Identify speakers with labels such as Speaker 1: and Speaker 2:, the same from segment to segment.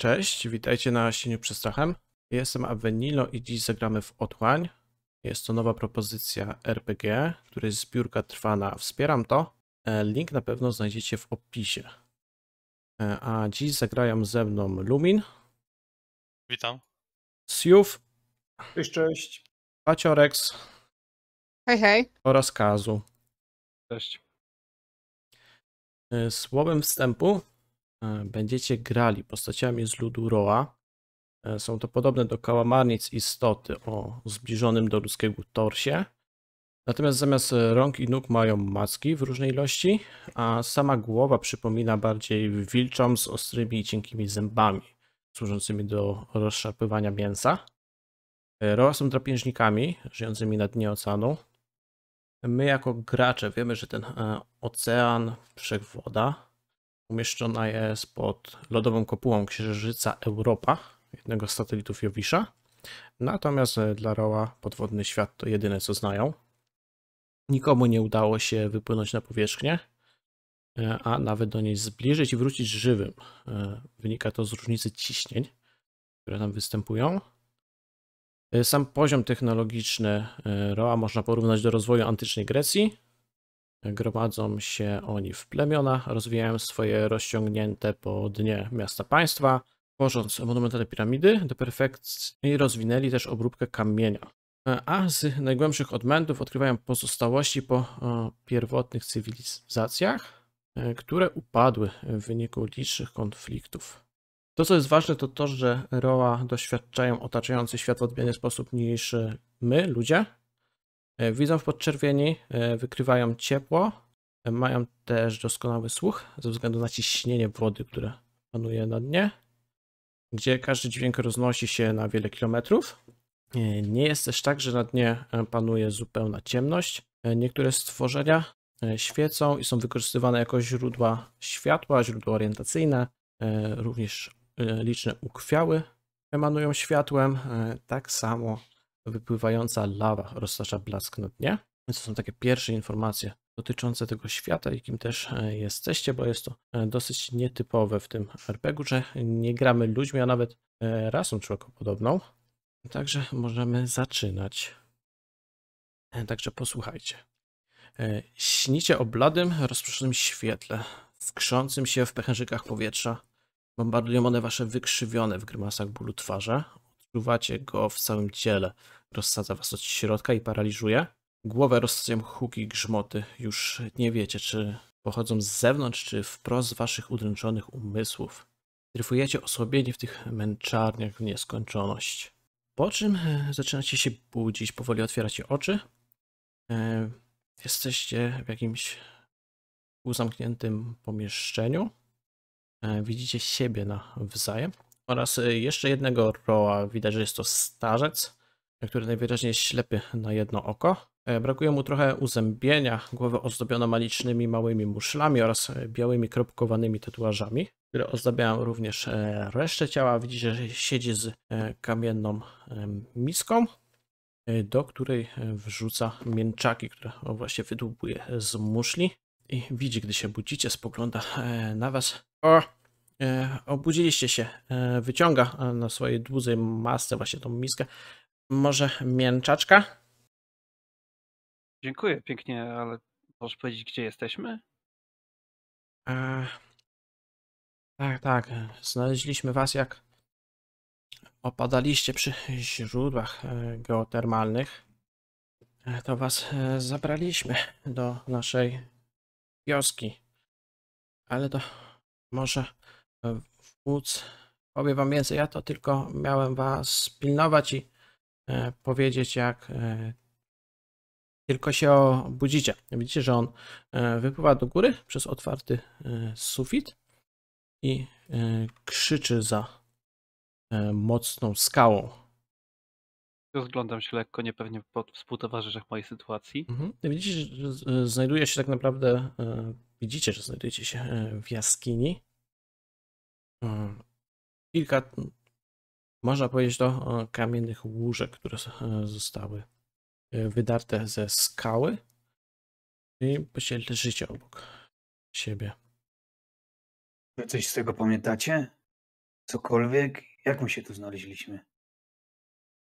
Speaker 1: Cześć, witajcie na Sieniu Przestrachem. Jestem Avenilo i dziś zagramy w Otłań. Jest to nowa propozycja RPG, której zbiórka trwa na Wspieram to. E, link na pewno znajdziecie w opisie. E, a dziś zagrają ze mną Lumin. Witam. Siów. Cześć, cześć. Paciorex. Hej, hej. Oraz Kazu. Cześć. E, słowem wstępu E, będziecie grali postaciami z ludu Roa. E, są to podobne do kałamarnic istoty o zbliżonym do ludzkiego torsie. Natomiast zamiast rąk i nóg mają macki w różnej ilości, a sama głowa przypomina bardziej wilczą z ostrymi i cienkimi zębami, służącymi do rozszarpywania mięsa. E, Roa są drapieżnikami, żyjącymi na dnie oceanu. My jako gracze wiemy, że ten ocean, wszechwoda, umieszczona jest pod lodową kopułą Księżyca Europa, jednego z satelitów Jowisza. Natomiast e, dla Roa podwodny świat to jedyne co znają. Nikomu nie udało się wypłynąć na powierzchnię, e, a nawet do niej zbliżyć i wrócić żywym. E, wynika to z różnicy ciśnień, które tam występują. Sam poziom technologiczny Roa można porównać do rozwoju antycznej Grecji, Gromadzą się oni w plemiona, rozwijają swoje rozciągnięte po dnie miasta państwa, tworząc monumentalne piramidy do perfekcji rozwinęli też obróbkę kamienia. E, a z najgłębszych odmętów odkrywają pozostałości po pierwotnych cywilizacjach, e, które upadły w wyniku licznych konfliktów. To, co jest ważne, to to, że Roa doświadczają otaczający świat w odmienny sposób niż my, ludzie, E, widzą w podczerwieni, e, wykrywają ciepło, e, mają też doskonały słuch ze względu na ciśnienie wody, które panuje na dnie, gdzie każdy dźwięk roznosi się na wiele kilometrów. Nie jest też tak, że na dnie panuje zupełna ciemność. Niektóre stworzenia świecą i są wykorzystywane jako źródła światła, źródła orientacyjne, również liczne ukwiały emanują światłem, tak samo wypływająca lawa roztacza blask na dnie. Więc to są takie pierwsze informacje dotyczące tego świata, jakim też e, jesteście, bo jest to e, dosyć nietypowe w tym RPG-u, er że nie gramy ludźmi, a nawet e, rasą człowiekopodobną. Także możemy zaczynać. Także posłuchajcie. Śnicie o bladym, rozproszonym świetle, wkrzącym się w pęcherzykach powietrza. Bombardują one wasze wykrzywione w grymasach bólu twarze. Odczuwacie go w całym ciele. Rozsadza was od środka i paraliżuje. Głowę rozsadzają huki grzmoty. Już nie wiecie, czy pochodzą z zewnątrz, czy wprost z waszych udręczonych umysłów. Dryfujecie osłabieni w tych męczarniach w nieskończoność. Po czym e, zaczynacie się budzić, powoli otwieracie oczy. E, jesteście w jakimś zamkniętym pomieszczeniu. E, widzicie siebie na wzajem oraz jeszcze jednego roa. Widać, że jest to starzec który najwyraźniej jest ślepy na jedno oko. E, brakuje mu trochę uzębienia, głowę ozdobiono malicznymi małymi muszlami oraz e, białymi kropkowanymi tatuażami, które ozdabiają również e, resztę ciała. Widzicie, że siedzi z kamienną miską, do której wrzuca mięczaki, które właśnie wydłubuje z muszli. I widzi, gdy się budzicie, spogląda na was. O! Obudziliście się. Wyciąga na swojej dłużej masce właśnie tą miskę. Może mięczaczka?
Speaker 2: Dziękuję pięknie, ale możesz powiedzieć, gdzie jesteśmy?
Speaker 1: E... Tak, tak. Znaleźliśmy was, jak opadaliście przy źródłach e, geotermalnych. E, to was e, zabraliśmy do naszej wioski. Ale to może wódz powie wam więcej. Ja to tylko miałem was pilnować i E, powiedzieć, jak e, tylko się obudzicie. Widzicie, że on e, wypływa do góry przez otwarty sufit i krzyczy za mocną skałą.
Speaker 2: Rozglądam się lekko niepewnie po współtowarzyszach mojej sytuacji.
Speaker 1: Mhm. Widzicie, że znajduje się tak naprawdę, widzicie, że znajdujecie się w jaskini. Kilka można powiedzieć, do e, kamiennych łóżek, które e, zostały e, wydarte ze skały i posieli życie obok siebie.
Speaker 3: Wy coś z tego pamiętacie? Cokolwiek? Jak my się tu znaleźliśmy?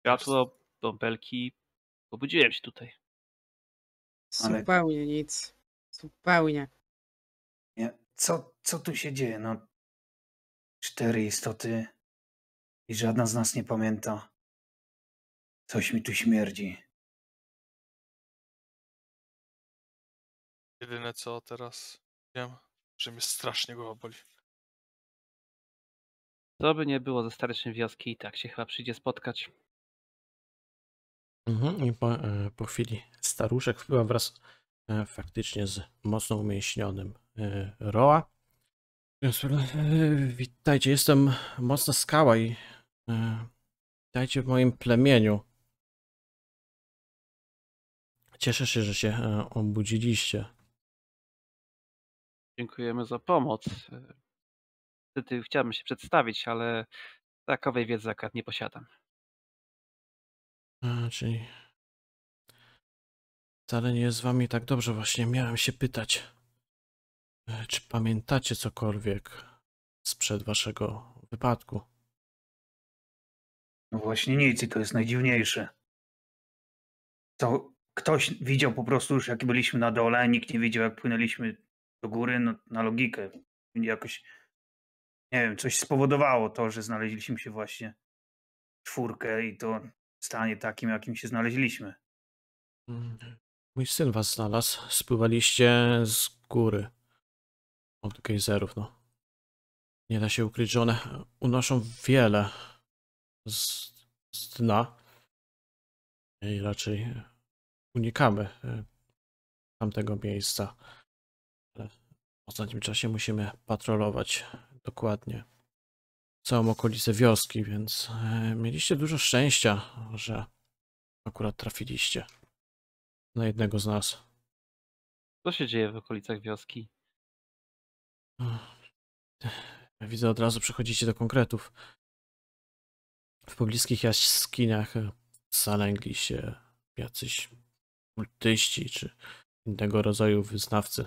Speaker 3: Światło, bąbelki. Obudziłem się tutaj. Ale... Zupełnie nic. Zupełnie. Nie. Co, co tu się dzieje? No, cztery istoty i żadna z nas nie pamięta. Coś mi tu śmierdzi. Jedyne co teraz wiem,
Speaker 2: że mnie strasznie głowa boli. To by nie było ze starszym wioski i tak się chyba przyjdzie spotkać.
Speaker 1: Mhm, i po, e, po chwili staruszek wpływa wraz e, faktycznie z mocno umięśnionym e, Roa. E, witajcie, jestem mocna skała i E, dajcie w moim plemieniu. Cieszę się, że się e, obudziliście.
Speaker 2: Dziękujemy za pomoc. Wtedy chciałbym się przedstawić, ale takowej wiedzy akurat nie posiadam.
Speaker 3: A, e, czyli
Speaker 1: wcale nie jest z wami tak dobrze. Właśnie miałem się pytać, czy pamiętacie cokolwiek sprzed waszego wypadku?
Speaker 3: No właśnie nic i to jest najdziwniejsze. To
Speaker 4: ktoś widział po prostu już jak byliśmy na dole, nikt nie widział jak płynęliśmy do góry, no, na logikę. Jakoś, nie wiem, coś spowodowało to, że znaleźliśmy się właśnie czwórkę i to w stanie takim, jakim się znaleźliśmy.
Speaker 1: Mm. Mój syn was znalazł. Spływaliście z góry. Od gejzerów, no. Nie da się ukryć, że one unoszą wiele z, z dna e, i raczej unikamy e, tamtego miejsca. Ale w ostatnim czasie musimy patrolować dokładnie całą okolicę wioski, więc e, mieliście dużo szczęścia, że akurat trafiliście na jednego z nas.
Speaker 2: Co się dzieje w okolicach wioski?
Speaker 1: Widzę, od razu przechodzicie do konkretów. W pobliskich jaskiniach zalęgli e, się jacyś kultyści czy innego rodzaju wyznawcy.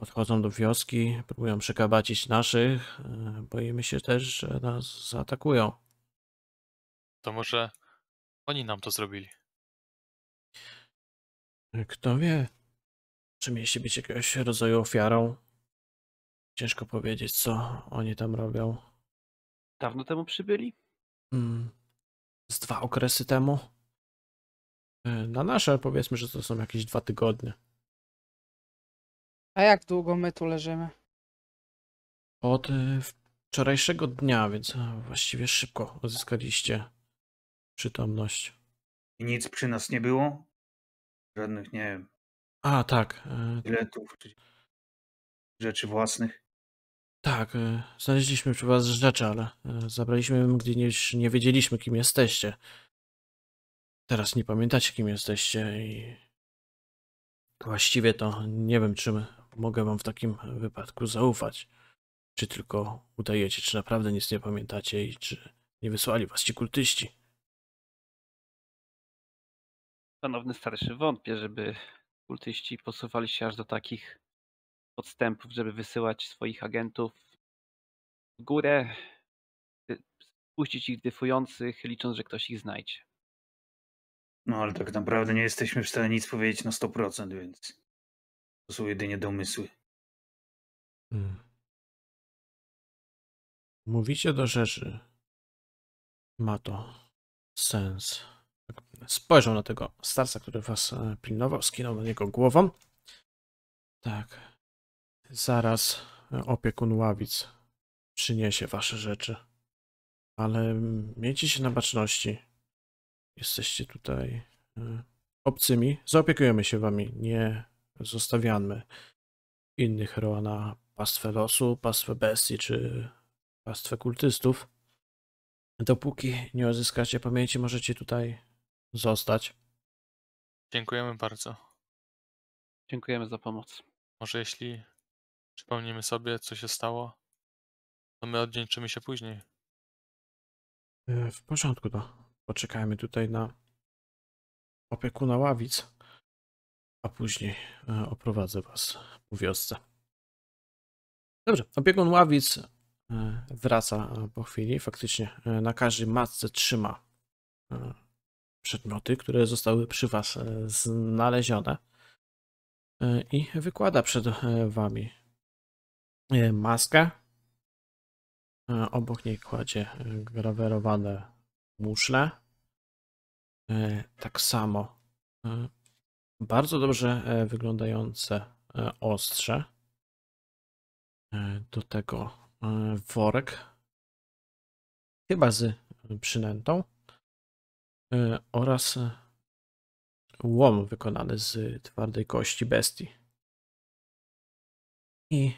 Speaker 1: Podchodzą do wioski, próbują przekabacić naszych. E, boimy się też, że nas zaatakują.
Speaker 5: To może oni nam to zrobili.
Speaker 1: E, kto wie, czy mieliście być jakiegoś rodzaju ofiarą? Ciężko powiedzieć, co oni tam robią.
Speaker 2: Dawno temu przybyli?
Speaker 1: Mm, z dwa okresy temu. E, na nasze powiedzmy, że to są jakieś dwa tygodnie.
Speaker 6: A jak długo my tu leżymy?
Speaker 1: Od e, wczorajszego dnia, więc e, właściwie szybko odzyskaliście przytomność.
Speaker 4: I nic przy nas nie było? Żadnych, nie wiem.
Speaker 1: A, tak.
Speaker 4: Biletów, rzeczy własnych.
Speaker 1: Tak, e, znaleźliśmy przy was rzeczy, ale e, zabraliśmy ją, gdy nie, nie wiedzieliśmy, kim jesteście. Teraz nie pamiętacie, kim jesteście i... Właściwie to nie wiem, czym mogę wam w takim wypadku zaufać. Czy tylko udajecie, czy naprawdę nic nie pamiętacie i czy nie wysłali was ci kultyści.
Speaker 2: Szanowny starszy, wątpię, żeby kultyści posuwali się aż do takich podstępów, żeby wysyłać swoich agentów w górę, y, puścić ich dyfujących, licząc, że ktoś ich znajdzie. No ale tak
Speaker 4: naprawdę nie jesteśmy w stanie nic powiedzieć na 100%, więc to są jedynie domysły.
Speaker 3: Hmm. Mówicie do rzeczy.
Speaker 1: Ma to sens. Tak, spojrzał na tego starca, który was e, pilnował, skinął na niego głową. Tak. Zaraz e, opiekun ławic przyniesie wasze rzeczy. Ale mm, miejcie się na baczności. Jesteście tutaj e, obcymi. Zaopiekujemy się wami. Nie zostawiamy innych roa na pastwę losu, pastwę bestii czy pastwę kultystów. Dopóki nie odzyskacie pamięci, możecie tutaj zostać.
Speaker 2: Dziękujemy bardzo. Dziękujemy za pomoc. Może jeśli
Speaker 5: Przypomnijmy sobie, co się stało. To my oddzięczymy się później.
Speaker 1: E, w porządku, to no. poczekajmy tutaj na opiekuna ławic, a później e, oprowadzę was po wiosce. Dobrze, opiekun ławic e, wraca po chwili. Faktycznie na każdej matce trzyma przedmioty, które zostały przy was znalezione i wykłada przed wami E, maskę. E, obok niej kładzie e, grawerowane muszle. Tak samo bardzo dobrze wyglądające ostrze. Do tego worek,
Speaker 3: chyba z przynętą, oraz
Speaker 1: łom wykonany z twardej kości bestii. I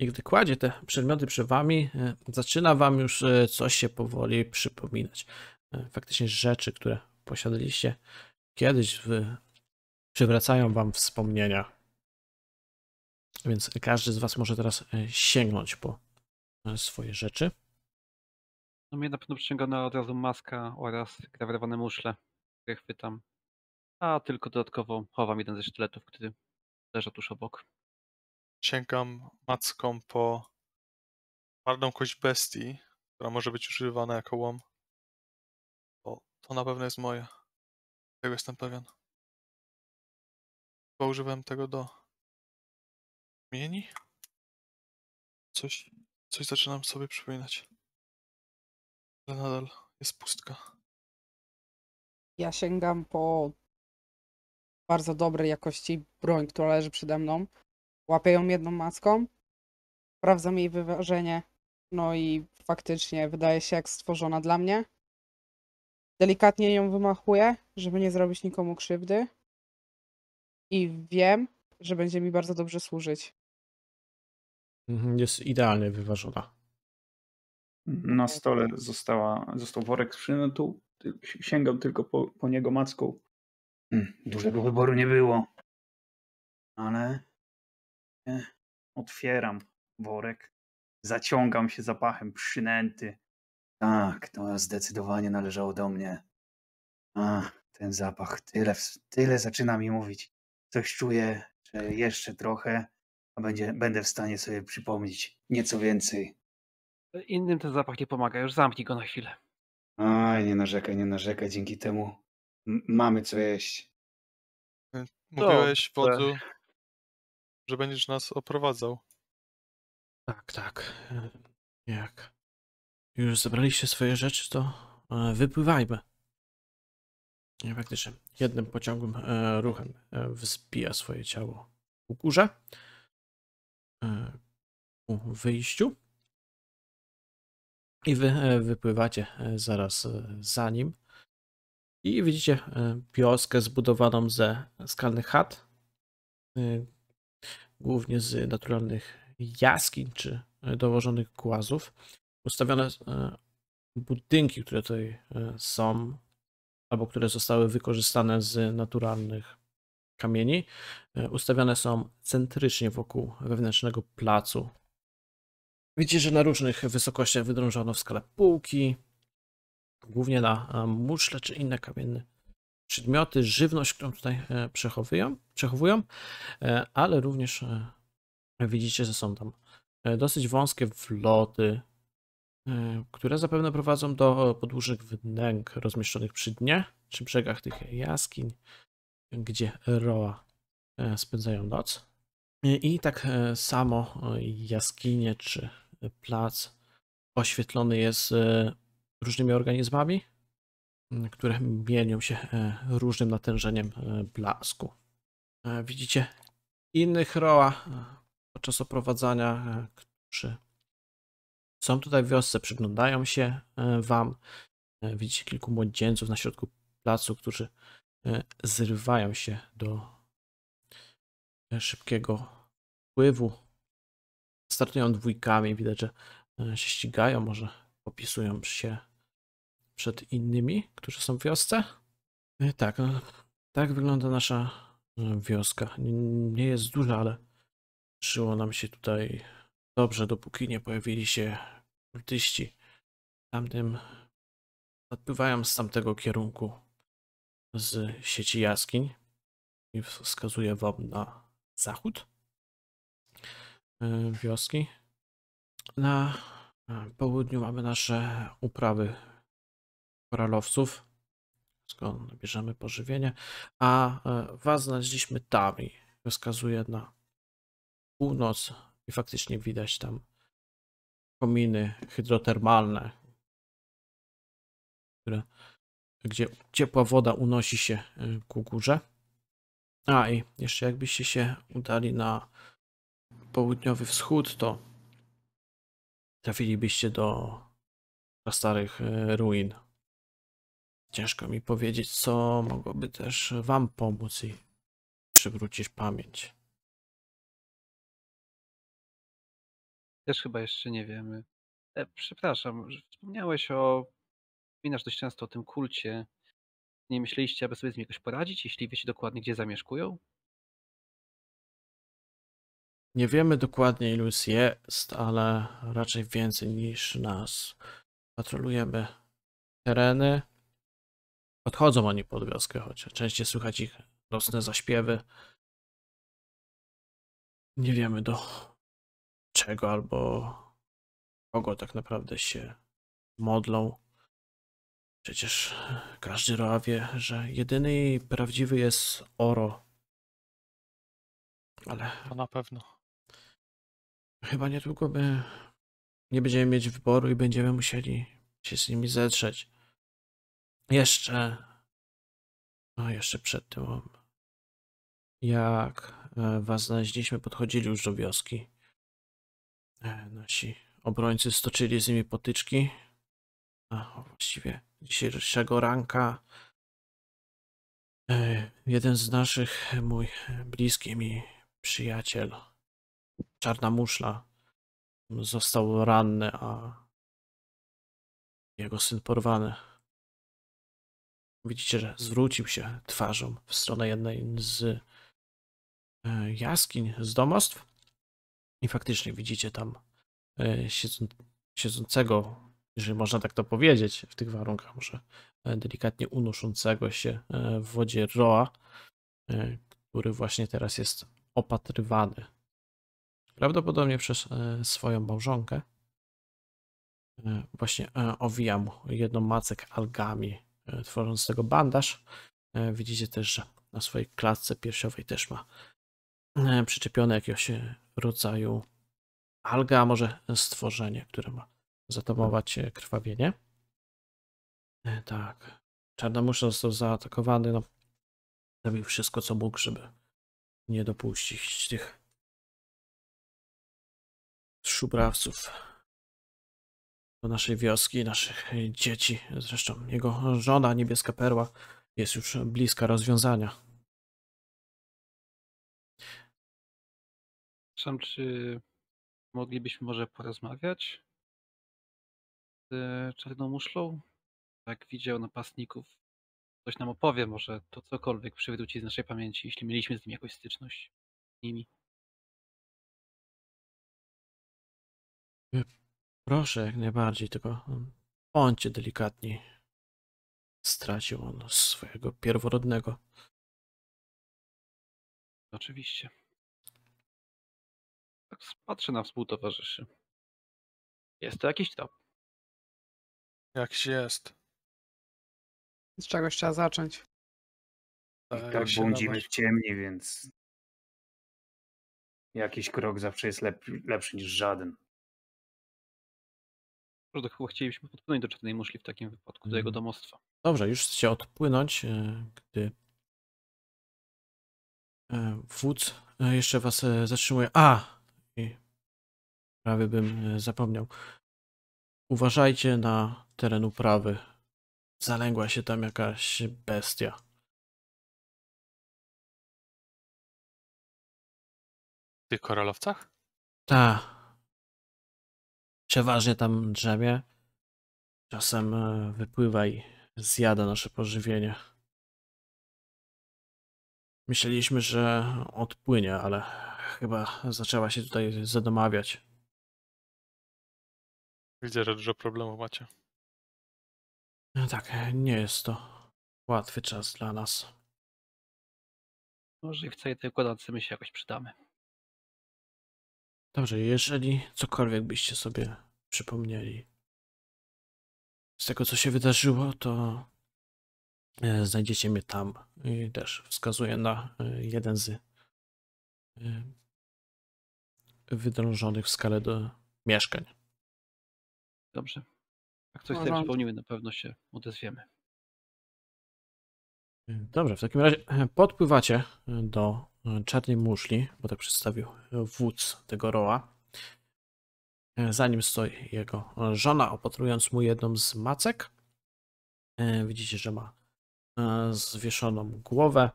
Speaker 1: i gdy kładzie te przedmioty przy wami, e, zaczyna wam już e, coś się powoli przypominać. E, faktycznie rzeczy, które posiadaliście kiedyś, w, przywracają wam wspomnienia. Więc każdy z was może teraz sięgnąć po swoje rzeczy.
Speaker 2: No mnie na pewno od razu maska oraz grawerowane muszle, które chwytam. A tylko dodatkowo chowam jeden ze sztyletów, który leży tuż obok. Sięgam
Speaker 5: macką po twardą kość bestii, która może być używana jako łom. To, to na pewno jest moje. Tego jestem
Speaker 3: pewien. Chyba używałem tego do mieni? Coś, coś zaczynam sobie przypominać. Ale nadal jest pustka.
Speaker 6: Ja sięgam po bardzo dobrej jakości broń, która leży przede mną. Łapię ją jedną macką, sprawdzam jej wyważenie, no i faktycznie wydaje się jak stworzona dla mnie. Delikatnie ją wymachuję, żeby nie zrobić nikomu krzywdy. I wiem, że będzie mi bardzo dobrze służyć.
Speaker 1: Mhm, jest idealnie wyważona. Na
Speaker 3: stole
Speaker 4: została, został worek z Sięgam tylko po, po niego macką. Hmm, dużego wyboru nie było. Ale Otwieram worek, zaciągam się zapachem przynęty. Tak, to zdecydowanie należało do mnie. A, ten zapach, tyle, tyle zaczyna mi mówić. Coś czuję, że jeszcze trochę, a będzie, będę w stanie sobie przypomnieć nieco więcej.
Speaker 2: Innym ten zapach nie pomaga, już zamknij go na chwilę.
Speaker 4: Aj, nie narzekaj, nie narzekaj, dzięki temu mamy co jeść.
Speaker 5: E, mówiłeś, wodzu, że będziesz nas oprowadzał.
Speaker 1: Tak, tak. Jak już zebraliście swoje rzeczy, to e, wypływajmy. faktycznie jednym pociągłym e, ruchem e, wzbija swoje ciało ku górze, ku wyjściu. I wy wypływacie zaraz za nim. I widzicie wioskę zbudowaną ze skalnych chat, głównie z naturalnych jaskiń czy e, dołożonych głazów. Ustawione e, budynki, które tutaj e, są, albo które zostały wykorzystane z naturalnych kamieni, ustawione są centrycznie wokół wewnętrznego placu. Widzicie, że na różnych wysokościach wydrążono w skale półki, głównie na muszle czy inne kamienne przedmioty, żywność, którą tutaj e, przechowują, przechowują e, ale również e, widzicie, że są tam dosyć wąskie wloty, które zapewne prowadzą do podłużnych wnęk rozmieszczonych przy dnie czy brzegach tych jaskiń, gdzie roa spędzają noc. I tak samo jaskinie czy plac oświetlony jest różnymi organizmami, które mienią się e, różnym natężeniem e, blasku. E, widzicie innych roła podczas oprowadzania, którzy są tutaj w wiosce, przyglądają się wam. Widzicie kilku młodzieńców na środku placu, którzy zrywają się do szybkiego pływu. Startują dwójkami, widać, że się ścigają, może popisują się przed innymi, którzy są w wiosce. E, tak, e, tak wygląda nasza e, wioska. Nie jest duża, ale żyło nam się tutaj dobrze, dopóki nie pojawili się kultyści. Tamtym odpływają z tamtego kierunku z sieci jaskiń i wskazuje wam na zachód wioski. Na południu mamy nasze uprawy koralowców. Skąd bierzemy pożywienie. A e, was znaleźliśmy tam i wskazuje na północ i faktycznie widać tam kominy hydrotermalne, które, gdzie ciepła woda unosi się e, ku górze. A i jeszcze jakbyście się udali na południowy wschód, to trafilibyście do starych e, ruin Ciężko mi powiedzieć, co mogłoby też Wam pomóc i przywrócić pamięć.
Speaker 2: Też chyba jeszcze nie wiemy. E, przepraszam, wspomniałeś o. Wspominasz dość często o tym kulcie. Nie myśleliście, aby sobie z nim jakoś poradzić, jeśli wiecie dokładnie, gdzie zamieszkują?
Speaker 1: Nie wiemy dokładnie, ilu jest, ale raczej więcej niż nas. Patrolujemy tereny, Odchodzą oni pod wioskę, choć częściej słychać ich nocne zaśpiewy. Nie wiemy do czego albo kogo tak naprawdę się modlą. Przecież każdy Roa wie, że jedyny i prawdziwy jest Oro.
Speaker 5: Ale. To na pewno.
Speaker 1: Chyba niedługo by nie będziemy mieć wyboru i będziemy musieli się z nimi zetrzeć. Jeszcze. No, jeszcze przed tym. Jak e, was znaleźliśmy, podchodzili już do wioski. E, nasi obrońcy stoczyli z nimi potyczki. A właściwie dzisiejszego ranka e, jeden z naszych, mój bliski mi przyjaciel, Czarna Muszla, został ranny, a jego syn porwany. Widzicie, że zwrócił się twarzą w stronę jednej z e, jaskiń, z domostw. I faktycznie widzicie tam e, siedzącego, jeżeli można tak to powiedzieć, w tych warunkach, może e, delikatnie unoszącego się w wodzie Roa, który właśnie teraz jest opatrywany. Prawdopodobnie przez swoją małżonkę. Właśnie owija mu jedną macek algami E, tworząc z tego bandaż. E, widzicie też, że na swojej klatce piersiowej też ma e, przyczepione jakiegoś rodzaju alga, a może stworzenie, które ma zatomować krwawienie. Tak. Czarnomusza został zaatakowany. No, zrobił wszystko, co mógł, żeby nie dopuścić tych szubrawców do naszej wioski, naszych e, dzieci. Zresztą jego żona, niebieska perła, jest już bliska rozwiązania.
Speaker 2: Przepraszam, czy moglibyśmy może porozmawiać z e, czarną muszlą? Jak widział napastników, Ktoś nam opowie, może to cokolwiek przywróci z naszej pamięci, jeśli mieliśmy z nim jakąś styczność. Z nimi.
Speaker 1: E, Proszę, jak najbardziej, tylko mm, bądźcie delikatni. Stracił on swojego pierworodnego.
Speaker 3: Oczywiście. Tak patrzę na współtowarzyszy. Jest to jakiś top. Jakiś jest. Z czegoś trzeba zacząć. Tak, tak błądzimy w ciemni, więc jakiś krok zawsze jest
Speaker 2: lep lepszy niż żaden. Prawda, chyba chcielibyśmy podpłynąć do Czarnej Muszli w takim wypadku, hmm. do jego mhm. domostwa.
Speaker 1: Dobrze, już się odpłynąć, e, gdy e, wódz e, jeszcze was zatrzymuje. A! Prawie bym zapomniał. Uważajcie na teren uprawy. Zalęgła się tam jakaś bestia.
Speaker 3: W tych koralowcach?
Speaker 1: Tak przeważnie tam drzemie. Czasem e, wypływa i zjada nasze pożywienie. Myśleliśmy, że odpłynie, ale chyba zaczęła się tutaj zadomawiać.
Speaker 5: Widzę, że dużo problemów macie.
Speaker 1: No tak, nie jest to łatwy czas dla nas.
Speaker 3: Może w całej tej układance my się jakoś przydamy.
Speaker 1: Dobrze, jeżeli cokolwiek byście sobie przypomnieli z tego, co się wydarzyło, to e, znajdziecie mnie tam i też wskazuję na e, jeden z e, wydrążonych w skale do mieszkań. Dobrze.
Speaker 2: Jak coś sobie przypomnimy, na pewno się odezwiemy.
Speaker 1: Dobrze, w takim razie podpływacie do E, czarnej muszli, bo tak przedstawił e, wódz tego roła. E, za nim stoi jego żona, opatrując mu jedną z macek. Widzicie, że ma zwieszoną głowę.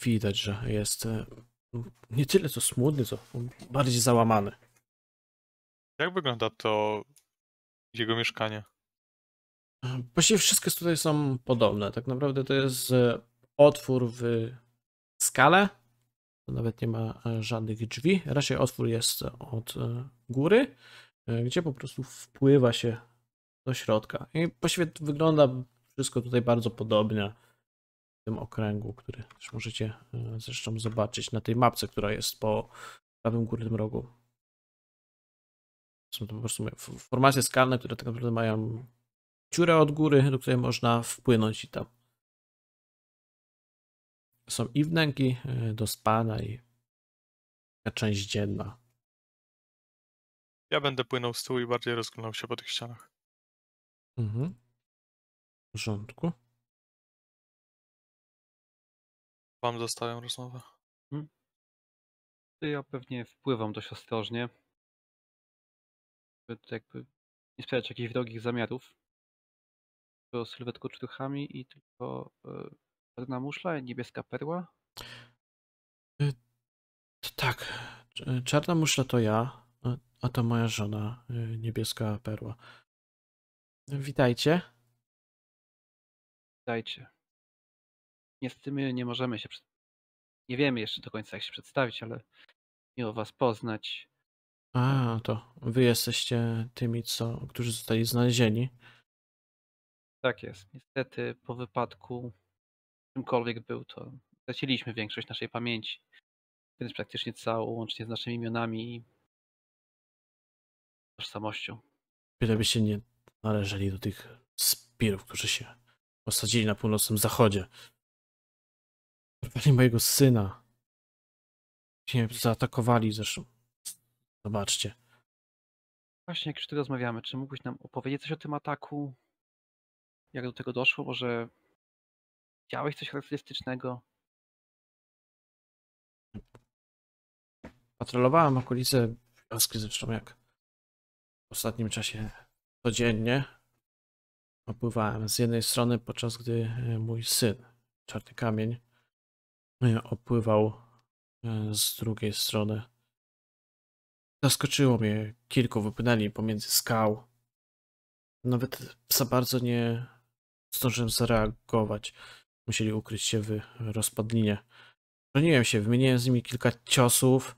Speaker 1: Widać, że jest nie tyle co smutny, co bardziej załamany.
Speaker 5: Jak wygląda to jego mieszkanie?
Speaker 1: Właściwie wszystkie tutaj są podobne. Tak naprawdę to jest otwór w skale. To nawet nie ma e, żadnych drzwi. Raczej otwór jest od e, góry, e, gdzie po prostu wpływa się do środka. I właściwie wygląda wszystko tutaj bardzo podobnie w tym okręgu, który też możecie zresztą zobaczyć na tej mapce, która jest po prawym górnym rogu. Są to po prostu formacje skalne, które tak naprawdę mają dziurę od góry, do której można wpłynąć i tam są i wnęki e, do spana i
Speaker 3: część dzienna.
Speaker 5: Ja będę płynął z tyłu i bardziej rozglądał się po tych ścianach.
Speaker 3: Mhm. W porządku. Wam zostawiam rozmowę. Mhm. Ja
Speaker 2: pewnie wpływam dość ostrożnie. Żeby jakby nie sprawiać jakichś wrogich zamiarów. Tylko sylwetko cztuchami i tylko e, Czarna muszla, niebieska perła?
Speaker 1: Y, tak. Y, czarna muszla to ja, y, a to moja żona, niebieska perła. Witajcie.
Speaker 2: Witajcie. Niestety my nie możemy się. Nie wiemy jeszcze do końca, jak się przedstawić, ale miło Was poznać.
Speaker 1: A, to wy jesteście tymi, co, którzy zostali znalezieni.
Speaker 2: Tak jest. Niestety po wypadku czymkolwiek był, to straciliśmy większość naszej pamięci. Więc praktycznie całą, łącznie z naszymi imionami i tożsamością.
Speaker 1: Gdybyście nie należeli do tych spirów, którzy się osadzili na północnym zachodzie. Porwali mojego syna. Się zaatakowali zresztą. Zobaczcie.
Speaker 2: Właśnie, jak już tu rozmawiamy, czy mógłbyś nam opowiedzieć coś o tym ataku? Jak do tego doszło? Może Widziałeś coś charakterystycznego?
Speaker 1: Patrolowałem okolice wioski zresztą jak w ostatnim czasie codziennie. Opływałem z jednej strony, podczas gdy e, mój syn, Czarny Kamień, no opływał e, z drugiej strony. Zaskoczyło mnie kilku wypłynęli pomiędzy skał. Nawet za bardzo nie zdążyłem zareagować musieli ukryć się w rozpadlinie. Broniłem się, wymieniłem z nimi kilka ciosów.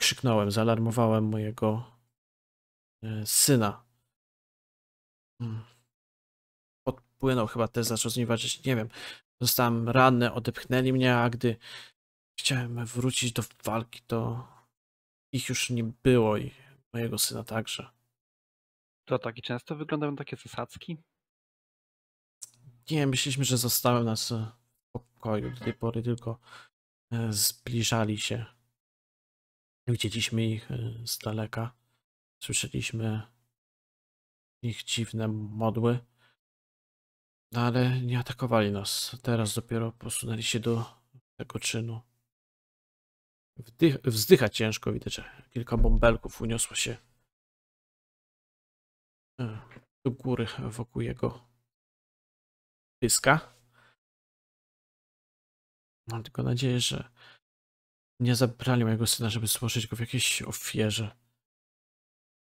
Speaker 1: Krzyknąłem, zaalarmowałem mojego e, syna. Hmm. Podpłynął chyba też, zaczął z walczyć, nie wiem. Zostałem ranny, odepchnęli mnie, a gdy chciałem wrócić do walki, to ich już nie było i mojego syna także.
Speaker 2: To taki często wyglądają takie zasadzki?
Speaker 1: Nie, myśleliśmy, że zostały nas e, w pokoju. Do tej pory tylko e, zbliżali się. Widzieliśmy ich e, z daleka. Słyszeliśmy ich dziwne modły. No ale nie atakowali nas. Teraz dopiero posunęli się do tego czynu. Wdych, wzdycha ciężko, widać, że kilka bąbelków uniosło się do góry wokół jego pyska.
Speaker 3: Mam tylko nadzieję, że nie zabrali
Speaker 1: mojego syna, żeby złożyć go w jakiejś ofierze.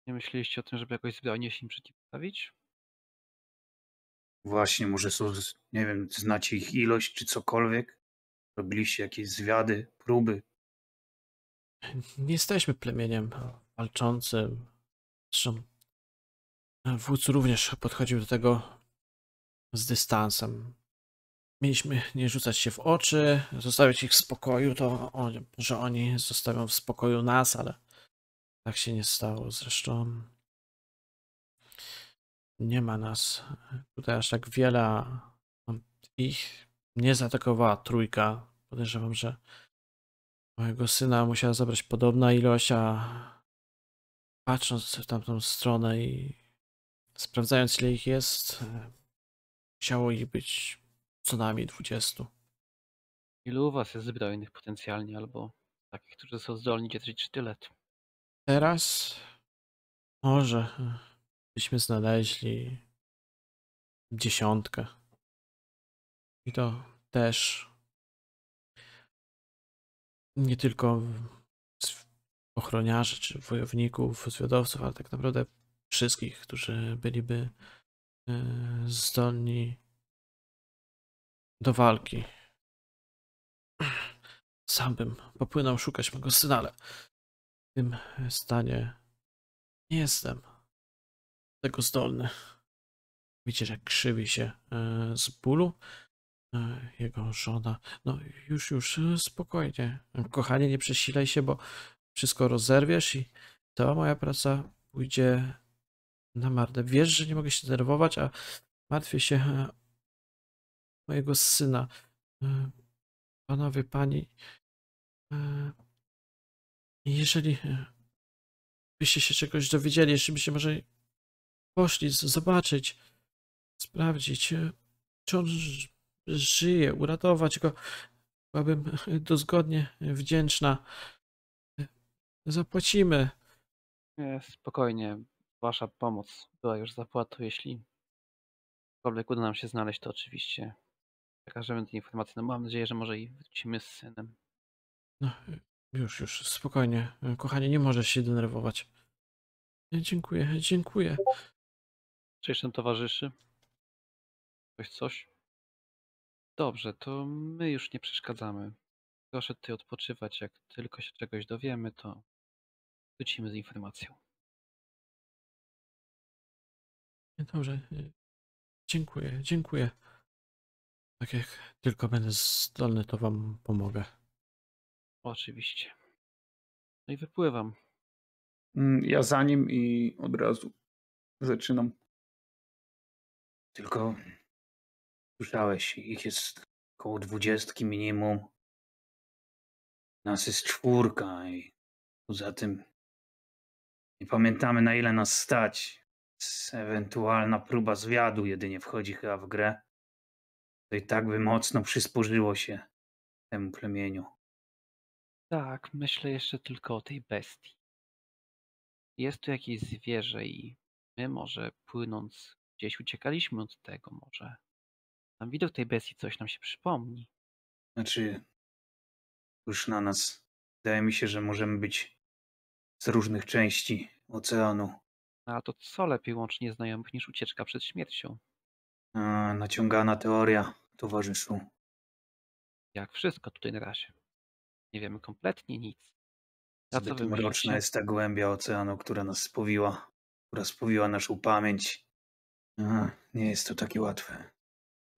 Speaker 2: Nie myśleliście o tym, żeby jakoś zbrojnie się im przeciwstawić?
Speaker 4: Właśnie, może są, nie wiem, znacie ich ilość czy cokolwiek? Robiliście jakieś zwiady, próby?
Speaker 1: Nie jesteśmy plemieniem walczącym. Zresztą e, wódz również podchodził do tego z dystansem. Mieliśmy nie rzucać się w oczy, zostawić ich w spokoju, to że oni zostawią w spokoju nas, ale tak się nie stało. Zresztą nie ma nas tutaj aż tak wiele. Ich nie zaatakowała trójka. Podejrzewam, że mojego syna musiała zabrać podobna ilość, a patrząc w tamtą stronę i sprawdzając ile ich jest, Musiało ich być co najmniej 20.
Speaker 2: Ilu u was jest zbrojnych potencjalnie, albo takich, którzy są zdolni dzierżyć sztylet?
Speaker 1: Teraz może e, byśmy znaleźli dziesiątkę. I to też nie tylko ochroniarzy, czy wojowników, zwiadowców, ale tak naprawdę wszystkich, którzy byliby e, zdolni do walki. Sam bym popłynął szukać mego syna, ale w tym stanie nie jestem tego zdolny. Widzicie, jak krzywi się e, z bólu e, jego żona. No już, już, e, spokojnie. Kochanie, nie przesilaj się, bo wszystko rozerwiesz i cała moja praca pójdzie na marne. Wiesz, że nie mogę się denerwować, a Martwię się e, mojego syna. E, panowie, pani, e, jeżeli byście się czegoś dowiedzieli, jeszcze byście może poszli zobaczyć, sprawdzić, czy on żyje, uratować go, byłabym dozgodnie wdzięczna. Zapłacimy.
Speaker 2: Spokojnie, wasza pomoc była już zapłatą, jeśli cokolwiek uda nam się znaleźć, to oczywiście przekażemy te informacje. No mam nadzieję, że może i wrócimy z synem.
Speaker 1: No, y, już, już, spokojnie. Y, kochanie, nie możesz się denerwować. Y, dziękuję, dziękuję.
Speaker 2: Cześć, ten towarzyszy? Coś, coś? Dobrze, to my już nie przeszkadzamy. Proszę ty odpoczywać. Jak tylko się czegoś dowiemy, to wrócimy z informacją.
Speaker 3: Dobrze, Dziękuję, dziękuję.
Speaker 1: Tak jak tylko będę zdolny, to wam pomogę.
Speaker 2: Oczywiście. No i wypływam. Mm, ja za nim i od razu
Speaker 3: zaczynam. Tylko słyszałeś, ich jest około dwudziestki minimum. Nas jest
Speaker 4: czwórka i poza tym nie pamiętamy na ile nas stać. Ewentualna próba zwiadu jedynie wchodzi chyba w grę. To i tak by mocno przysporzyło się temu plemieniu.
Speaker 2: Tak, myślę jeszcze tylko o tej bestii. Jest tu jakieś zwierzę i my może płynąc gdzieś uciekaliśmy od tego może. Tam widok tej bestii coś nam się przypomni.
Speaker 4: Znaczy, już na nas. Wydaje mi się, że możemy być z różnych części oceanu.
Speaker 2: A to co lepiej łączy nieznajomych niż ucieczka przed śmiercią?
Speaker 4: A, naciągana teoria,
Speaker 2: towarzyszu. Jak wszystko tutaj na razie. Nie wiemy kompletnie nic. A Zbyt mroczna jest
Speaker 4: ta głębia oceanu, która nas spowiła, która spowiła naszą pamięć. A, nie jest to takie łatwe.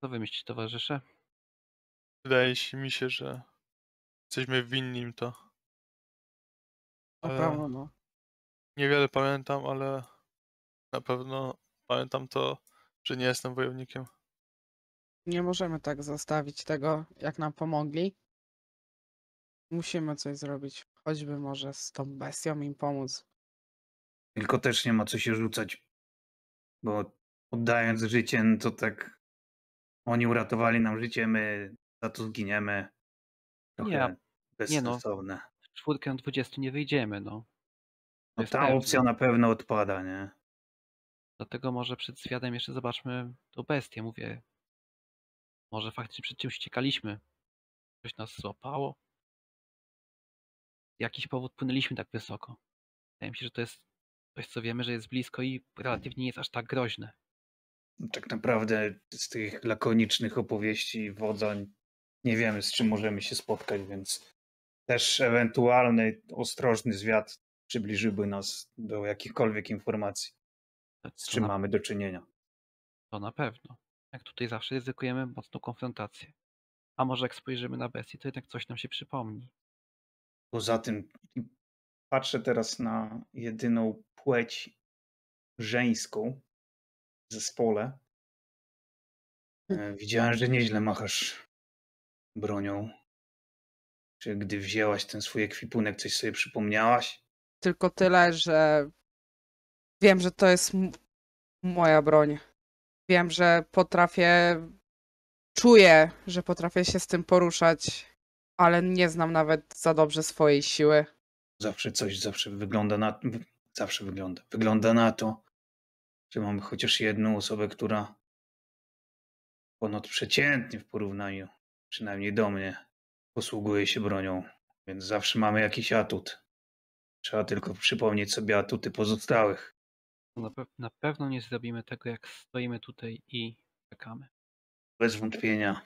Speaker 2: Co wymyślić, towarzysze?
Speaker 5: Wydaje mi się, że jesteśmy winni im to. No, e, no. Niewiele pamiętam, ale na pewno pamiętam to, że nie jestem wojownikiem.
Speaker 6: Nie możemy tak zostawić tego, jak nam pomogli. Musimy coś zrobić. Choćby może z tą bestią im pomóc.
Speaker 4: Tylko też nie ma co się rzucać. Bo oddając życie, no to tak oni uratowali nam życie, my za to zginiemy.
Speaker 2: Trochę nie, bezstosowne. Nie no, w czwórkę na 20 nie wyjdziemy, no.
Speaker 4: no ta opcja na pewno odpada, nie?
Speaker 2: Dlatego może przed zwiadem jeszcze zobaczmy tą bestię. Mówię, może faktycznie przed czymś uciekaliśmy. Coś nas złapało. Jakiś powód płynęliśmy tak wysoko. Wydaje mi się, że to jest coś, co wiemy, że jest blisko i relatywnie nie jest aż tak groźne.
Speaker 4: Tak naprawdę z tych lakonicznych opowieści wodza nie wiemy, z czym możemy się spotkać, więc też ewentualny ostrożny zwiat przybliżyłby nas do jakichkolwiek informacji. Tak, Z czym na... mamy do czynienia?
Speaker 2: To na pewno. Jak tutaj zawsze ryzykujemy mocną konfrontację. A może jak spojrzymy na bestię, to jednak coś nam się przypomni.
Speaker 4: Poza tym patrzę teraz na jedyną płeć
Speaker 3: żeńską w zespole. E, hmm. Widziałem, że nieźle machasz bronią. Czy gdy wzięłaś ten swój ekwipunek,
Speaker 4: coś sobie przypomniałaś?
Speaker 6: Tylko tyle, że Wiem, że to jest moja broń. Wiem, że potrafię, czuję, że potrafię się z tym poruszać, ale nie znam nawet za dobrze swojej siły.
Speaker 4: Zawsze coś, zawsze wygląda na, zawsze wygląda, wygląda na to, że mamy chociaż jedną osobę, która ponadprzeciętnie w porównaniu, przynajmniej do mnie, posługuje się bronią, więc zawsze mamy jakiś atut. Trzeba tylko przypomnieć sobie atuty pozostałych.
Speaker 2: Na, pewno nie zrobimy tego, jak stoimy tutaj i czekamy.
Speaker 3: Bez wątpienia.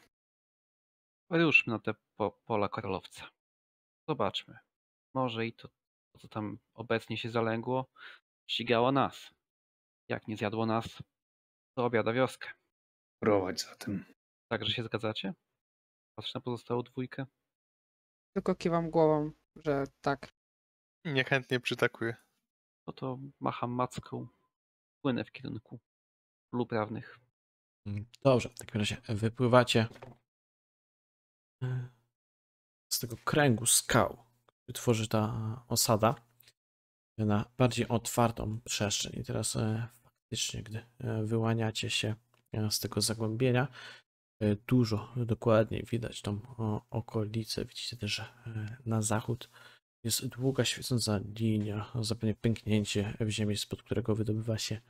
Speaker 2: Ruszmy na te po, pola korolowca. Zobaczmy. Może i to, co tam obecnie się zaległo, ścigało nas. Jak nie zjadło nas, to obiada wioskę. Prowadź za tym. Także się zgadzacie? Patrz na pozostałą dwójkę.
Speaker 6: Tylko kiwam głową, że tak.
Speaker 2: Niechętnie przytakuję. No to macham macką płynę w kierunku pól prawnych.
Speaker 1: Mm, dobrze, w takim razie wypływacie e, z tego kręgu skał, który tworzy ta osada, na bardziej otwartą przestrzeń. I teraz e, faktycznie, gdy e, wyłaniacie się z tego zagłębienia, dużo dokładniej widać tą okolicę. Widzicie też, że na zachód jest długa, świecąca linia, zapewne pęknięcie w ziemi, spod którego wydobywa się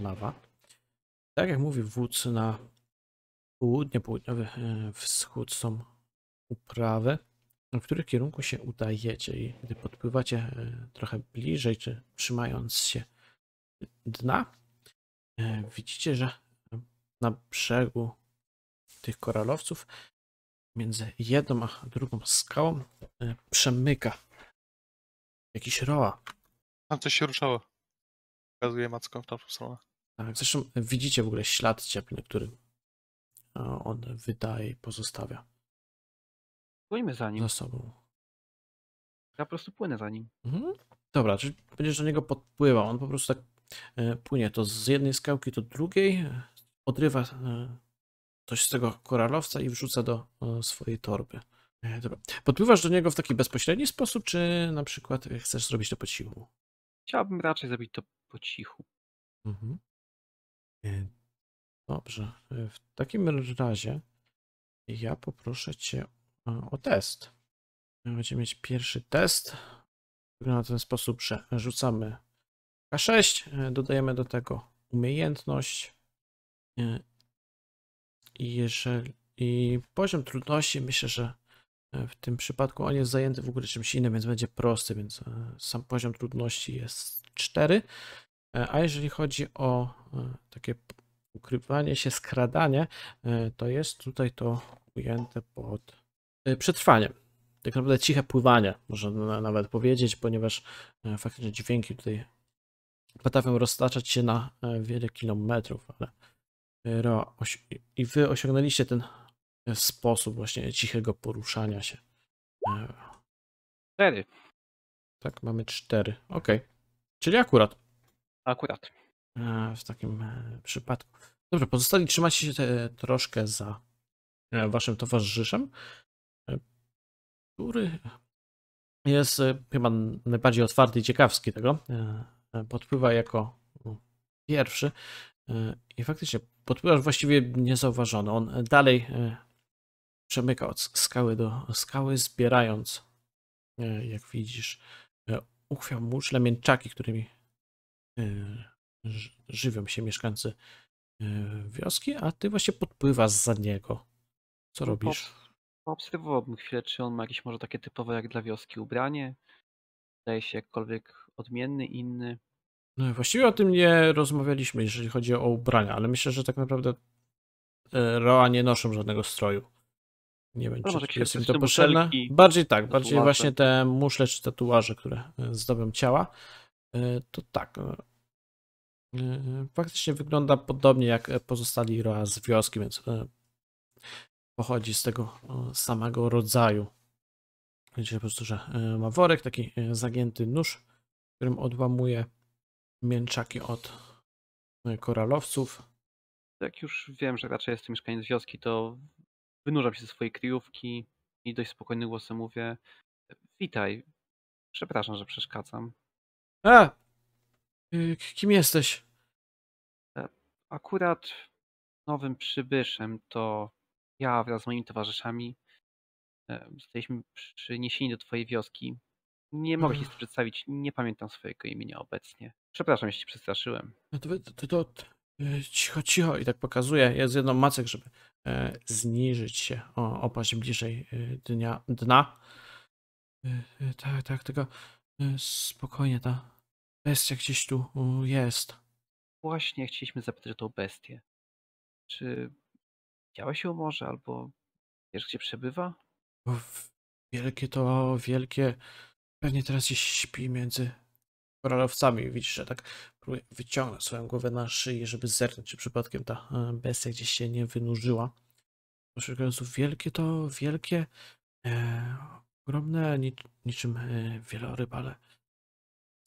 Speaker 1: lawa. Tak jak mówi wódz, na południe, południowy e, wschód są uprawy, w których kierunku się udajecie i gdy podpływacie e, trochę bliżej, czy trzymając się dna, e, widzicie, że na brzegu tych koralowców między jedną a drugą skałą przemyka Jakiś roa.
Speaker 5: Tam coś się ruszało. Pokazuje macką w tą stronę.
Speaker 1: Tak, zresztą e, widzicie w ogóle ślad cieplny, który e, on wydaje i pozostawia. Płyjmy za nim. Za sobą.
Speaker 2: Ja po prostu płynę za nim.
Speaker 1: Mhm. Dobra, czyli będziesz do niego podpływał. On po prostu tak e, płynie to z jednej skałki do drugiej, odrywa coś z tego koralowca i wrzuca do swojej torby. E, dobra. Podpływasz do niego w taki bezpośredni sposób, czy na przykład e, chcesz zrobić to po cichu?
Speaker 2: Chciałbym raczej zrobić to po cichu. Mhm. E,
Speaker 1: dobrze. W takim razie ja poproszę cię o test. Będziemy mieć pierwszy test. Wygląda w ten sposób, że rzucamy K6, dodajemy do tego umiejętność. I jeżeli i poziom trudności myślę, że E, w tym przypadku on jest zajęty w ogóle czymś innym, więc będzie prosty, więc e, sam poziom trudności jest 4. E, a jeżeli chodzi o takie ukrywanie się, skradanie, to jest tutaj to ujęte pod przetrwaniem. Tak naprawdę ciche pływanie, można nawet powiedzieć, ponieważ faktycznie dźwięki tutaj potrafią roztaczać się na wiele kilometrów, ale i wy osiągnęliście ten sposób właśnie cichego poruszania się. E, cztery. Tak, mamy cztery. Ok. Czyli akurat. Akurat. E, w takim e, przypadku. Dobrze, pozostali trzymacie się troszkę za waszym towarzyszem, który jest chyba najbardziej otwarty i ciekawski tego. Podpływa jako no, pierwszy i faktycznie podpływasz właściwie niezauważony. On dalej przemyka od skały do skały, zbierając, e, jak widzisz, e, uchwiał muszle, mięczaki, którymi e, żywią się mieszkańcy wioski, a ty właśnie podpływasz za niego. Co no, robisz?
Speaker 2: Obserwowałbym chwilę, czy on ma jakieś może takie typowe jak dla wioski ubranie. Wydaje się jakkolwiek odmienny, inny.
Speaker 1: No właściwie o tym nie rozmawialiśmy, jeżeli chodzi o ubrania, ale myślę, że tak naprawdę Roa nie noszą żadnego stroju. Nie wiem, no, czy jest im to potrzebne. Bardziej tak, bardziej właśnie te muszle czy tatuaże, które e, zdobią ciała. E, to tak. E, faktycznie wygląda podobnie jak pozostali Roa z wioski, więc pochodzi z tego samego rodzaju. Widzicie po prostu, że ma worek, taki zagięty nóż, którym odłamuje mięczaki od koralowców.
Speaker 2: Jak już wiem, że raczej jestem mieszkaniec wioski, to wynurzam się ze swojej kryjówki i dość spokojnym głosem mówię witaj, przepraszam, że przeszkadzam.
Speaker 1: A! Y, kim jesteś?
Speaker 2: E, akurat nowym przybyszem to ja wraz z moimi towarzyszami e, zostaliśmy przyniesieni do twojej wioski. Nie mogę się przedstawić, nie pamiętam swojego imienia obecnie. Przepraszam, jeśli przestraszyłem.
Speaker 1: No to, to, to, e, cicho, cicho i tak pokazuję. Jest jedną macek, żeby E, zniżyć się, o, opaść bliżej e, dnia, dna. E, tak, tak, tylko spokojnie, ta bestia gdzieś tu jest.
Speaker 2: Właśnie chcieliśmy zapytać o tą bestię. Czy widziałeś ją może, albo wiesz gdzie przebywa?
Speaker 1: Wielkie to, wielkie. Pewnie teraz gdzieś śpi między prorowcami. Widzisz, że tak próbuję wyciągnąć swoją głowę na szyję, żeby zerknąć, czy przypadkiem ta e, bestia gdzieś się nie wynurzyła. Proszę wielkie to, wielkie, e, ogromne, nic, niczym e, wieloryb, ale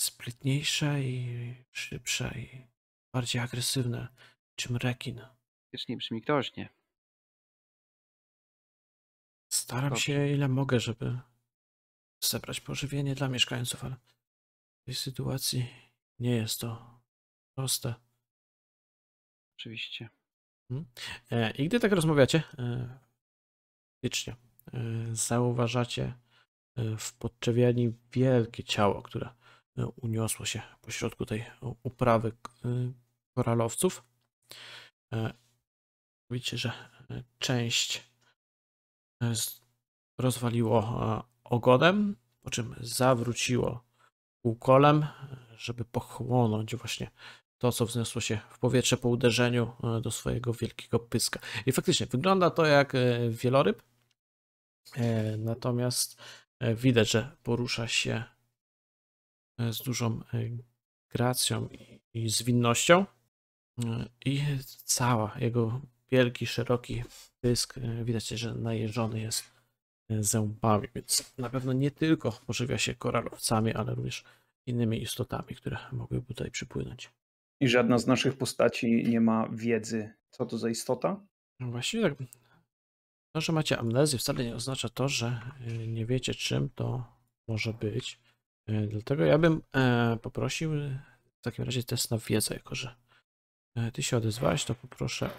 Speaker 1: sprytniejsze i szybsze i bardziej agresywne, niczym rekin.
Speaker 2: Faktycznie brzmi groźnie.
Speaker 1: Staram Dobrze. się ile mogę, żeby zebrać pożywienie dla mieszkańców, ale tej sytuacji nie jest to proste. Oczywiście. Hmm? E, I gdy tak rozmawiacie, e, faktycznie e, zauważacie w podczewiani wielkie ciało, które uniosło się pośrodku tej uprawy koralowców. Widzicie, że część rozwaliło ogonem, po czym zawróciło półkolem, żeby pochłonąć właśnie to, co wzniosło się w powietrze po uderzeniu e, do swojego wielkiego pyska. I faktycznie wygląda to jak e, wieloryb, e, natomiast widać, że porusza się z dużą gracją i zwinnością i cała jego wielki, szeroki pysk, widać, że najeżony jest zębami, więc na pewno nie tylko pożywia się koralowcami, ale również innymi istotami, które mogłyby tutaj przypłynąć. I żadna z
Speaker 4: naszych postaci nie ma wiedzy, co to za istota?
Speaker 1: No właśnie tak. To, że macie amnezję wcale nie oznacza to, że e, nie wiecie czym to może być. E, dlatego ja bym e, poprosił w takim razie test na wiedzę, jako że ty się odezwałeś, to poproszę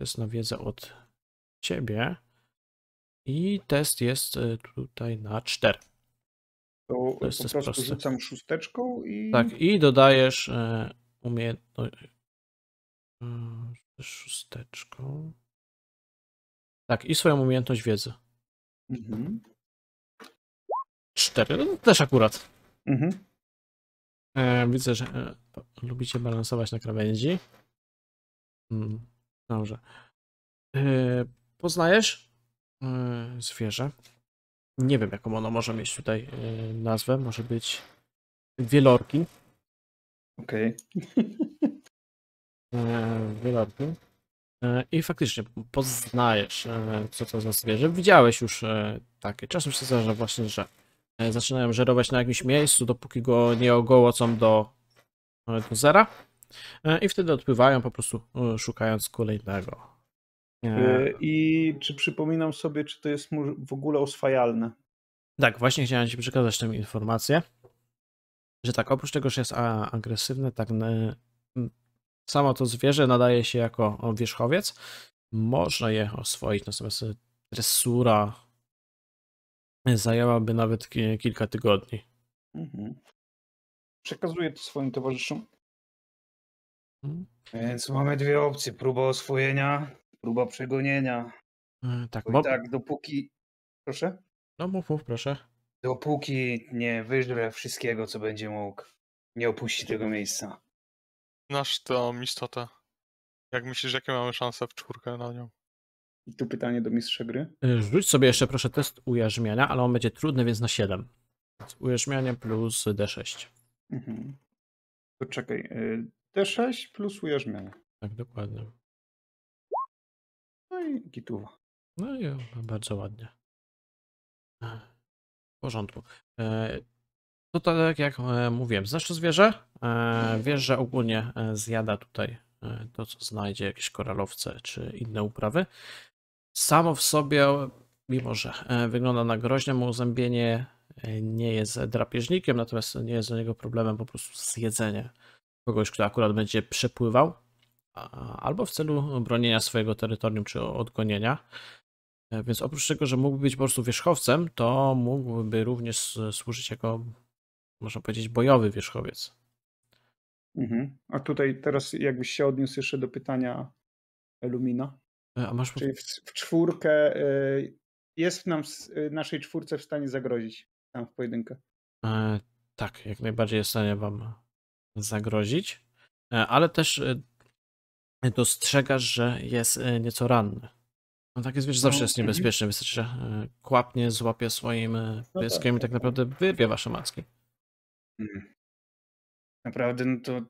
Speaker 1: test na wiedzę od ciebie. I test jest y, tutaj na 4. To,
Speaker 4: to po jest po prostu prosty. rzucam szósteczką i... Tak, i
Speaker 1: dodajesz y, umiejętność... Y, szósteczką... Tak, i swoją umiejętność wiedzy. Mhm. Cztery, no, też akurat. Mhm. E, widzę, że e, lubicie balansować na krawędzi. Hmm, dobrze. E, poznajesz Mm, zwierzę. Nie wiem, jaką ono może mieć tutaj e, nazwę. Może być wielorki. Okej. Okay. E, wielorki. E, I faktycznie poznajesz, co to za zwierzę. Widziałeś już takie. Czasem się zdarza właśnie, że zaczynają żerować na jakimś miejscu, dopóki go nie ogołocą do, do zera. I wtedy odpływają po prostu szukając kolejnego E, e,
Speaker 5: I
Speaker 4: czy przypominam sobie, czy to jest w ogóle oswajalne?
Speaker 1: Tak, właśnie chciałem Ci przekazać tę informację, że tak, oprócz tego, że jest agresywne, tak samo to zwierzę nadaje się jako wierzchowiec. Można je oswoić, natomiast dresura zajęłaby nawet kilka tygodni.
Speaker 3: Mhm. Przekazuję to swoim towarzyszom.
Speaker 1: Mhm.
Speaker 4: Więc mamy dwie opcje: próba oswojenia próba przegonienia. Mm, tak, bo... tak, dopóki. Proszę?
Speaker 1: No mów, mów, proszę.
Speaker 4: Dopóki nie wyżre wszystkiego, co będzie mógł, nie opuści tego miejsca.
Speaker 1: Nasz
Speaker 5: to istotę. Jak myślisz, jakie mamy szanse w czwórkę na nią? I tu pytanie
Speaker 4: do mistrza gry.
Speaker 1: Y, rzuć sobie jeszcze proszę test ujarzmiania, ale on będzie trudny, więc na 7. Ujarzmianie plus D6.
Speaker 4: Mhm. To czekaj, y, D6
Speaker 3: plus ujarzmianie.
Speaker 1: Tak, dokładnie. No i gituwa. No i bardzo ładnie. E, w porządku. E, to tak jak e, mówiłem, znasz zwierzę? Wiesz, że ogólnie zjada tutaj to, co znajdzie, jakieś koralowce czy inne uprawy. Samo w sobie, mimo że wygląda na groźne, mu zębienie nie jest drapieżnikiem, natomiast nie jest do niego problemem po prostu zjedzenie kogoś, kto akurat będzie przepływał albo w celu bronienia swojego terytorium czy odgonienia. E, więc oprócz tego, że mógłby być po prostu wierzchowcem, to mógłby również służyć jako, można powiedzieć, bojowy wierzchowiec.
Speaker 3: Mhm.
Speaker 4: A tutaj teraz jakbyś się odniósł jeszcze do pytania Lumina. E, a masz... Czyli w, w czwórkę e, jest nam w naszej czwórce w stanie zagrozić tam w pojedynkę.
Speaker 1: E, tak, jak najbardziej jest w stanie wam zagrozić, ale też dostrzegasz, że jest e, nieco ranny. No tak jest, wiesz, no, zawsze jest mhm. niebezpieczny. Wystarczy, że kłapnie złapie swoim pyskiem e, no tak, i tak, tak, tak naprawdę wyrwie wasze macki.
Speaker 4: Mhm. Naprawdę, no to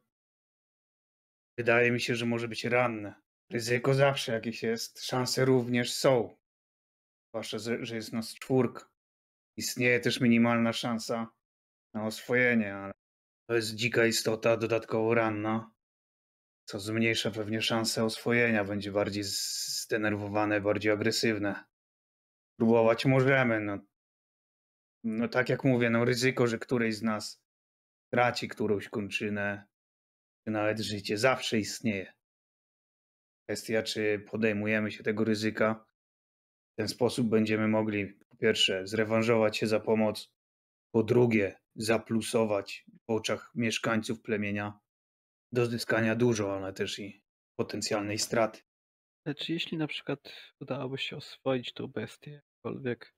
Speaker 4: wydaje mi się, że może być ranny. Ryzyko zawsze jakieś jest, szanse również są. Zwłaszcza, że jest nas czwórka. Istnieje też minimalna szansa na oswojenie, ale to jest dzika istota, dodatkowo ranna co zmniejsza pewnie szanse oswojenia, będzie bardziej zdenerwowane, bardziej agresywne. Próbować możemy, no. No tak jak mówię, no ryzyko, że któryś z nas traci którąś kończynę, czy nawet życie, zawsze istnieje. Kwestia, czy podejmujemy się tego ryzyka. W ten sposób będziemy mogli, po pierwsze, zrewanżować się za pomoc, po drugie, zaplusować w oczach mieszkańców plemienia, do zyskania dużo, ale też i potencjalnej straty.
Speaker 2: Lecz znaczy, jeśli na przykład udałoby się oswoić tą bestię, jakkolwiek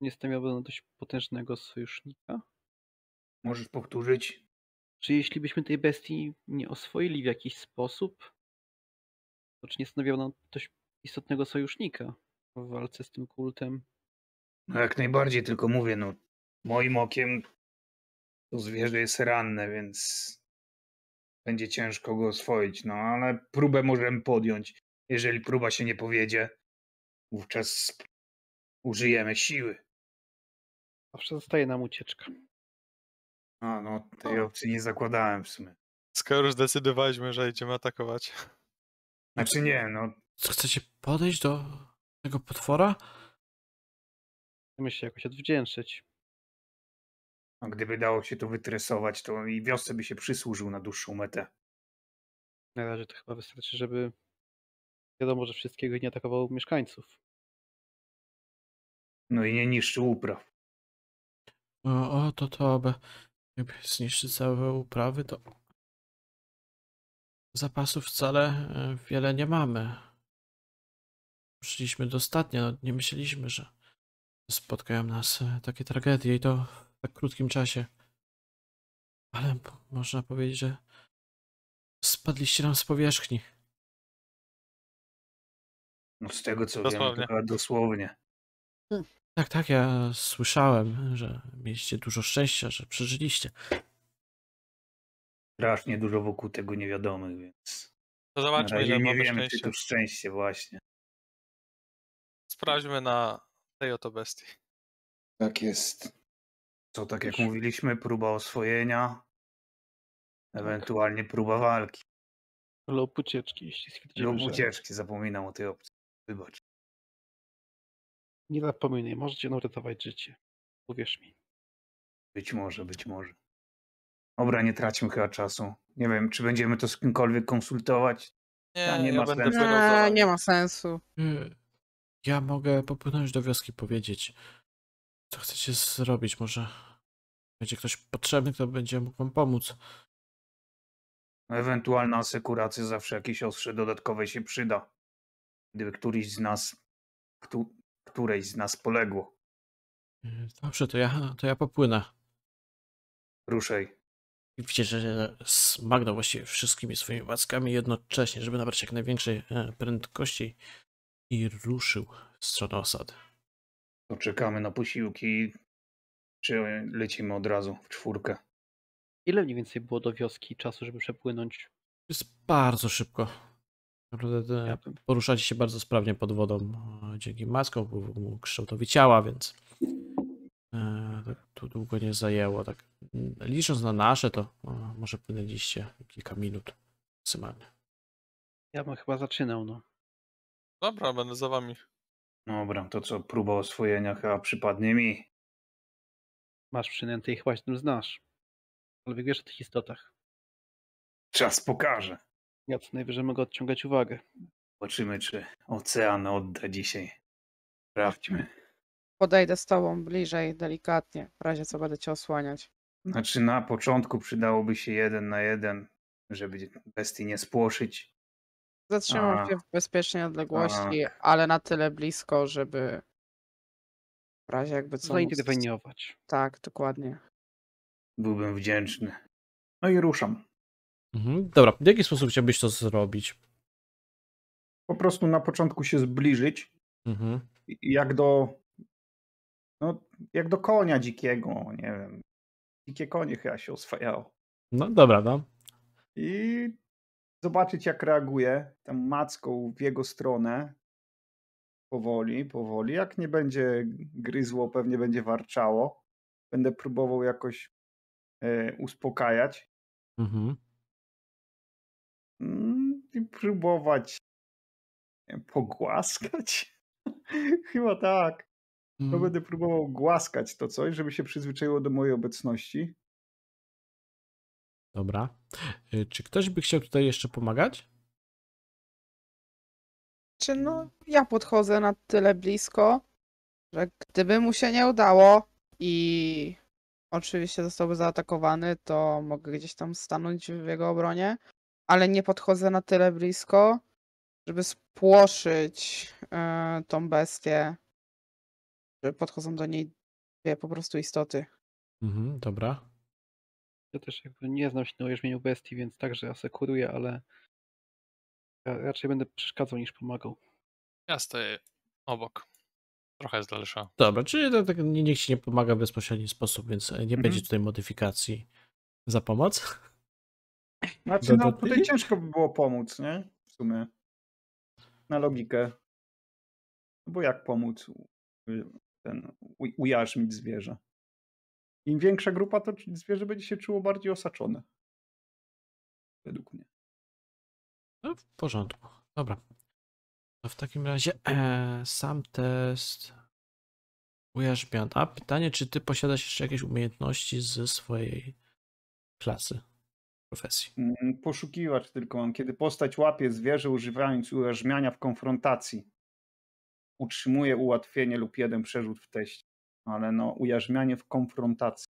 Speaker 2: nie stawiałby na dość potężnego sojusznika? Możesz powtórzyć? Czy jeśli byśmy tej bestii nie oswoili w jakiś sposób, to czy nie stanowiła nam dość istotnego sojusznika w walce z tym kultem?
Speaker 4: No jak najbardziej, tylko mówię, no moim okiem to zwierzę jest ranne, więc będzie ciężko go oswoić, no ale próbę możemy podjąć. Jeżeli próba się nie powiedzie, wówczas użyjemy siły.
Speaker 2: Zawsze zostaje nam ucieczka.
Speaker 5: A, no tej no. opcji nie zakładałem w sumie. Skoro już zdecydowaliśmy, że idziemy atakować. Znaczy nie, no.
Speaker 2: Co, chcecie podejść do tego potwora? Chcemy się jakoś odwdzięczyć.
Speaker 4: A no, gdyby dało się to wytresować, to i wiosce by się przysłużył na dłuższą metę.
Speaker 2: Na razie to chyba wystarczy, żeby wiadomo, że wszystkiego nie atakował mieszkańców.
Speaker 3: No i nie niszczył upraw. O, no, o to
Speaker 1: to, by jakby zniszczy całe uprawy, to zapasów wcale e, wiele nie mamy. Przyszliśmy dostatnio, no, nie myśleliśmy, że spotkają nas e, takie tragedie i to tak krótkim czasie. Ale można powiedzieć, że spadliście nam z powierzchni.
Speaker 3: No z tego co dosłownie. wiem,
Speaker 4: dosłownie.
Speaker 1: Tak, tak, ja słyszałem, że mieliście dużo szczęścia, że przeżyliście.
Speaker 3: Strasznie
Speaker 4: dużo wokół tego niewiadomych,
Speaker 5: więc. To zobaczmy, ile nie wiemy, szczęście. czy to
Speaker 4: szczęście właśnie.
Speaker 5: Sprawdźmy na tej oto bestii.
Speaker 4: Tak jest. To tak jak mówiliśmy, próba oswojenia, tak. ewentualnie próba walki.
Speaker 2: Lub ucieczki, jeśli stwierdzimy, Lub że...
Speaker 4: ucieczki, zapominam o tej opcji. Wybacz.
Speaker 2: Nie zapominaj, możecie nam ratować życie. Uwierz mi. Być może, być może.
Speaker 4: Dobra, nie traćmy chyba czasu. Nie wiem, czy będziemy to z kimkolwiek konsultować.
Speaker 6: Nie, nie, ja ma sensu. Nie, nie ma sensu. Hmm.
Speaker 1: Ja mogę popłynąć do wioski powiedzieć. Co chcecie zrobić? Może będzie ktoś potrzebny, kto będzie mógł wam pomóc.
Speaker 4: Ewentualna asekuracja zawsze jakieś ostrze dodatkowe się przyda. Gdyby któryś z nas, któ, którejś z nas poległo.
Speaker 1: E, dobrze, to ja, to ja popłynę. Ruszaj. Widzicie, że smagnął właściwie wszystkimi swoimi łaskami jednocześnie, żeby nabrać jak największej e, prędkości i ruszył w stronę osady.
Speaker 4: To czekamy na posiłki, czy lecimy od
Speaker 2: razu w czwórkę? Ile mniej więcej było do wioski czasu, żeby przepłynąć?
Speaker 1: Jest bardzo szybko. Naprawdę poruszacie się bardzo sprawnie pod wodą e, dzięki maskom, kształtowi ciała, więc e, to tak długo nie zajęło. Tak. Licząc na nasze, to e, może płynęliście kilka minut maksymalnie.
Speaker 2: Ja bym chyba zaczynał, no.
Speaker 5: Dobra, będę za wami.
Speaker 4: No dobra, to co, próba oswojenia chyba przypadnie mi.
Speaker 2: Masz przynętę i chyba się tym znasz. Ale wiesz o tych istotach.
Speaker 4: Czas pokaże.
Speaker 2: Ja co najwyżej mogę odciągać uwagę.
Speaker 4: Zobaczymy, czy ocean odda dzisiaj. Sprawdźmy.
Speaker 6: Podejdę z tobą bliżej, delikatnie, w razie co będę cię osłaniać.
Speaker 4: Znaczy na początku przydałoby się jeden na jeden, żeby bestii nie spłoszyć.
Speaker 6: Zatrzymam tak. się w bezpiecznej odległości, tak. ale na tyle blisko, żeby w razie jakby co. No móc- Zainterweniować. Tak, dokładnie. Byłbym wdzięczny.
Speaker 1: No i ruszam. Mhm. Dobra, w jaki sposób chciałbyś to zrobić?
Speaker 4: Po prostu na początku się zbliżyć, Mhm. jak do. No, jak do konia dzikiego, nie wiem. Dzikie konie chyba się oswajało.
Speaker 5: No dobra, no.
Speaker 4: I zobaczyć jak reaguje tam macką w jego stronę. Powoli, powoli. Jak nie będzie gryzło, pewnie będzie warczało. Będę próbował jakoś
Speaker 3: e, uspokajać. Mhm. Mm, I próbować pogłaskać?
Speaker 4: Chyba tak. To mm. będę próbował głaskać to coś, żeby się przyzwyczaiło do mojej
Speaker 3: obecności.
Speaker 1: Dobra. Y, czy ktoś by chciał tutaj jeszcze
Speaker 3: pomagać?
Speaker 6: Czy no, ja podchodzę na tyle blisko, że gdyby mu się nie udało i oczywiście zostałby zaatakowany, to mogę gdzieś tam stanąć w jego obronie, ale nie podchodzę na tyle blisko, żeby spłoszyć e, tą bestię. Podchodzą do niej dwie po prostu istoty.
Speaker 1: Mhm, dobra.
Speaker 2: Ja też jakby nie znam się na ujrzmieniu bestii, więc także asekuruję, ale
Speaker 1: ja raczej będę przeszkadzał niż pomagał.
Speaker 5: Ja stoję obok. Trochę jest dalsza.
Speaker 1: Dobra, czyli tak, nikt ci nie pomaga w bezpośredni sposób, więc e, nie mhm. będzie tutaj modyfikacji za pomoc.
Speaker 5: Znaczy, no tutaj ciężko by było
Speaker 4: pomóc, nie? W sumie. Na logikę. No bo jak pomóc ten, ujarzmić zwierzę? Im większa grupa, to zwierzę będzie się czuło bardziej osaczone. Według
Speaker 1: mnie. No, w porządku. Dobra. w takim razie e, sam test ujarzmian. A pytanie, czy ty posiadasz jeszcze jakieś umiejętności ze swojej klasy, profesji?
Speaker 4: Mm, Poszukiwacz tylko mam. Kiedy postać łapie zwierzę używając ujarzmiania w konfrontacji, utrzymuje ułatwienie lub jeden przerzut w teście ale no ujarzmianie w konfrontacji.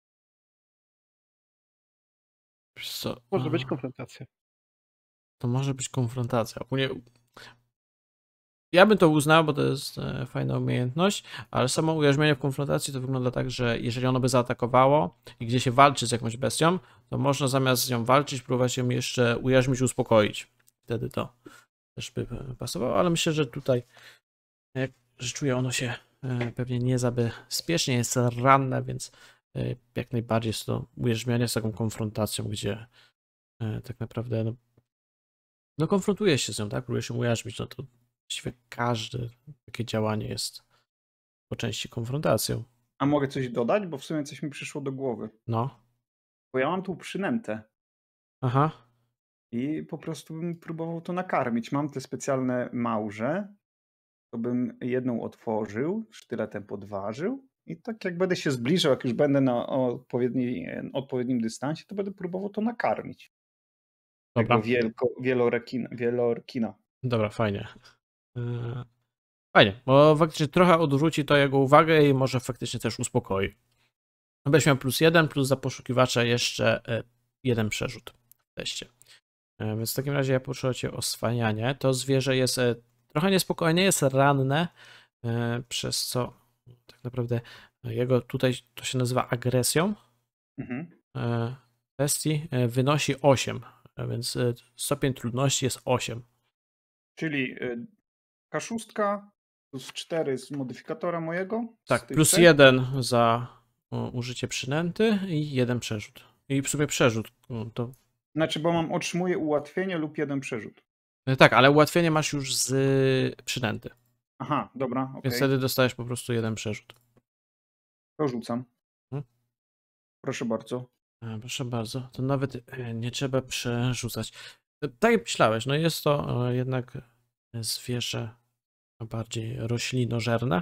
Speaker 3: Co? Może być konfrontacja. To
Speaker 1: może być konfrontacja. Ja bym to uznał, bo to jest e, fajna umiejętność, ale samo ujarzmianie w konfrontacji to wygląda tak, że jeżeli ono by zaatakowało i gdzie się walczy z jakąś bestią, to można zamiast z nią walczyć, próbować ją jeszcze ujarzmić, uspokoić. Wtedy to też by e, pasowało, ale myślę, że tutaj, jak e, że czuję, ono się E, pewnie nie Spiesznie jest ranna, więc e, jak najbardziej jest to ujrzmianie z taką konfrontacją, gdzie e, tak naprawdę no, no konfrontuje się z nią, tak? Próbuje się ujarzmić, no to właściwie każde takie działanie jest po części konfrontacją.
Speaker 4: A mogę coś dodać? Bo w sumie coś mi przyszło do głowy. No. Bo ja mam tu przynętę. Aha. I po prostu bym próbował to nakarmić. Mam te specjalne małże, to bym jedną otworzył, sztyletem podważył i tak jak będę się zbliżał, jak już będę na odpowiedni, odpowiednim dystansie, to będę próbował to nakarmić. Dobra. Tego wielko, wielorekina,
Speaker 1: Dobra, fajnie. E, fajnie, bo faktycznie trochę odwróci to jego uwagę i może faktycznie też uspokoi. Będziesz miał plus jeden, plus za poszukiwacza jeszcze e, jeden przerzut w teście. E, więc w takim razie ja proszę cię o swanianie. To zwierzę jest trochę niespokojnie, jest ranne, e, przez co tak naprawdę jego tutaj to się nazywa agresją. Mhm. Bestii e, e, wynosi 8, więc stopień trudności jest 8.
Speaker 4: Czyli K6 plus 4 z modyfikatora mojego? tak, plus 3?
Speaker 1: 1 za użycie przynęty i 1 przerzut. I w sumie przerzut. No to...
Speaker 4: Znaczy, bo mam otrzymuję ułatwienie lub jeden przerzut.
Speaker 1: No tak, ale ułatwienie masz już z y, przynęty.
Speaker 4: Aha, dobra. Okay. Więc wtedy
Speaker 1: dostajesz po prostu jeden przerzut. To rzucam. Hmm? Proszę bardzo. E, proszę bardzo. To nawet e, nie trzeba przerzucać. E, tak jak myślałeś, no jest to jednak zwierzę bardziej roślinożerne.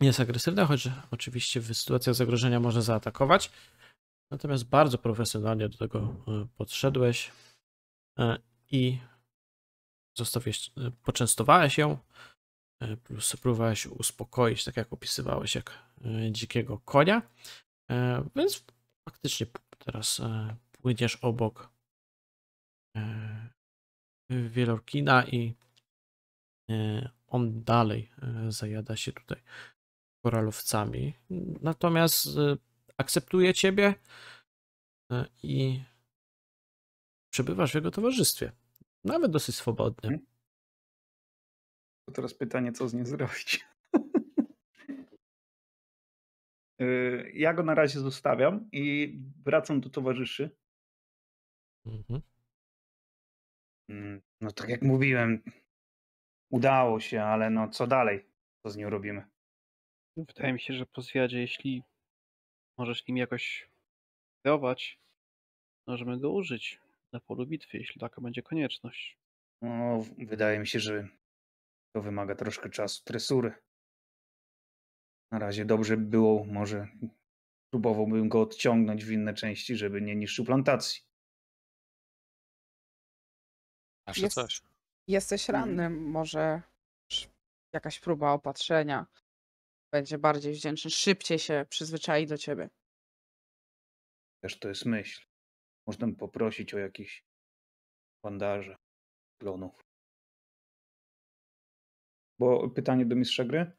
Speaker 1: Nie jest agresywne, choć oczywiście w sytuacjach zagrożenia może zaatakować. Natomiast bardzo profesjonalnie do tego podszedłeś. E, i zostawiłeś, e, poczęstowałeś ją, e, plus próbowałeś uspokoić, tak jak opisywałeś, jak dzikiego konia. Więc faktycznie teraz płyniesz obok wielorkina i on dalej zajada się tutaj koralowcami. Natomiast akceptuje ciebie i przebywasz w
Speaker 3: jego towarzystwie. Nawet dosyć swobodnie. Mhm. To teraz pytanie, co z nim zrobić? Y, ja go na
Speaker 4: razie zostawiam i wracam do towarzyszy. Mhm. Mm, no tak jak mówiłem, udało się, ale no co dalej? Co z nią robimy?
Speaker 2: No, wydaje mi się, że po zwiadzie, jeśli możesz nim jakoś sterować, możemy go użyć na polu bitwy, jeśli taka będzie konieczność.
Speaker 4: No, wydaje mi się, że to wymaga troszkę czasu, tresury. Na razie dobrze by było, może próbowałbym go odciągnąć w inne części, żeby nie niszczył plantacji.
Speaker 5: Aż Jest, coś.
Speaker 6: Jesteś mhm. ranny, może jakaś próba opatrzenia. Będzie bardziej wdzięczny, szybciej się przyzwyczai do ciebie.
Speaker 3: Też to jest myśl. Można poprosić o jakieś bandaże klonów. Bo
Speaker 4: pytanie do mistrza gry.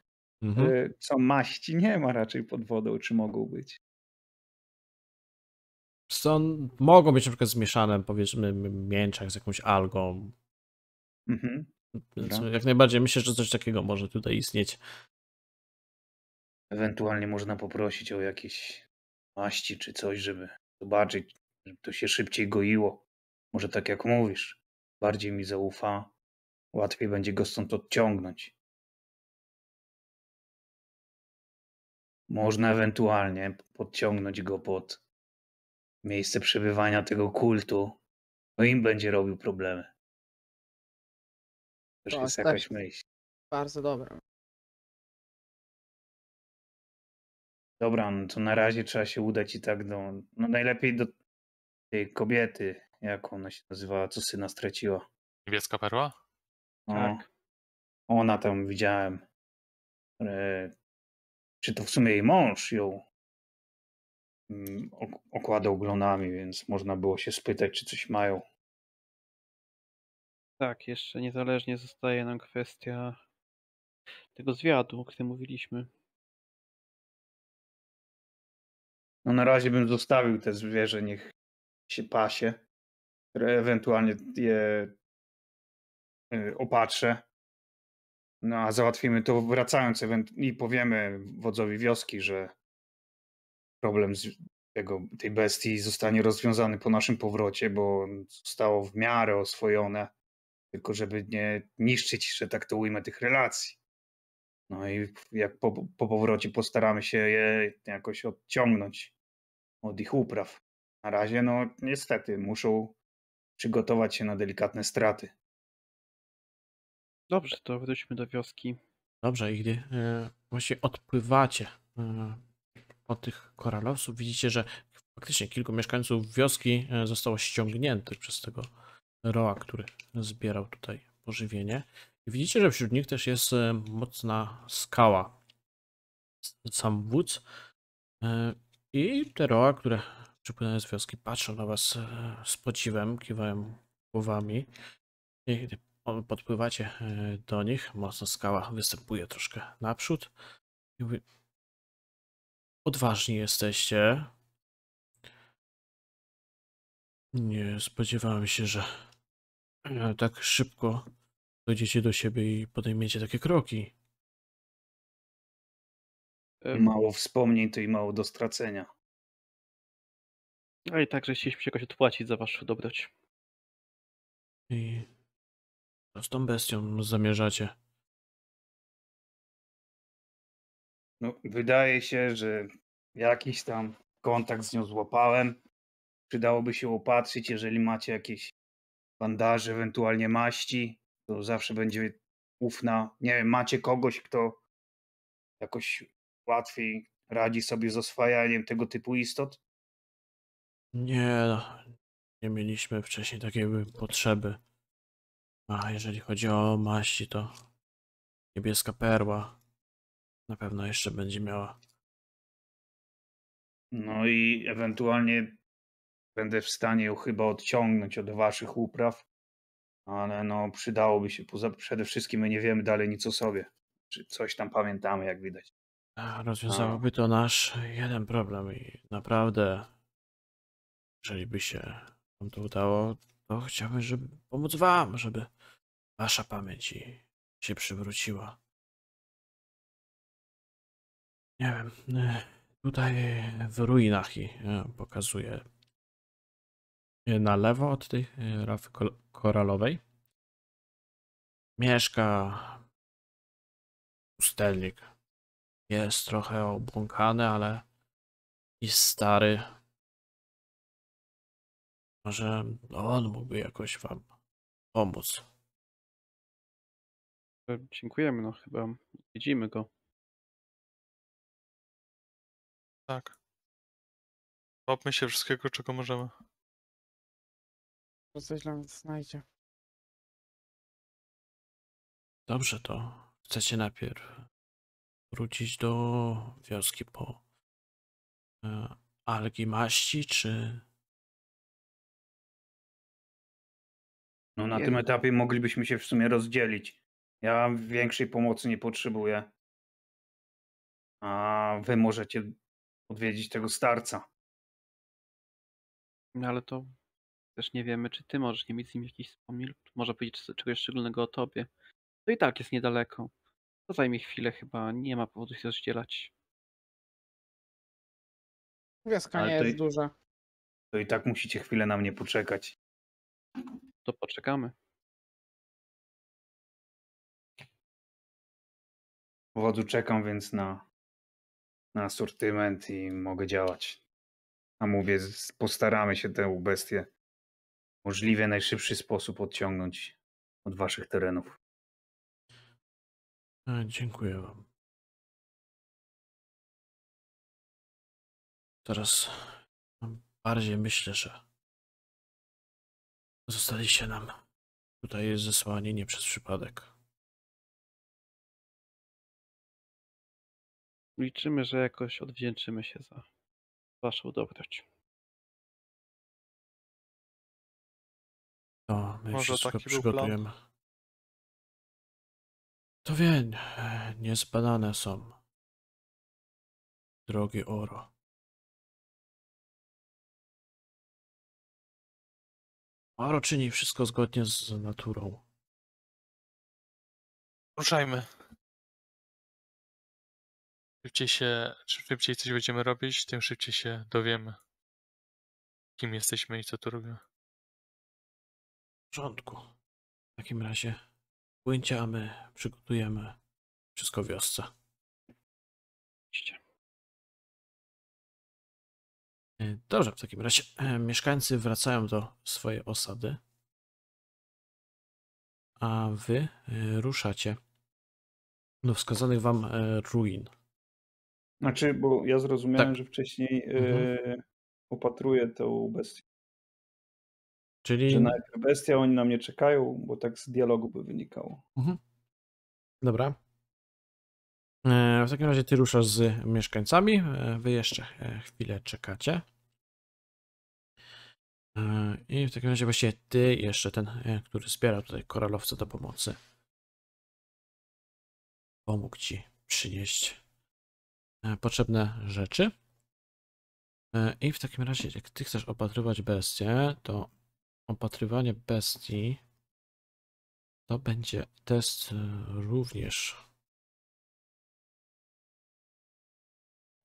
Speaker 4: Mhm. E, co maści nie ma raczej pod wodą, czy mogą być?
Speaker 1: Są, mogą być na przykład zmieszane, powiedzmy, mięczach z jakąś algą. Mhm. Jak najbardziej myślę, że coś takiego może tutaj istnieć.
Speaker 4: Ewentualnie można poprosić o jakieś maści czy coś, żeby zobaczyć, żeby to się szybciej goiło. Może tak jak
Speaker 3: mówisz, bardziej mi zaufa, łatwiej będzie go stąd odciągnąć. Można ewentualnie podciągnąć go pod miejsce przebywania tego kultu, no im będzie robił problemy. Też no, tak, jest jakaś myśl. Bardzo dobra. Dobra, no to na razie trzeba
Speaker 4: się udać i tak do. No najlepiej do tej kobiety, jak ona się nazywała, co syna straciła.
Speaker 5: Niebieska perła?
Speaker 3: No,
Speaker 4: tak. Ona tam widziałem. E, czy to w sumie jej mąż ją mm, okładał glonami, więc można było się spytać, czy coś mają.
Speaker 2: Tak, jeszcze niezależnie zostaje nam kwestia tego zwiadu, o którym mówiliśmy.
Speaker 3: No na razie bym zostawił te zwierzę, niech się pasie, ewentualnie
Speaker 4: je e, opatrzę. No a załatwimy to wracając i powiemy wodzowi wioski, że problem z tego, tej bestii zostanie rozwiązany po naszym powrocie, bo zostało w miarę oswojone, tylko żeby nie niszczyć, że tak to ujmę, tych relacji. No i jak po, po powrocie postaramy się je jakoś odciągnąć od ich upraw. Na razie, no niestety, muszą przygotować się na delikatne straty.
Speaker 2: Dobrze, to wróćmy do wioski.
Speaker 1: Dobrze, i gdy e, właśnie odpływacie e, od tych koralowców, widzicie, że faktycznie kilku mieszkańców wioski e, zostało ściągniętych przez tego roa, który zbierał tutaj pożywienie. I widzicie, że wśród nich też jest e, mocna skała, sam wódz. E, I te roa, które przypłynęły z wioski, patrzą na was e, z podziwem, kiwają głowami. I gdy podpływacie e, do nich, mocno skała występuje troszkę naprzód. I Odważni jesteście. Nie spodziewałem się, że e, tak szybko dojdziecie do siebie i podejmiecie takie kroki.
Speaker 4: Mało
Speaker 3: wspomnień, to i mało do stracenia. No i także chcieliśmy jakoś odpłacić za waszą dobroć. I z tą bestią zamierzacie? No, wydaje się, że jakiś tam
Speaker 4: kontakt z nią złapałem. Przydałoby się opatrzyć, jeżeli macie jakieś bandaże, ewentualnie maści, to zawsze będzie ufna. Nie wiem, macie kogoś, kto jakoś łatwiej radzi sobie z oswajaniem tego typu istot?
Speaker 1: Nie, no, nie mieliśmy wcześniej takiej potrzeby. A jeżeli chodzi o maści, to niebieska perła na pewno jeszcze będzie miała.
Speaker 4: No i ewentualnie będę w stanie ją chyba odciągnąć od waszych upraw, ale no przydałoby się. Poza, przede wszystkim my nie wiemy dalej nic o sobie. Czy coś tam pamiętamy, jak widać.
Speaker 5: Rozwiązałoby
Speaker 1: to nasz jeden problem i naprawdę jeżeli by się wam to udało, to chciałbym, żeby pomóc wam, żeby wasza pamięć się przywróciła.
Speaker 7: Nie wiem, y, tutaj w
Speaker 3: ruinach i y, pokazuję y, na lewo od tej rafy koralowej. Mieszka pustelnik. Jest trochę obłąkany, ale i stary może on mógłby jakoś wam pomóc. E, dziękujemy, no chyba widzimy go. Tak. Opmy się wszystkiego, czego możemy. Bo coś dla nas znajdzie. Dobrze to. Chcecie najpierw wrócić do wioski po e,
Speaker 1: algi maści, czy
Speaker 4: No na tym etapie moglibyśmy się w sumie rozdzielić. Ja większej pomocy nie potrzebuję. A wy możecie odwiedzić tego starca.
Speaker 2: No ale to też nie wiemy, czy ty możesz nie mieć z nim jakichś wspomnień, może powiedzieć czegoś szczególnego o tobie. To i tak jest niedaleko. To zajmie chwilę chyba, nie ma powodu się rozdzielać.
Speaker 3: Wioska nie jest i, duża. To i tak musicie chwilę na mnie poczekać to poczekamy. Powodu czekam więc na, na asortyment i mogę działać.
Speaker 4: A mówię, postaramy się tę bestię w możliwie najszybszy
Speaker 3: sposób odciągnąć od waszych terenów. E, dziękuję wam. Teraz bardziej myślę, że Zostaliście nam. Tutaj jest zesłanie nie przez przypadek. Liczymy, że jakoś odwdzięczymy się za waszą dobroć. To my Może wszystko taki przygotujemy. To wiem, e, niezbadane są drogi Oro. Maro czyni wszystko zgodnie z naturą. Ruszajmy.
Speaker 5: Szybciej się, czym szybciej coś będziemy robić, tym szybciej się
Speaker 3: dowiemy, kim jesteśmy i co tu robimy. W porządku. W takim razie płyńcie, a my przygotujemy wszystko wiosce.
Speaker 1: E, dobrze, w takim razie e, mieszkańcy wracają do swojej osady, a wy e, ruszacie do wskazanych wam ruin.
Speaker 4: Znaczy, bo ja zrozumiałem, tak. że wcześniej mhm. opatruję tę bestię. Czyli. Że na bestia oni na mnie czekają, bo tak z dialogu by wynikało.
Speaker 1: Mhm. Dobra. E, w takim razie ty ruszasz z mieszkańcami. E, wy jeszcze e, chwilę czekacie. I w takim razie właśnie ty jeszcze ten, który zbiera tutaj koralowce do pomocy. Pomógł ci przynieść potrzebne rzeczy. I w takim razie, jak ty chcesz opatrywać bestie, to opatrywanie bestii to będzie test również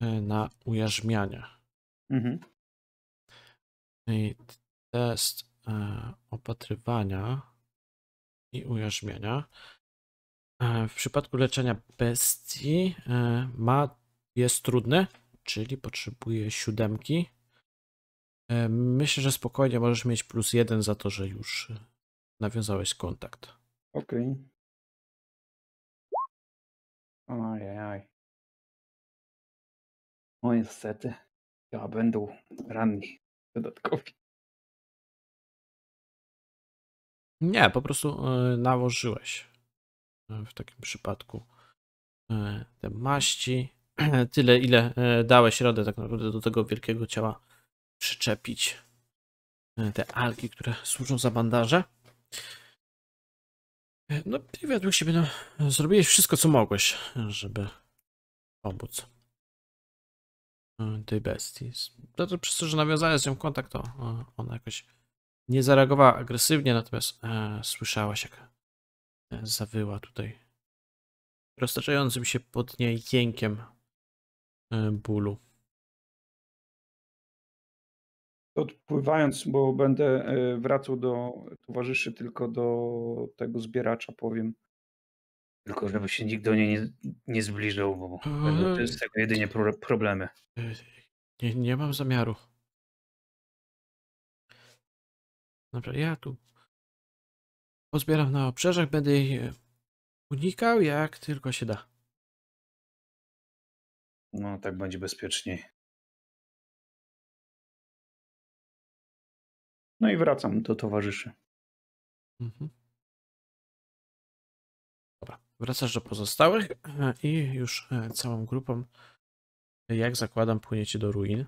Speaker 3: E, na ujarzmianie. Mhm.
Speaker 1: I e, test e, opatrywania i ujarzmienia. W przypadku leczenia bestii ma, jest trudny, czyli potrzebuje siódemki. Myślę, że spokojnie możesz mieć plus jeden za to, że już nawiązałeś kontakt.
Speaker 3: Okej. Okay. Ojej. O no, niestety, ja będą ranni dodatkowi.
Speaker 1: Nie, po prostu e, nałożyłeś e, w takim przypadku e, te maści. Tyle, ile dałeś radę tak naprawdę do tego wielkiego ciała przyczepić te alki, które służą za bandaże. No i według siebie no, zrobiłeś wszystko, co mogłeś, żeby pomóc. E, tej bestii. To, to znaczy przez to, że nawiązałem z nią kontakt, to e, ona jakoś nie zareagowała agresywnie, natomiast e, słyszałaś, jak e, zawyła tutaj roztaczającym się pod niej jękiem bólu.
Speaker 4: Odpływając, bo będę wracał do towarzyszy, tylko do tego zbieracza powiem, tylko żeby się nikt do niej nie, nie zbliżył, bo to jest tego jedynie pro, problemy.
Speaker 1: E, nie, nie mam zamiaru. Dobra, ja tu
Speaker 3: pozbieram na obrzeżach, będę jej unikał jak tylko się da. No, tak będzie bezpieczniej. No i wracam do towarzyszy. Mhm. Wracasz do pozostałych e,
Speaker 1: i już e, całą grupą, e, jak zakładam, płyniecie do ruin.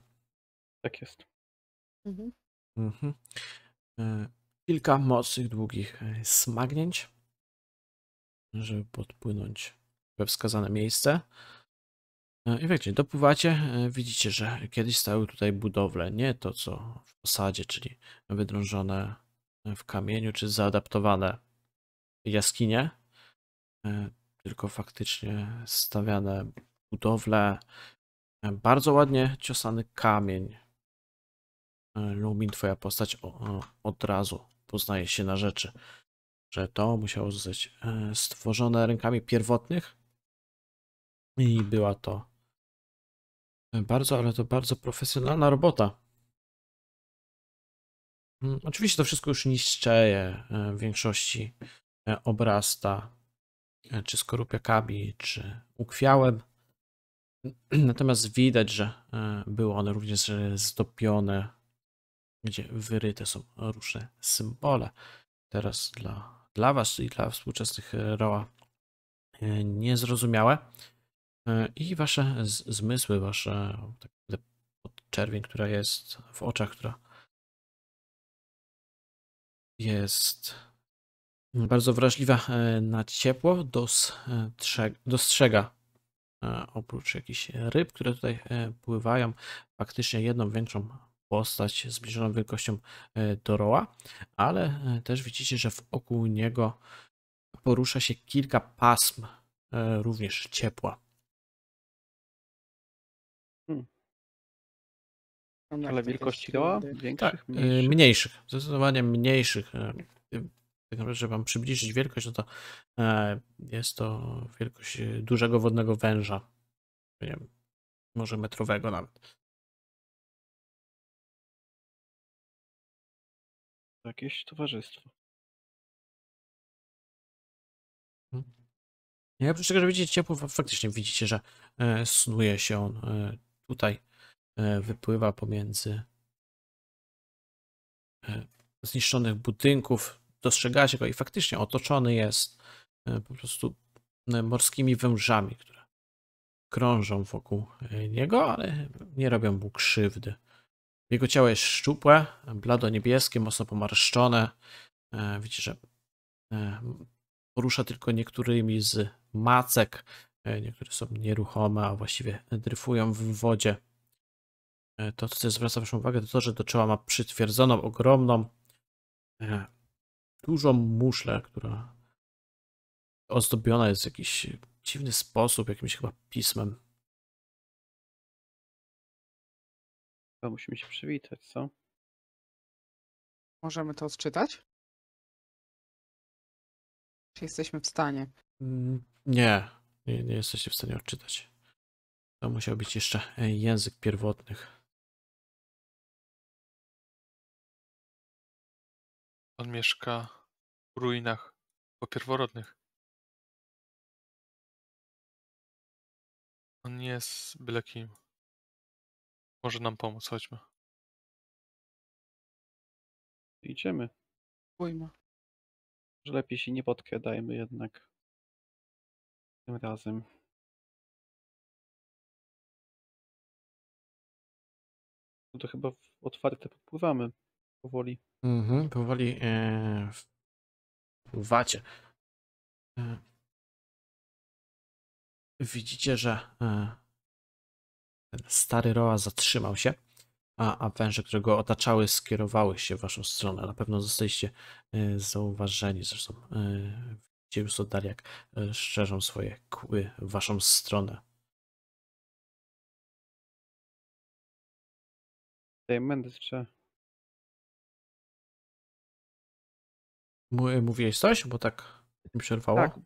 Speaker 1: Tak jest. Mhm. mhm. Kilka mocnych, długich smagnięć, żeby podpłynąć we wskazane miejsce. I wiecie, dopływacie, widzicie, że kiedyś stały tutaj budowle, nie to co w osadzie, czyli wydrążone w kamieniu, czy zaadaptowane jaskinie, Y, tylko faktycznie stawiane budowle. Y, bardzo ładnie ciosany kamień. Y, Lumin, twoja postać od razu poznaje się na rzeczy, że to musiało zostać stworzone rękami pierwotnych i była to bardzo, ale to bardzo profesjonalna robota. Mm, oczywiście to wszystko już niszczeje w większości obrasta czy skorupia kabi, czy ukwiałem. Natomiast widać, że e, były one również e, zdopione, gdzie wyryte są różne symbole. Teraz dla, dla Was i dla współczesnych e, roła niezrozumiałe. I Wasze zmysły, Wasze tak, czerwień, która jest w oczach, która jest bardzo wrażliwa e, na ciepło, e, dostrzega, e, oprócz jakichś ryb, które tutaj pływają, faktycznie jedną większą postać zbliżoną wielkością do roła, ale też widzicie, że wokół niego porusza się kilka pasm również
Speaker 3: ciepła. Hmm.
Speaker 2: Ale wielkości roła? Tak, większych? Tak, mniejszych. mniejszych.
Speaker 1: Zdecydowanie mniejszych tak naprawdę, żeby wam przybliżyć wielkość, no to e, jest to wielkość e, dużego wodnego węża. Nie wiem, może metrowego nawet.
Speaker 3: Jakieś towarzystwo. Mhm. Ja oprócz tego, że widzicie ciepło,
Speaker 1: faktycznie widzicie, że e, snuje się on tutaj. Wypływa pomiędzy zniszczonych budynków, dostrzegacie go i faktycznie otoczony jest e, po prostu morskimi wężami, które krążą wokół e, niego, ale nie robią mu krzywdy. Jego ciało jest szczupłe, blado-niebieskie, mocno pomarszczone. E, widzicie, że porusza tylko niektórymi z macek. Niektóre są nieruchome, a właściwie dryfują w wodzie. To, co zwraca Waszą uwagę, to to, że do czoła ma przytwierdzoną, ogromną dużą muszlę, która ozdobiona jest w jakiś dziwny sposób,
Speaker 3: jakimś chyba pismem. To musimy się przywitać, co? Możemy to odczytać?
Speaker 6: Czy jesteśmy w stanie?
Speaker 1: Mm, nie, nie, nie jesteście w stanie odczytać. To musiał być jeszcze język pierwotnych.
Speaker 3: On mieszka w ruinach po pierworodnych. On nie jest byle kim. Może nam pomóc, chodźmy. Idziemy. Pójmy. Że lepiej się nie podkładajmy jednak. Tym razem.
Speaker 2: No to chyba w otwarte podpływamy powoli.
Speaker 3: Mhm, powoli e, E,
Speaker 1: widzicie, że e, ten stary Roa zatrzymał się, a, a węże, które go otaczały, skierowały się w waszą stronę. Na pewno zostaliście e, zauważeni. Zresztą e, widzicie już od jak e, szczerzą swoje kły w
Speaker 3: waszą stronę. Tutaj Mendes Y, mówiłeś coś, bo tak mi przerwało? Tak,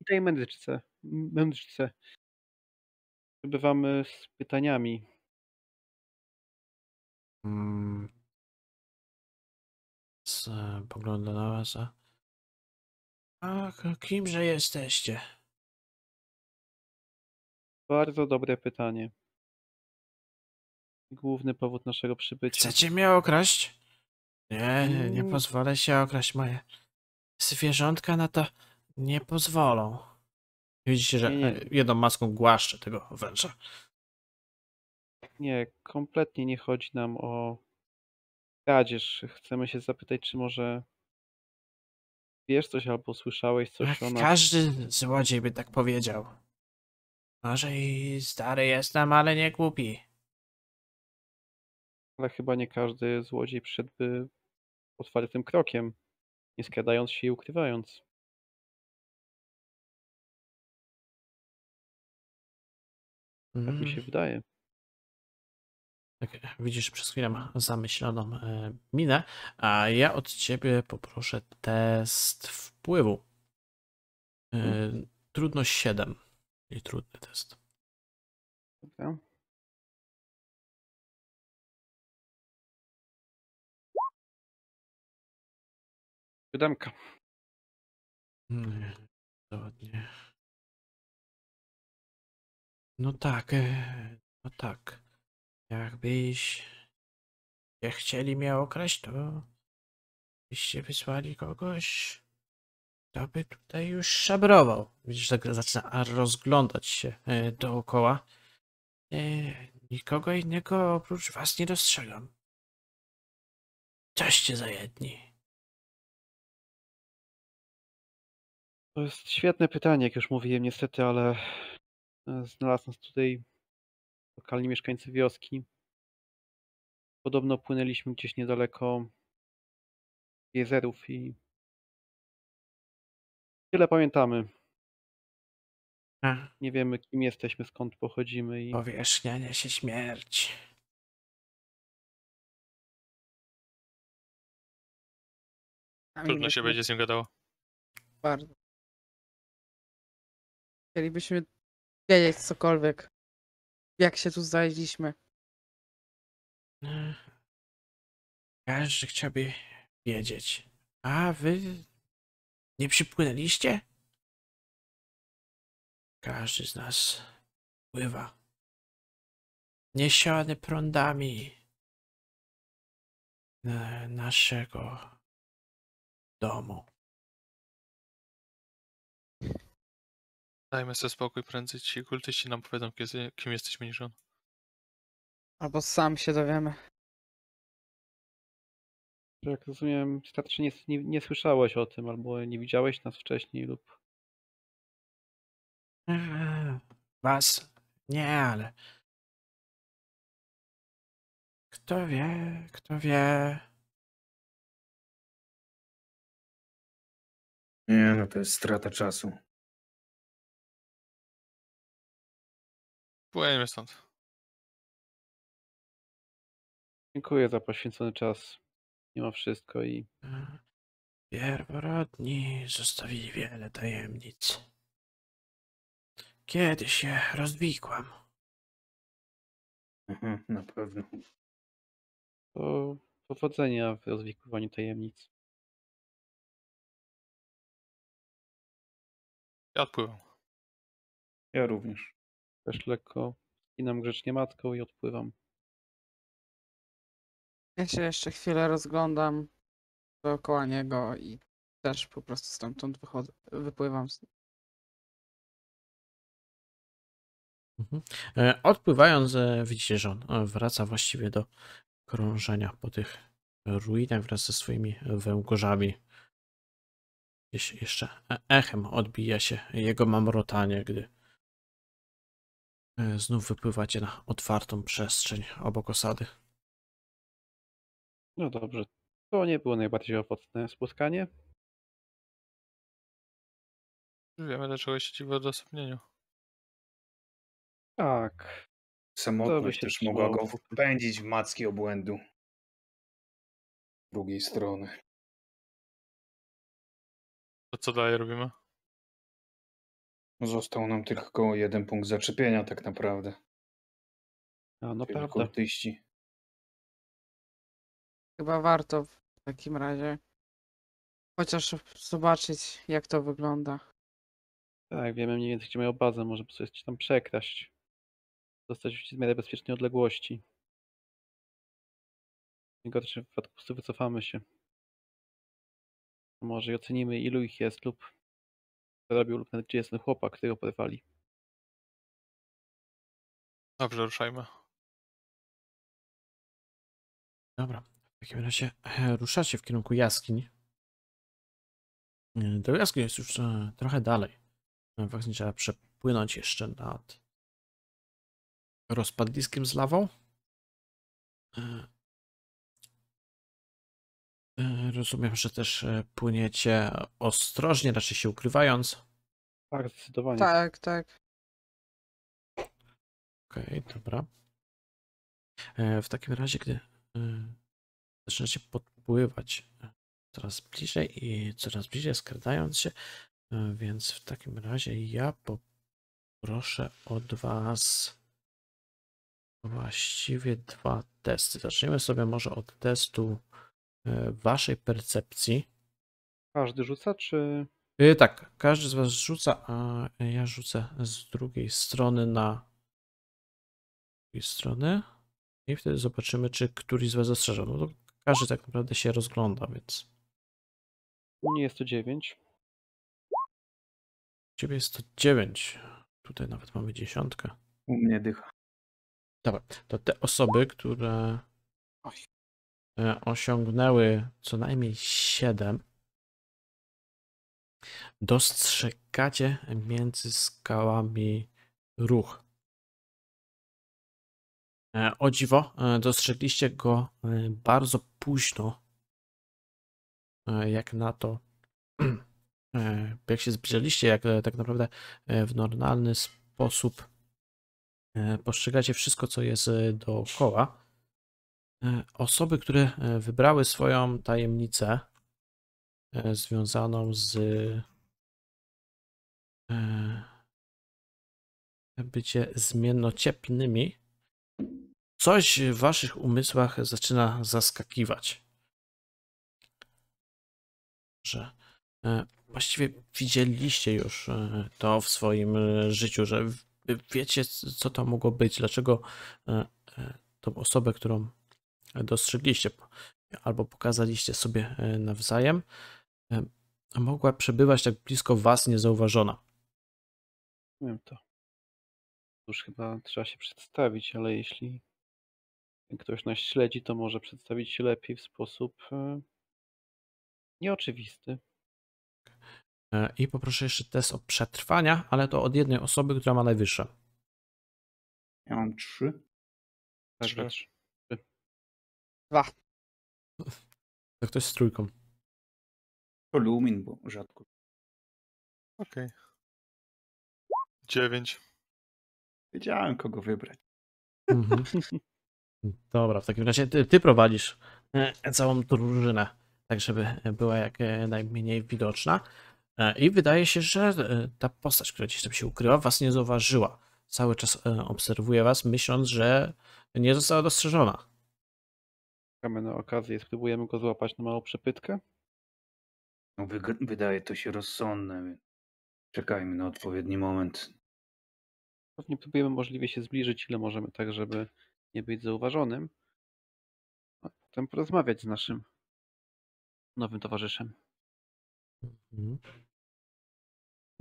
Speaker 2: w tej mędryczce, mędryczce przybywamy z pytaniami.
Speaker 3: Hmm. Pogląda na was. A... a kimże jesteście?
Speaker 2: Bardzo dobre pytanie. Główny powód
Speaker 1: naszego przybycia. Chcecie mnie okraść? Nie, nie, nie mm. pozwolę się okraść moje. Zwierzątka na to nie pozwolą. Widzicie, że nie, nie. E, jedną maską głaszczę tego węża. Nie,
Speaker 2: kompletnie nie chodzi nam o kradzież. Chcemy się zapytać, czy może
Speaker 1: wiesz coś albo słyszałeś coś Jak o nas. Każdy złodziej by tak powiedział. Może i stary jestem, ale nie głupi.
Speaker 2: Ale chyba nie każdy złodziej przyszedłby otwartym krokiem nie skradając
Speaker 3: się i ukrywając.
Speaker 1: Tak mi mm. się wydaje. Tak, widzisz przez chwilę zamyśloną e, minę, a ja od ciebie poproszę test wpływu. E, mhm. Trudność 7.
Speaker 3: I trudny test. Dobra. Siódemka. Nie, mm, ładnie.
Speaker 1: No tak, e, no tak. Jakbyś nie chcieli mnie okraść, to byście wysłali kogoś, kto by tutaj już szabrował. Widzisz, tak zaczyna rozglądać się e, dookoła. E, nikogo innego oprócz was nie
Speaker 3: dostrzegam. Coście za jedni.
Speaker 2: To jest świetne pytanie, jak już mówiłem, niestety, ale e, znalazł nas tutaj lokalni mieszkańcy wioski. Podobno płynęliśmy gdzieś niedaleko jezerów i tyle pamiętamy. Nie wiemy, kim jesteśmy, skąd pochodzimy i. Powierzchnia się śmierć.
Speaker 3: Trudno się będzie z nim gadało. Bardzo. Chcielibyśmy
Speaker 6: wiedzieć cokolwiek. Jak się tu znaleźliśmy?
Speaker 3: Każdy chciałby wiedzieć. A wy nie przypłynęliście? Każdy z nas pływa. Niesiony prądami e, naszego domu.
Speaker 5: Dajmy sobie spokój, prędzej ci kultyści nam powiedzą, kim jesteśmy niż on.
Speaker 2: Albo sam się dowiemy. Tak jak rozumiem, starczy nie, nie, nie słyszałeś o tym, albo nie widziałeś nas wcześniej lub...
Speaker 3: Eee, was? Nie, ale... Kto wie, kto wie... Nie, no to jest strata czasu. Płyniemy stąd.
Speaker 2: Dziękuję za poświęcony czas. Mimo wszystko i.
Speaker 1: Pierworodni zostawili wiele tajemnic. Kiedy
Speaker 3: się rozwikłam. Mhm, na pewno. To powodzenia w rozwikływaniu tajemnic. Ja odpływam. Ja również.
Speaker 2: Też lekko skinam grzecznie matką i odpływam. Ja się jeszcze chwilę rozglądam dookoła niego i
Speaker 3: też
Speaker 6: po prostu stamtąd wychodzę, wypływam.
Speaker 1: Mhm. E, odpływając e, widzicie, że on e, wraca właściwie do krążenia po tych ruinach wraz ze swoimi węgorzami. jeszcze echem odbija się jego mamrotanie, gdy E, znów wypływacie na otwartą przestrzeń obok osady.
Speaker 2: No dobrze. To nie było najbardziej owocne spotkanie.
Speaker 5: Wiemy, dlaczego się w odosobnieniu.
Speaker 3: Tak. Samotność też mogła go wpędzić w macki obłędu. Z drugiej strony. To co dalej robimy? Został nam tylko jeden punkt zaczepienia tak naprawdę. No, no prawda. Kultyści.
Speaker 6: Chyba warto w takim razie chociaż zobaczyć, jak to wygląda.
Speaker 2: Tak, wiemy mniej więcej, gdzie mają bazę. Może po prostu się tam przekraść. Zostać w miarę bezpiecznej odległości. W najgorszym po prostu wycofamy się. Może i ocenimy, ilu ich jest lub robił lub nawet gdzie jest ten chłopak, którego porwali.
Speaker 3: Dobrze, ruszajmy.
Speaker 1: Dobra, w takim razie e, ruszacie w kierunku jaskiń. Do e, jaskiń jest już e, trochę dalej. Właśnie trzeba przepłynąć jeszcze nad rozpadliskiem z lawą. E, rozumiem, że też e, płyniecie ostrożnie, raczej się ukrywając.
Speaker 6: Tak, zdecydowanie. Tak, tak.
Speaker 1: Okej, okay, dobra. E, w takim razie, gdy zaczynacie podpływać coraz bliżej i coraz bliżej, skradając się, więc w takim razie ja poproszę od Was właściwie dwa testy. Zacznijmy sobie może od testu E, waszej percepcji.
Speaker 2: Każdy rzuca, czy.
Speaker 1: E, tak, każdy z was rzuca, a ja rzucę z drugiej strony na. Z drugiej strony. I wtedy zobaczymy, czy któryś z was zastrzeże. No to każdy tak naprawdę się rozgląda, więc. Nie jest to 9. U ciebie jest to 9. Tutaj nawet mamy dziesiątkę. U mnie dycha. Dobra, to te osoby, które E, osiągnęły co najmniej 7, dostrzegacie między skałami ruch. E, o dziwo, e, dostrzegliście go bardzo późno, jak na to, jak się zbliżaliście, jak tak naprawdę w normalny sposób postrzegacie wszystko, co jest dookoła. E, osoby, które e, wybrały swoją tajemnicę e, związaną z bycie zmiennociepnymi, coś w waszych umysłach zaczyna zaskakiwać. Że właściwie widzieliście już to w swoim życiu, że wiecie, co to mogło być, dlaczego tą osobę, którą dostrzegliście albo pokazaliście sobie e, nawzajem, e, mogła przebywać tak blisko was niezauważona.
Speaker 2: Wiem to. Już chyba trzeba się przedstawić, ale jeśli ktoś nas śledzi, to może przedstawić się lepiej w sposób e, nieoczywisty.
Speaker 1: I poproszę jeszcze test o przetrwania, ale to od jednej osoby, która ma najwyższe.
Speaker 5: Ja mam trzy. Tak, trzy.
Speaker 3: Dwa. To ktoś z trójką. To Lumin, bo rzadko. Okej. Okay. Dziewięć. Wiedziałem, kogo wybrać.
Speaker 1: Mhm. Dobra, w takim razie ty, ty prowadzisz e, całą drużynę, tak żeby była jak e, najmniej widoczna. E, I wydaje się, że ta postać, która gdzieś tam się ukryła, was nie zauważyła. Cały czas obserwuje was, myśląc, że nie została dostrzeżona.
Speaker 2: Czekamy na okazję, spróbujemy go złapać na małą przepytkę? No,
Speaker 4: wydaje to się rozsądne. Czekajmy na odpowiedni moment.
Speaker 2: Pewnie próbujemy możliwie się zbliżyć, ile możemy, tak żeby nie być zauważonym. A potem porozmawiać z naszym nowym towarzyszem.
Speaker 1: Mhm.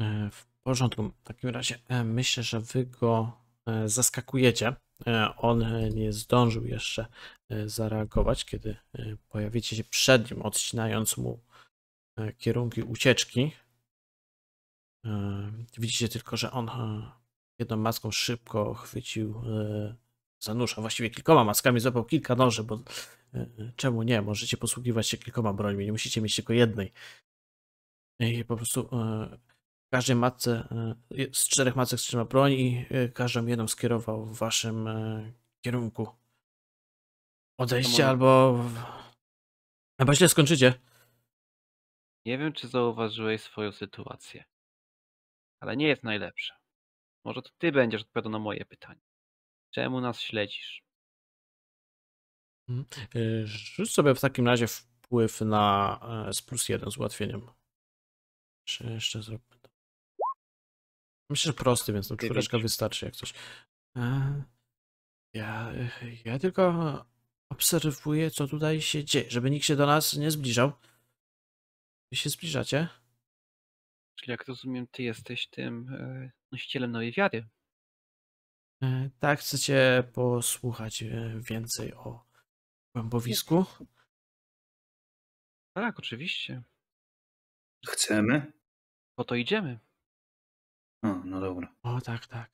Speaker 1: E, w porządku. W takim razie e, myślę, że wy go e, zaskakujecie. E, on e, nie zdążył jeszcze e, zareagować, kiedy pojawicie się przed nim, odcinając mu kierunki ucieczki. Widzicie tylko, że on jedną maską szybko chwycił za nóż, a właściwie kilkoma maskami złapał kilka noży, bo czemu nie? Możecie posługiwać się kilkoma brońmi, nie musicie mieć tylko jednej. I po prostu każdej matce, e, z czterech macek trzyma broń i e, każdą jedną skierował w waszym e, kierunku. Odejście może... albo... Chyba źle skończycie.
Speaker 2: Nie wiem, czy zauważyłeś swoją sytuację, ale nie jest najlepsza. Może to ty będziesz odpowiadał na moje pytanie. Czemu nas śledzisz?
Speaker 1: Mhm. Rzuć sobie w takim razie wpływ na z plus jeden z ułatwieniem. Czy jeszcze zrobię? Myślę, że prosty, więc no czwóreczka wystarczy jak coś. E, ja, e, ja tylko obserwuję, co tutaj się dzieje, żeby nikt się do nas nie zbliżał. Wy się zbliżacie.
Speaker 2: Czyli jak rozumiem, ty jesteś tym e, nosicielem nowej wiary.
Speaker 1: Tak, chcecie posłuchać więcej o
Speaker 3: głębowisku? Tak, oczywiście.
Speaker 2: Chcemy. Po to idziemy. No, no dobra.
Speaker 1: O, tak, tak.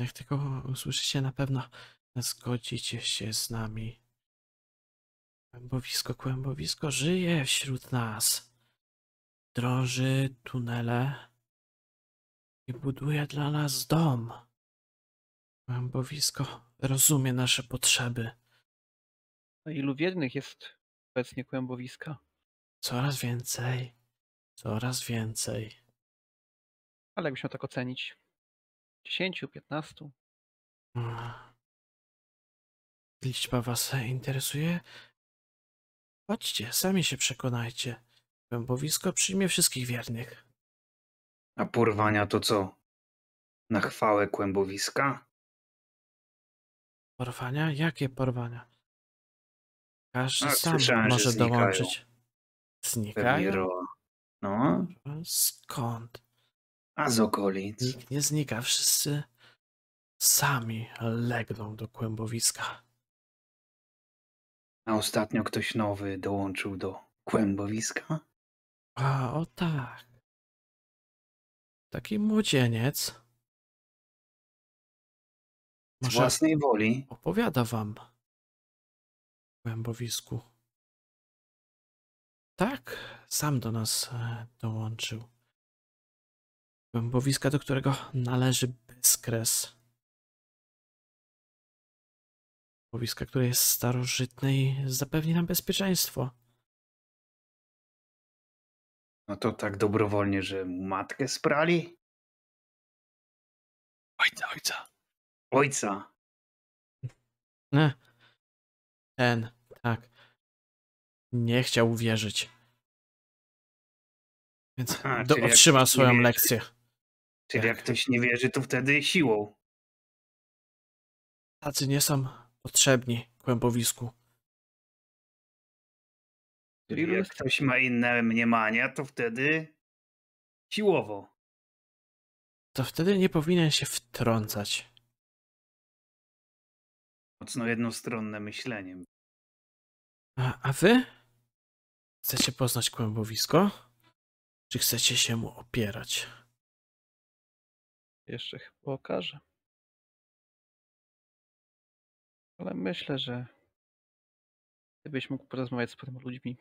Speaker 1: Jak tylko usłyszycie, na pewno zgodzicie się z nami. Kłębowisko, kłębowisko żyje wśród nas. Drąży tunele i buduje dla nas dom. Kłębowisko rozumie nasze potrzeby.
Speaker 2: A ilu biednych jest obecnie kłębowiska? Coraz więcej,
Speaker 3: coraz więcej.
Speaker 2: Ale jakbyś tak ocenić? 10, 15?
Speaker 1: Hmm. Liczba was e, interesuje? Chodźcie, sami się przekonajcie. Kłębowisko przyjmie wszystkich wiernych.
Speaker 4: A porwania to co? Na
Speaker 3: chwałę kłębowiska?
Speaker 1: Porwania? Jakie porwania? Każdy A, sam może dołączyć. Znikają? no. Skąd? A z okolic? Nikt nie znika, wszyscy sami legną do kłębowiska.
Speaker 4: A ostatnio ktoś nowy dołączył do kłębowiska?
Speaker 3: A, o tak. Taki młodzieniec. Może Z własnej woli. Opowiada wam o kłębowisku. Tak, sam do nas e, dołączył. Głębowiska, do którego należy Beskres. Głębowiska, które jest starożytne i zapewni nam bezpieczeństwo. No to tak dobrowolnie, że matkę sprali? Ojca, ojca. Ojca. Ne.
Speaker 1: Eh. Ten, tak. Nie chciał uwierzyć.
Speaker 3: Więc Aha, do, otrzyma swoją lekcję. Czyli tak. jak ktoś nie wierzy, to wtedy siłą.
Speaker 1: Tacy nie są potrzebni kłębowisku.
Speaker 3: Czyli jak ktoś ma inne mniemania, to wtedy siłowo. To wtedy nie powinien się wtrącać.
Speaker 4: Mocno jednostronne myśleniem.
Speaker 3: A, a wy? Chcecie poznać kłębowisko? Czy chcecie się mu opierać? jeszcze chyba okaże. Ale myślę, że gdybyś mógł porozmawiać z paroma ludźmi,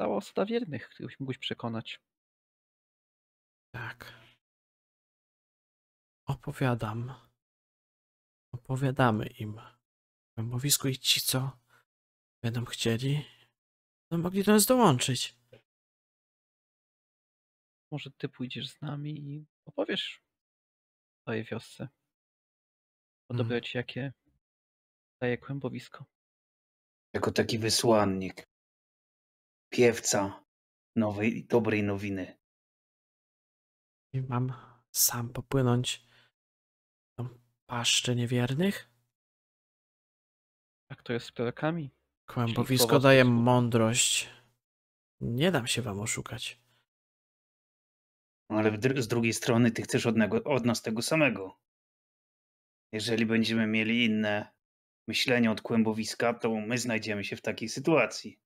Speaker 3: cała osada wiernych, których mógłbyś przekonać. Tak. Opowiadam. Opowiadamy im W mowisku i ci, co będą chcieli, będą mogli do nas dołączyć. Może ty pójdziesz z nami i opowiesz całej wiosce. O mhm. jakie daje kłębowisko. Jako taki wysłannik, piewca nowej, i dobrej nowiny. mam sam popłynąć
Speaker 1: do paszczy niewiernych?
Speaker 2: Tak to jest z plekami?
Speaker 1: Kłębowisko daje mądrość. Nie
Speaker 2: dam się wam oszukać
Speaker 4: ale dr- z drugiej strony ty chcesz od, nego, od nas tego samego. Jeżeli będziemy mieli inne myślenie od kłębowiska, to my znajdziemy się w takiej sytuacji.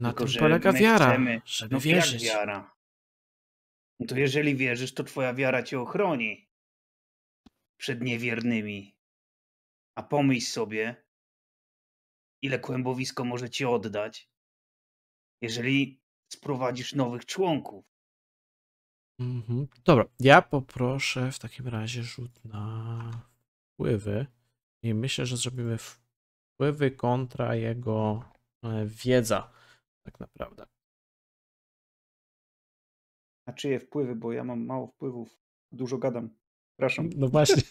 Speaker 4: Na Tylko, tym polega wiara, chcemy, żeby no wierzyć. wiara? No to jeżeli wierzysz, to twoja wiara cię ochroni przed niewiernymi. A pomyśl sobie, ile kłębowisko może ci oddać, jeżeli sprowadzisz nowych członków.
Speaker 1: Mhm. Dobra, ja poproszę w takim razie rzut na wpływy i myślę, że zrobimy wpływy kontra jego wiedza tak naprawdę.
Speaker 4: A czyje wpływy, bo ja mam mało wpływów, dużo gadam. Przepraszam. No właśnie.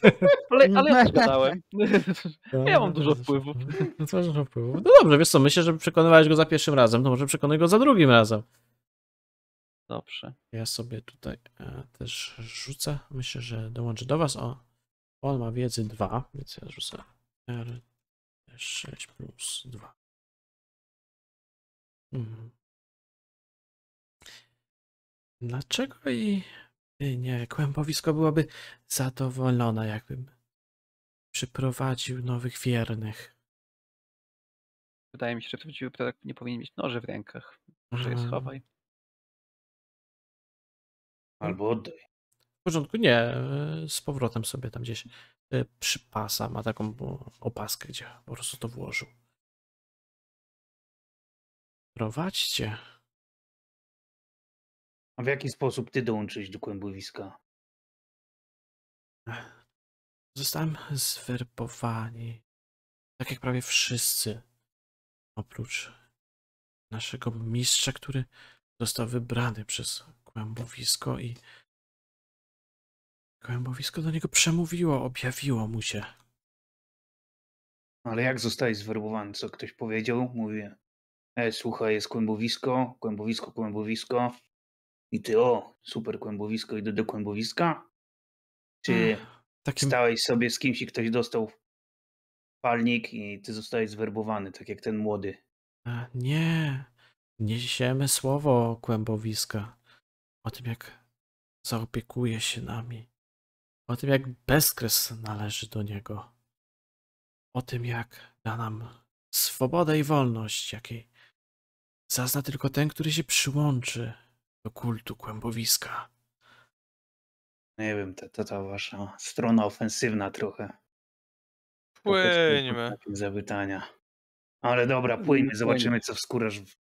Speaker 7: ale, ale ja gadałem. ja mam dużo wpływów. No, dużo wpływów.
Speaker 1: No dobrze, wiesz co, myślę, że przekonywałeś go za pierwszym razem, to może przekonaj go za drugim razem. Dobrze. Ja sobie tutaj e, też rzucę. Myślę, że dołączę do Was. O, on ma wiedzy 2, więc ja rzucę R6 plus 2. Mhm. Dlaczego i e, nie, kłębowisko byłoby zadowolona, jakbym przyprowadził nowych wiernych.
Speaker 2: Wydaje mi się, że prawdziwy ptak nie powinien mieć noży w rękach. Może mhm. je schowaj. Mhm. Albo oddaj.
Speaker 1: W porządku, nie. E, z powrotem sobie tam gdzieś e, przypasa. ma taką e, opaskę, gdzie po prostu to włożył.
Speaker 3: Prowadźcie. A w jaki sposób ty dołączyłeś do kłębowiska?
Speaker 1: Zostałem zwerbowany. Tak jak prawie wszyscy. Oprócz naszego mistrza, który został wybrany przez Kłębowisko i... kłębowisko do niego przemówiło,
Speaker 3: objawiło mu się.
Speaker 4: Ale jak zostałeś zwerbowany? Co ktoś powiedział? Mówię, e, słuchaj, jest kłębowisko, kłębowisko, kłębowisko. I ty, o, super kłębowisko, idę do kłębowiska? Czy hmm, takim... stałeś sobie z kimś i ktoś dostał palnik i ty zostałeś zwerbowany, tak jak ten młody?
Speaker 1: Nie, niesiemy słowo kłębowiska o tym, jak zaopiekuje się nami, o tym, jak bezkres należy do Niego, o tym, jak da nam swobodę i wolność, jakiej zazna tylko ten, który się przyłączy do kultu kłębowiska.
Speaker 4: Nie no wiem, to, to ta wasza strona ofensywna trochę.
Speaker 7: Płyńmy.
Speaker 4: Zapytania. Ale dobra,
Speaker 3: płyńmy, zobaczymy, co wskórasz w,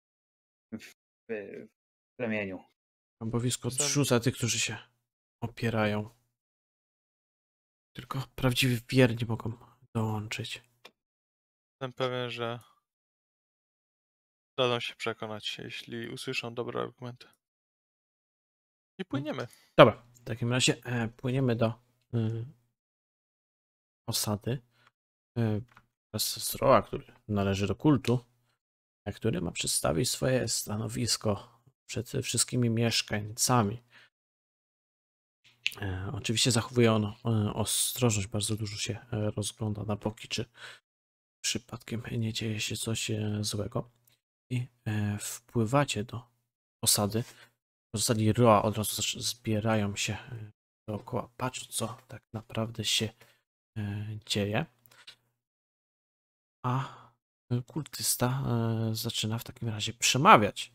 Speaker 3: w, w plemieniu.
Speaker 1: Kampowisko odrzuca tych, którzy się opierają. Tylko prawdziwi wierni mogą dołączyć.
Speaker 5: Jestem pewien, że dadzą się przekonać, jeśli usłyszą dobre argumenty. I no. płyniemy.
Speaker 1: Dobra, w takim razie e, płyniemy do y, osady. E, Teraz Zroła, który należy do kultu, e, który ma przedstawić swoje stanowisko przed wszystkimi mieszkańcami. E, oczywiście zachowuje on e, ostrożność, bardzo dużo się e, rozgląda na boki, czy przypadkiem nie dzieje się coś złego. I wpływacie do osady. Pozostali Roa od razu zbierają się dookoła, patrz co tak naprawdę się dzieje. A kultysta zaczyna w takim razie przemawiać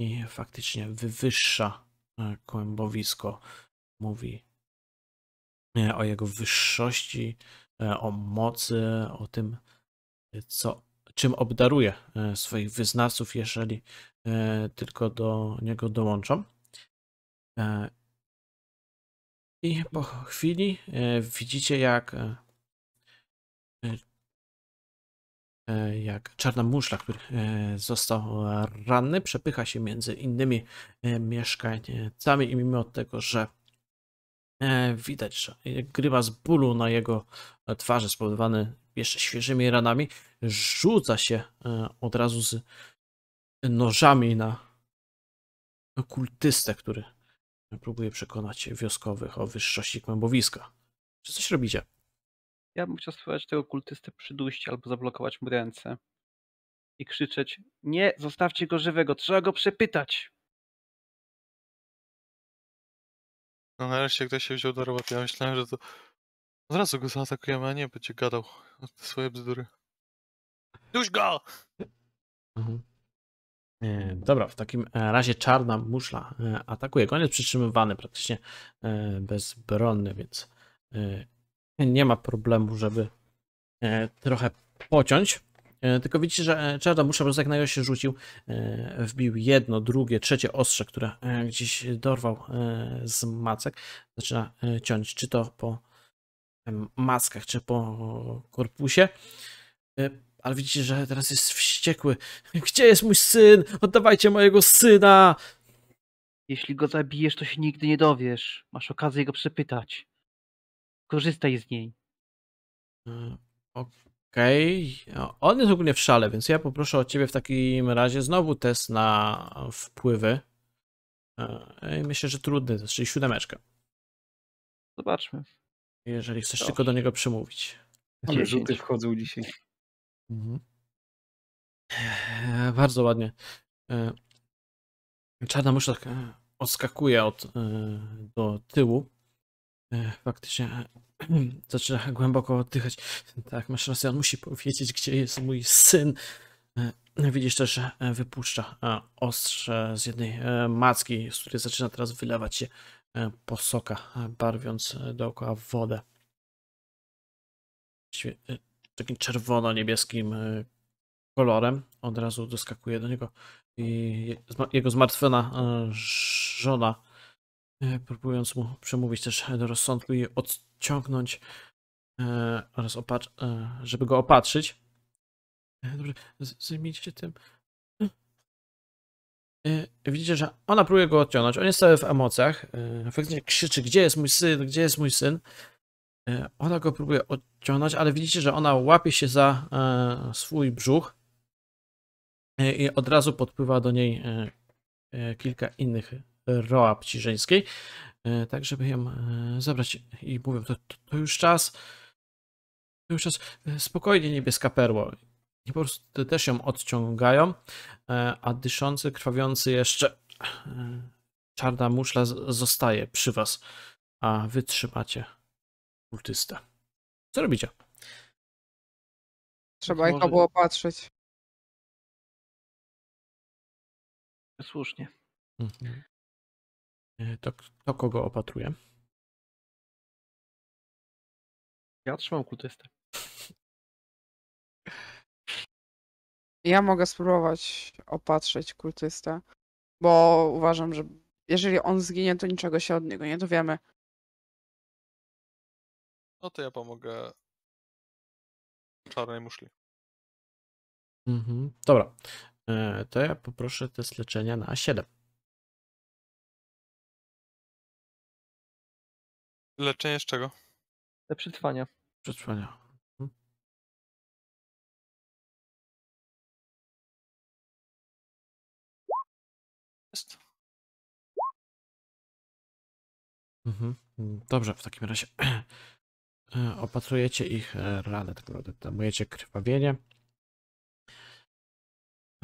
Speaker 1: i faktycznie wywyższa e, kłębowisko. Mówi e, o jego wyższości, e, o mocy, o tym, co, czym obdaruje swoich wyznawców, jeżeli tylko do niego dołączą. I po chwili widzicie, jak E, jak czarna muszla, który e, został ranny, przepycha się między innymi e, mieszkańcami i mimo tego, że widać, że grywa z bólu na jego twarzy spowodowany jeszcze świeżymi ranami, rzuca się od razu z nożami na kultystę, który próbuje przekonać wioskowych o wyższości kłębowiska. Czy coś robicie?
Speaker 2: Ja bym chciał spróbować tego kultystę przyduść albo zablokować mu ręce i krzyczeć: Nie, zostawcie go żywego, trzeba go przepytać.
Speaker 5: No nareszcie ktoś się wziął do roboty. Ja myślałem, że to od razu go zaatakujemy, a nie będzie gadał te swoje bzdury. Duś go!
Speaker 1: Mhm. E, dobra, w takim e, razie czarna muszla e, atakuje. Koniec przytrzymywany, praktycznie e, bezbronny, więc nie ma problemu, żeby e, trochę pociąć. E, tylko widzicie, że e, Czarda muszę po jak na się rzucił, wbił jedno, drugie, trzecie ostrze, które gdzieś dorwał z macek. Zaczyna ciąć czy to po maskach, czy po korpusie. Ale widzicie, że teraz jest wściekły. Gdzie jest mój syn? Oddawajcie mojego syna! Jeśli go
Speaker 2: zabijesz, to się nigdy nie dowiesz. Masz okazję go przepytać. Korzystaj z
Speaker 1: niej. E, okej. Okay. On jest ogólnie w szale, więc ja poproszę o ciebie w takim razie znowu test na wpływy. E, myślę, że trudny, czyli siódemeczka. Zobaczmy. Jeżeli chcesz tylko do niego przemówić. Ale rzuty
Speaker 3: wchodzą dzisiaj.
Speaker 1: Mhm. E, bardzo ładnie. Czarna muszla odskakuje od, do tyłu E, faktycznie zaczyna głęboko oddychać. Tak, masz rację, on musi powiedzieć, gdzie jest mój syn. E, widzisz też, że wypuszcza e, ostrze z jednej macki, z której zaczyna teraz wylewać się posoka, barwiąc dookoła wodę. Takim czerwono-niebieskim kolorem. Od razu doskakuje do niego i jego zmartwiona żona E, próbując mu przemówić też do rozsądku i odciągnąć e, oraz opatr- e, żeby go opatrzyć. Dobrze, zajmijcie się tym. Widzicie, że ona próbuje go odciągnąć. On jest cały w emocjach. Faktycznie krzyczy, gdzie jest mój syn, gdzie jest mój syn. Ona go próbuje odciągnąć, ale widzicie, że ona łapie się za swój brzuch i od razu podpływa do niej kilka innych Roa Pciżeńskiej, e, tak żeby ją e, zabrać. I mówię, to, to, to już czas, to już czas, e, spokojnie niebieska perło. I po prostu też ją odciągają, a dyszący, krwawiący jeszcze czarna muszla zostaje przy was, a wytrzymacie kultystę. Co robicie?
Speaker 6: Trzeba ich może... było patrzeć.
Speaker 3: Słusznie. Mhm. E, to, to kogo opatruję?
Speaker 6: Ja trzymam kultystę. Ja mogę spróbować opatrzyć kultystę, bo uważam, że jeżeli on zginie, to niczego się od niego nie dowiemy.
Speaker 5: No to
Speaker 3: ja pomogę czarnej muszli. Mhm, dobra. E, to ja poproszę test leczenia na 7. Leczenie z czego? Te przetrwania. Przetrwania. Mhm.
Speaker 1: Jest. Mhm. Mm, dobrze, w takim razie e, opatrujecie ich e, ranę, tak naprawdę tamujecie krwawienie.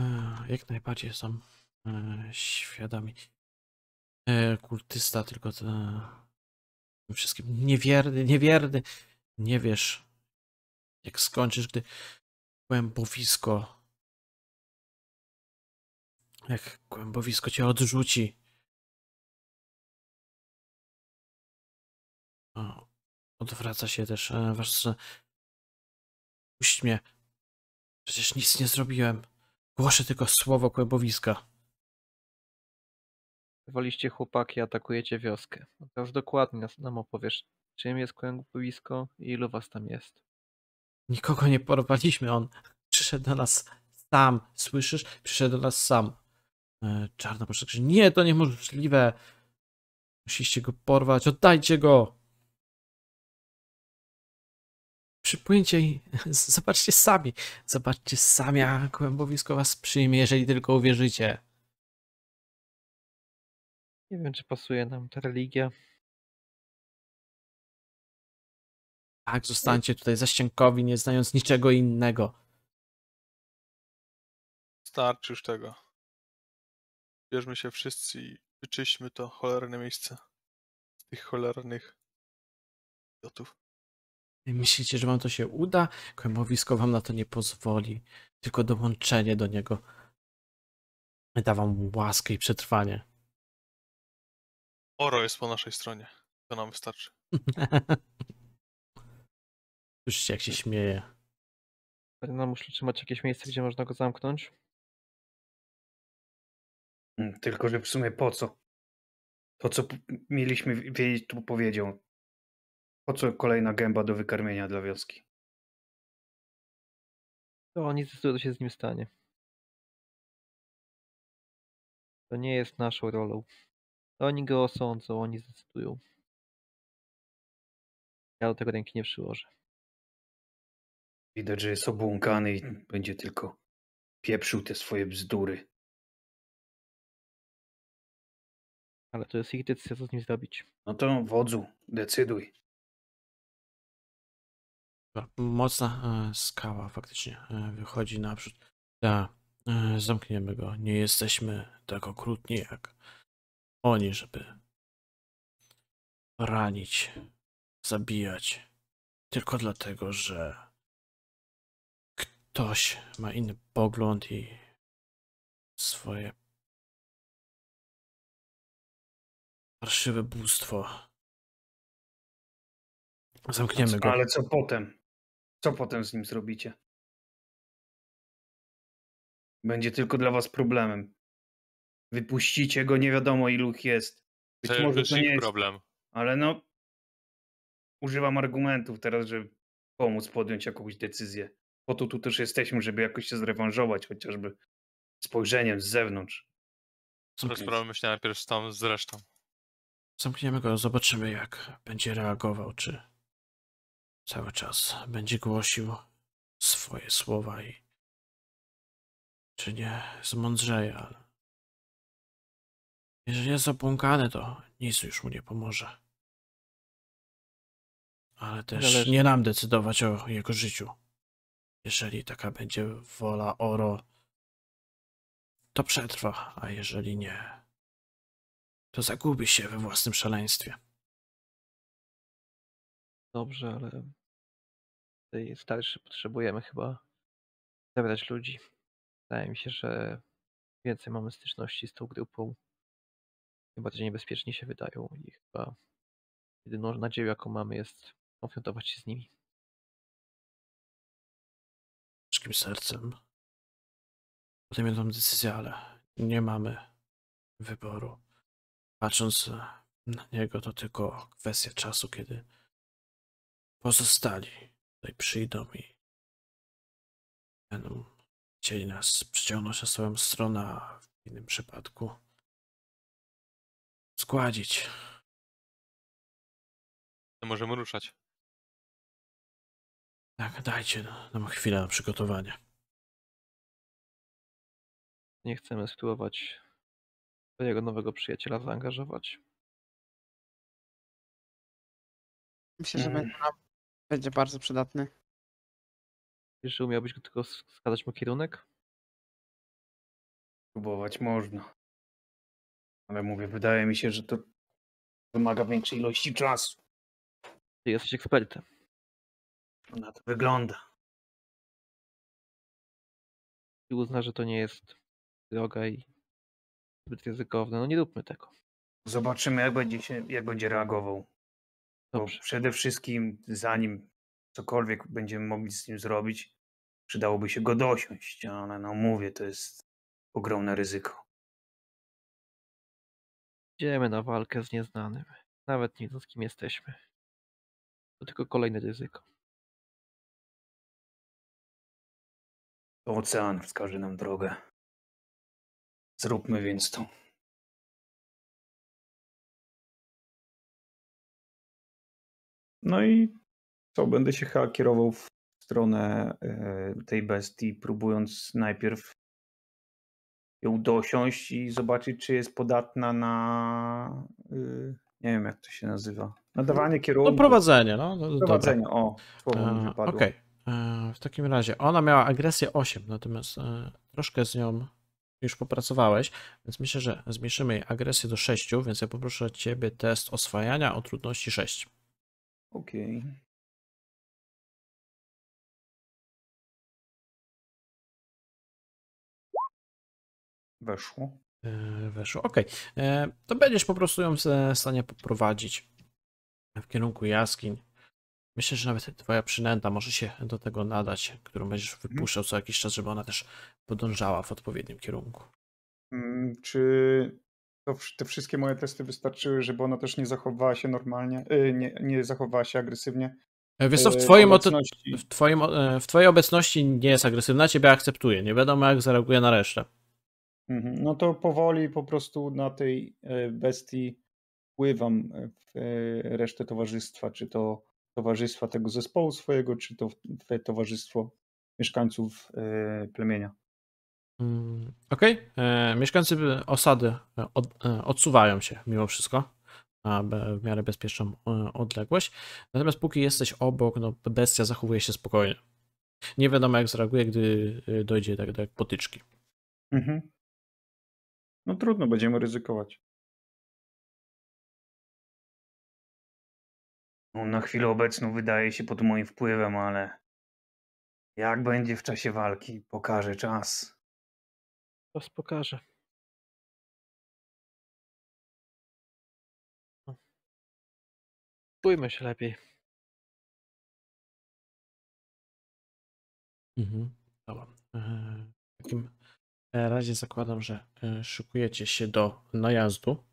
Speaker 1: E, jak najbardziej są świadomi. Kultysta tylko te wszystkim niewierny, niewierny. Nie wiesz, jak skończysz, gdy głębowisko,
Speaker 3: jak głębowisko cię odrzuci. O, odwraca się też e, wasz Puść mnie. Przecież nic nie zrobiłem.
Speaker 1: Głoszę tylko słowo głębowiska.
Speaker 2: Waliście chłopaki, atakujecie wioskę. Teraz dokładnie nam opowiesz, czym jest kłębowisko i ilu was tam jest.
Speaker 1: Nikogo nie porwaliśmy, on przyszedł do nas sam, słyszysz? Przyszedł do nas sam. E, czarna poszła nie, to niemożliwe. Musicie go porwać, oddajcie go. Przypłyńcie i zobaczcie sami, zobaczcie sami, a kłębowisko was przyjmie, jeżeli tylko uwierzycie.
Speaker 3: Nie wiem,
Speaker 2: czy pasuje nam ta religia.
Speaker 1: Tak, zostańcie tutaj zaściankowi, nie znając niczego innego.
Speaker 5: Starczy już tego. Bierzmy się wszyscy i wyczyśmy to cholerne miejsce. Z tych cholernych idiotów.
Speaker 1: Myślicie, że wam to się uda? Kłębowisko wam na to nie pozwoli. Tylko dołączenie do niego da wam łaskę i przetrwanie.
Speaker 5: Oro jest po naszej stronie. To nam wystarczy.
Speaker 2: Słyszycie, jak się śmieje. Ferdynand, czy macie jakieś miejsce, gdzie można go
Speaker 3: zamknąć. Mm, tylko, że w sumie po co?
Speaker 4: To, co mieliśmy wiedzieć, tu powiedział. Po co kolejna gęba do
Speaker 3: wykarmienia dla wioski?
Speaker 2: To oni zdecydują, co się z nim stanie.
Speaker 3: To nie jest naszą rolą.
Speaker 2: Oni go osądzą, oni zdecydują. Ja do tego ręki nie przyłożę.
Speaker 3: Widać, że jest obłąkany i będzie tylko pieprzył te swoje bzdury. Ale
Speaker 1: to jest ich decyzja, co z nim zrobić.
Speaker 3: No to wodzu, decyduj.
Speaker 1: Mocna e, skała faktycznie e, wychodzi naprzód. Da, e, zamkniemy go. Nie jesteśmy tak okrutni, jak oni, żeby ranić, zabijać, tylko dlatego, że ktoś ma inny pogląd
Speaker 3: i swoje parszywe bóstwo. Zamkniemy go. Ale co potem? Co potem z nim zrobicie?
Speaker 4: Będzie tylko dla was problemem. Wypuścicie go, nie wiadomo ilu ich jest.
Speaker 5: Być to może to nie jest problem.
Speaker 4: Ale no, używam argumentów teraz, żeby pomóc podjąć jakąś decyzję. Po to tu też jesteśmy, żeby jakoś się zrewanżować,
Speaker 5: chociażby spojrzeniem z zewnątrz. Rozprawmy się najpierw z tą zresztą.
Speaker 1: Zamkniemy go, zobaczymy jak będzie reagował, czy cały czas będzie głosił swoje słowa i czy nie zmądrzeje, ale jeżeli jest obłąkany, to nic już mu nie pomoże. Ale też Zależy. nie nam decydować o jego życiu. Jeżeli taka będzie wola Oro, to przetrwa, a jeżeli nie, to
Speaker 3: zagubi się we własnym szaleństwie. Dobrze, ale
Speaker 2: tej starszy potrzebujemy chyba zebrać ludzi. Wydaje mi się, że więcej mamy styczności z tą grupą najbardziej niebezpieczni się wydają i chyba jedyną nadzieją, jaką mamy jest konfrontować się z nimi.
Speaker 3: Ciężkim sercem
Speaker 1: podejmę tą decyzję, ale nie mamy wyboru. Patrząc na niego, to tylko kwestia czasu, kiedy pozostali
Speaker 3: tutaj przyjdą i będą chcieli nas przyciągnąć na swoją stronę, a w innym przypadku Składzić. Możemy ruszać.
Speaker 2: Tak, dajcie no,
Speaker 3: nam chwilę na przygotowanie.
Speaker 2: Nie chcemy sytuować swojego nowego przyjaciela zaangażować.
Speaker 3: Myślę, że mm. będzie, będzie bardzo przydatny. Jeżeli umiałbyś go tylko wskazać mu kierunek? Próbować można. Ale mówię, wydaje mi się, że to wymaga większej ilości czasu. Ty jesteś ekspertem. Na to wygląda. I uzna, że
Speaker 2: to nie jest droga i zbyt ryzykowne. No nie róbmy tego.
Speaker 4: Zobaczymy, jak będzie, się, jak będzie reagował. Dobrze. Bo przede wszystkim, zanim cokolwiek będziemy mogli z nim zrobić, przydałoby się go dosiąść, ale no mówię,
Speaker 3: to jest ogromne ryzyko.
Speaker 2: Idziemy na walkę z nieznanym, nawet nie wiedząc kim jesteśmy. To tylko kolejne ryzyko.
Speaker 3: ocean wskaże nam drogę. Zróbmy więc to. No i co? Będę
Speaker 4: się chyba kierował w stronę e, tej bestii, próbując najpierw ją dosiąść i zobaczyć, czy jest podatna na. Y, nie wiem, jak to się nazywa. Nadawanie kierunku. No, prowadzenie, no. no prowadzenie, o. Słowo e, Okej. Okay.
Speaker 1: E, w takim razie ona miała agresję 8, natomiast e, troszkę z nią już popracowałeś, więc myślę, że zmniejszymy jej agresję do 6, więc ja poproszę Ciebie test oswajania o trudności 6.
Speaker 3: Okej. Okay.
Speaker 1: Weszło. E, weszło, okej. Okay. E, to będziesz po prostu ją w stanie poprowadzić w kierunku jaskiń. Myślę, że nawet twoja przynęta może się do tego nadać, którą będziesz mhm. wypuszczał co jakiś czas, żeby ona też podążała w odpowiednim kierunku.
Speaker 4: Mm, czy te wszystkie moje testy wystarczyły, żeby ona też nie zachowała się normalnie, e, nie, nie zachowała się agresywnie? Wiesz co, w, twoim obecności...
Speaker 1: w, twoim, w twojej obecności nie jest agresywna, ciebie akceptuje. Nie wiadomo jak zareaguje na resztę.
Speaker 4: Mhm. No to powoli po prostu na tej e, bestii pływam e, w e, resztę towarzystwa, czy to towarzystwa tego zespołu swojego, czy to w towarzystwo mieszkańców plemienia.
Speaker 1: Mm, okej. Okay. Mieszkańcy osady od, odsuwają się mimo wszystko w miarę bezpieczną odległość. Natomiast póki jesteś obok, no bestia zachowuje się spokojnie. Nie wiadomo jak zareaguje, gdy dojdzie tak do potyczki.
Speaker 3: Mhm. No trudno, będziemy ryzykować. On no, na chwilę obecną wydaje się pod moim wpływem, ale jak będzie w czasie walki, pokaże czas. Czas pokaże. No. Bójmy się lepiej. Mhm. Dobra. W eee, takim
Speaker 1: na razie zakładam, że e, szykujecie się do najazdu.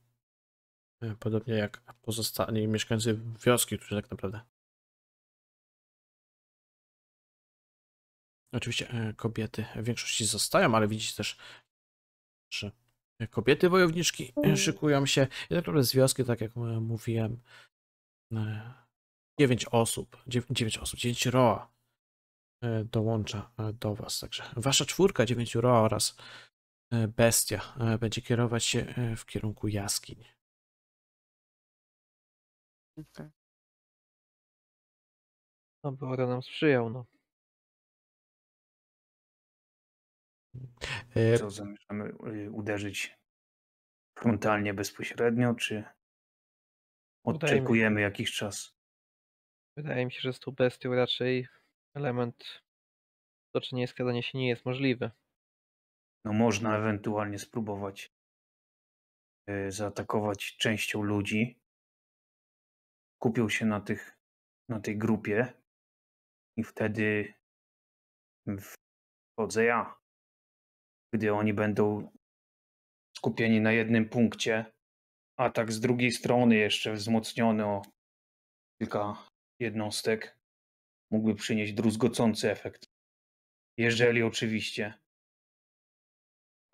Speaker 1: E, podobnie jak pozostali mieszkańcy wioski, którzy tak naprawdę. Oczywiście e, kobiety w większości zostają, ale widzicie też, że kobiety wojowniczki mm. szykują się. I tak naprawdę z wioski, tak jak mówiłem, 9 osób, 9, osób, 9 roa E, dołącza e, do Was. Także Wasza czwórka, dziewięcioro oraz e, bestia będzie kierować się w kierunku jaskiń.
Speaker 3: Okay. No,
Speaker 2: Bora nam sprzyjał, no. Co
Speaker 3: zamierzamy y, uderzyć frontalnie, bezpośrednio, czy
Speaker 2: odczekujemy
Speaker 4: jakiś czas?
Speaker 2: Wydaje mi się, że z tą bestią raczej element otoczenia skazania się nie jest możliwy.
Speaker 4: No można ewentualnie spróbować e, zaatakować częścią
Speaker 3: ludzi. Kupią się na, tych, na tej grupie i wtedy wchodzę ja. Gdy oni będą skupieni na jednym punkcie, a tak z
Speaker 4: drugiej strony jeszcze wzmocniony o kilka jednostek, mógłby przynieść druzgocący efekt. Jeżeli oczywiście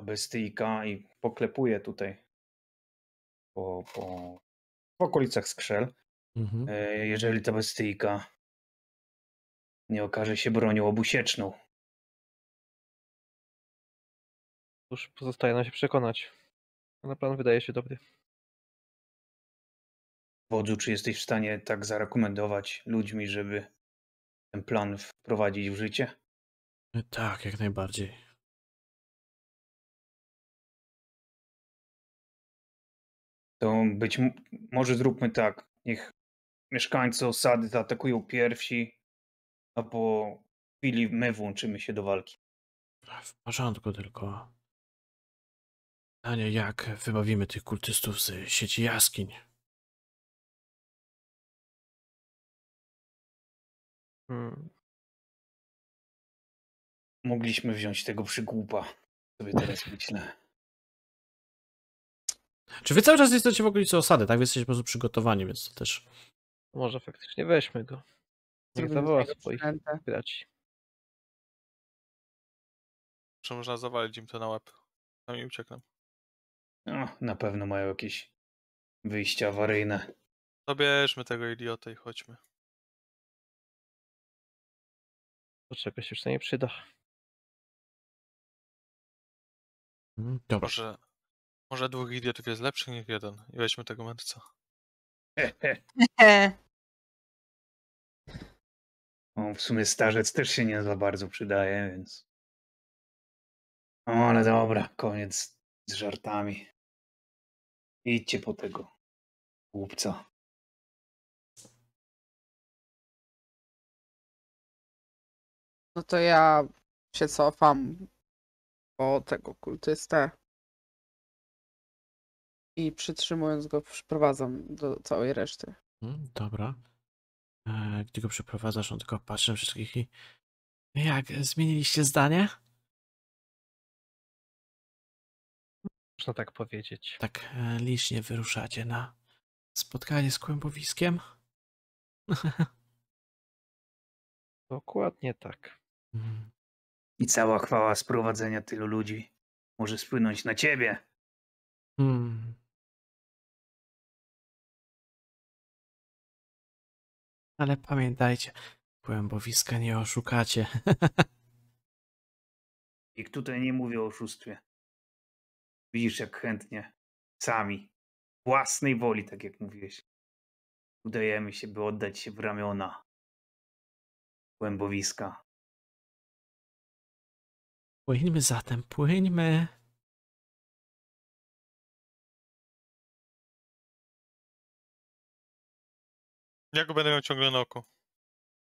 Speaker 4: bestyjka i poklepuje tutaj po, po,
Speaker 3: po okolicach skrzel. Mhm. E, jeżeli ta bestyjka nie okaże się bronią obusieczną.
Speaker 2: Cóż, pozostaje nam się przekonać. Na plan wydaje się dobry.
Speaker 4: Wodzu, czy jesteś w stanie tak zarekomendować ludźmi, żeby
Speaker 3: ten plan wprowadzić w życie? E, tak, jak najbardziej. To być może zróbmy tak. Niech mieszkańcy osady zaatakują pierwsi,
Speaker 4: a po chwili my włączymy się do walki.
Speaker 1: W porządku, tylko. Pytanie, jak wybawimy tych kultystów z sieci jaskiń?
Speaker 3: Hmm. Mogliśmy wziąć tego przygłupa.
Speaker 1: Sobie teraz myślę. Czy wy cały czas jesteście w okolicy osady, tak? Wy jesteście po prostu przygotowani, więc to też...
Speaker 2: Może faktycznie weźmy go.
Speaker 1: Niech swoich
Speaker 5: braci. Czy można zawalić im to na łeb? Tam i uciekną.
Speaker 3: No, na pewno mają jakieś wyjścia awaryjne.
Speaker 5: Zabierzmy tego idiota i chodźmy.
Speaker 3: Do czegoś już nie przyda. Mm, dobrze.
Speaker 5: Może, może dwóch idiotów jest lepszy niż jeden. I weźmy tego mędrca.
Speaker 3: No, w sumie starzec też się nie za bardzo przydaje, więc... No, ale dobra, koniec z żartami. Idźcie po tego głupca. No to ja się cofam po
Speaker 6: tego kultystę i przytrzymując go przyprowadzam do całej reszty.
Speaker 1: Mm, dobra. E, gdy go przeprowadzasz, on tylko patrzy na wszystkich i jak, zmieniliście zdanie?
Speaker 3: Można tak powiedzieć. Tak e, licznie wyruszacie na spotkanie z kłębowiskiem. Dokładnie tak. Mhm.
Speaker 4: I cała chwała sprowadzenia tylu ludzi
Speaker 3: może spłynąć na ciebie. Hmm. Ale pamiętajcie, głębowiska nie oszukacie. Nikt tutaj nie mówi o
Speaker 4: oszustwie. Widzisz, jak chętnie. Sami. Własnej woli,
Speaker 3: tak jak mówiłeś. Udajemy się, by oddać się w ramiona głębowiska. Płyńmy zatem, płyńmy.
Speaker 5: Ja go będę miał ciągle na oku.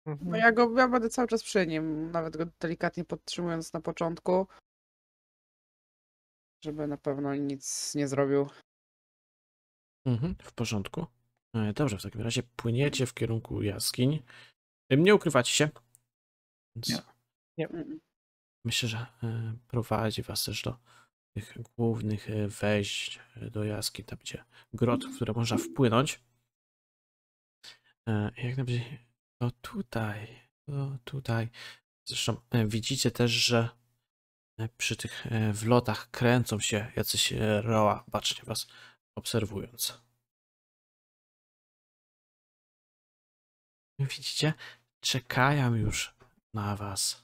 Speaker 3: No ja
Speaker 6: go, ja będę cały czas przy nim, nawet go delikatnie podtrzymując na początku, żeby na pewno nic nie zrobił.
Speaker 1: Mhm, w porządku. E, dobrze, w takim razie płyniecie w kierunku jaskiń. E, nie ukrywacie się. Więc... Nie. nie. Myślę, że e, prowadzi was też do tych głównych e, wejść e, do jaskiń, tam gdzie grot, w które można wpłynąć. Jak najbardziej, to tutaj, to tutaj. Zresztą widzicie też, że przy tych wlotach kręcą się jacyś roła, bacznie was obserwując.
Speaker 3: Widzicie, czekają już na was.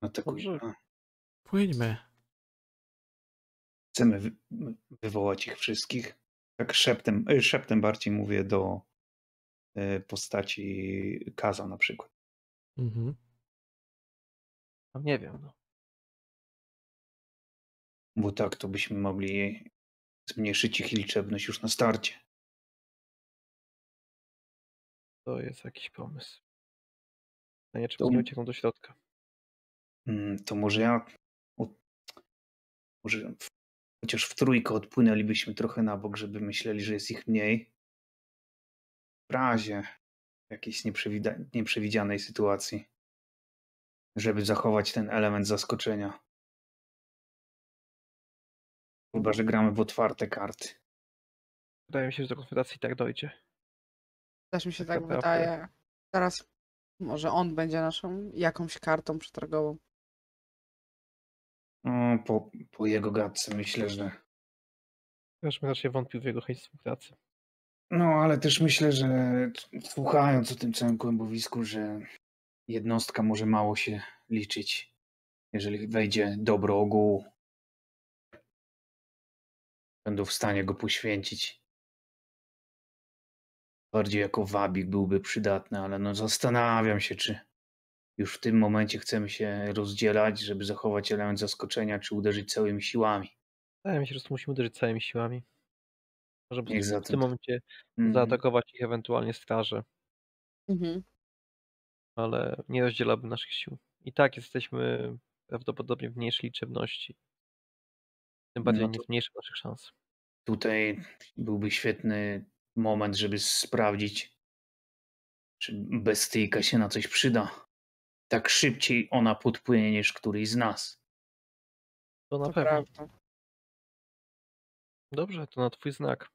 Speaker 3: Atakuje. Dobrze. Płyńmy. Chcemy wy
Speaker 4: wywołać ich wszystkich. Tak szeptem, y, szeptem bardziej mówię do y,
Speaker 3: postaci Kaza na przykład. Mhm. No nie wiem. No. Bo tak to byśmy mogli zmniejszyć ich liczebność już na starcie. To jest jakiś pomysł. No nie czy to... uciekną do środka. Mm, to może ja. Może chociaż w trójkę
Speaker 4: odpłynęlibyśmy trochę na bok, żeby myśleli, że jest ich mniej. W razie jakiejś nieprzewidzianej sytuacji, żeby zachować
Speaker 3: ten element zaskoczenia. Chyba, że gramy w
Speaker 2: otwarte karty. Wydaje mi się, że do konfrontacji tak dojdzie.
Speaker 6: Też mi się tak, tak wydaje. Teraz może on będzie naszą jakąś kartą przetargową.
Speaker 3: Mm, po, po jego gadce myślę, że.
Speaker 2: Już bym raczej wątpił w jego chęć współpracy. No, ale też myślę, że
Speaker 4: słuchając o tym całym kłębowisku, że jednostka może mało się liczyć,
Speaker 3: jeżeli wejdzie dobro ogółu. Będą w stanie go poświęcić. Bardziej jako wabik
Speaker 4: byłby przydatny, ale no zastanawiam się, czy już w tym momencie chcemy się rozdzielać, żeby zachować element zaskoczenia, czy uderzyć całymi siłami.
Speaker 2: Wydaje mi się, że musimy uderzyć całymi siłami. Żeby Niech w tym momencie mm. zaatakować ich ewentualnie straży. Mhm. Ale nie rozdzielałbym naszych sił. I tak jesteśmy prawdopodobnie w mniejszej liczebności. Tym bardziej no to... naszych szans.
Speaker 4: Tutaj byłby świetny moment, żeby sprawdzić,
Speaker 3: czy bestyjka się na coś przyda tak szybciej ona podpłynie niż któryś z nas. To na to pewno. Prawda.
Speaker 2: Dobrze, to na twój znak.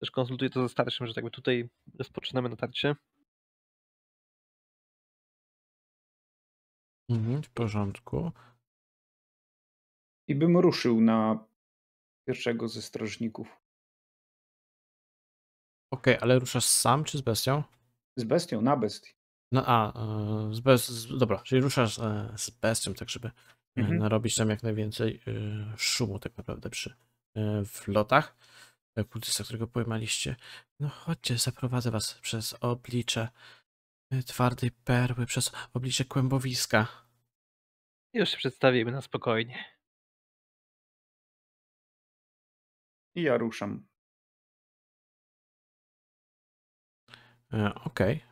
Speaker 2: Też konsultuję to ze starszym, że tak by tutaj rozpoczynamy
Speaker 3: natarcie. Mhm, w porządku. I bym ruszył na pierwszego ze strażników.
Speaker 1: Okej, okay, ale ruszasz sam czy z bestią?
Speaker 4: Z bestią, na bestii.
Speaker 1: No a, e, z, bez, z, dobra, czyli ruszasz e, z bestią, tak żeby e, mhm. narobić tam jak najwięcej szumu tak naprawdę przy flotach, Kultysta, którego pojmaliście. No chodźcie, zaprowadzę was przez oblicze twardej perły, przez oblicze kłębowiska.
Speaker 2: Już się przedstawimy na spokojnie.
Speaker 3: I ja ruszam.
Speaker 1: Okej. Okay.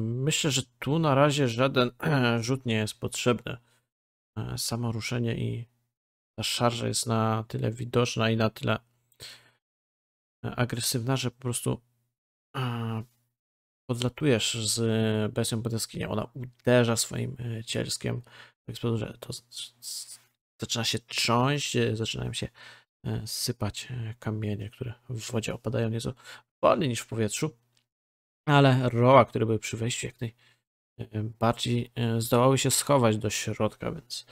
Speaker 1: Myślę, że tu na razie żaden rzut nie jest potrzebny. E, samo ruszenie i ta szarża jest na tyle widoczna i na tyle e, agresywna, że po prostu e, podlatujesz z bestią pod Ona uderza swoim cielskiem w sposób, to zaczyna się trząść, zaczynają się sypać kamienie, które w wodzie opadają nieco wolniej niż w powietrzu ale roła, które były przy wejściu, jak najbardziej zdołały się schować do środka, więc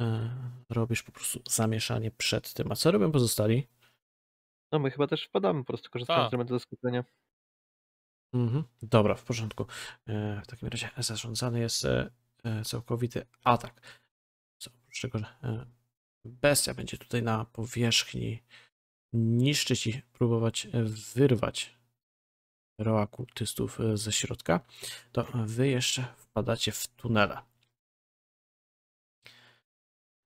Speaker 1: e, robisz po prostu zamieszanie przed tym. A co robią pozostali?
Speaker 2: No my chyba też wpadamy, po prostu korzystamy tak. z elementu zaskoczenia.
Speaker 1: Mhm. Dobra, w porządku. E, w takim razie zarządzany jest e, całkowity atak. Co, oprócz tego, że bestia będzie tutaj na powierzchni niszczyć i próbować wyrwać roła kultystów e, ze środka, to wy jeszcze wpadacie w tunele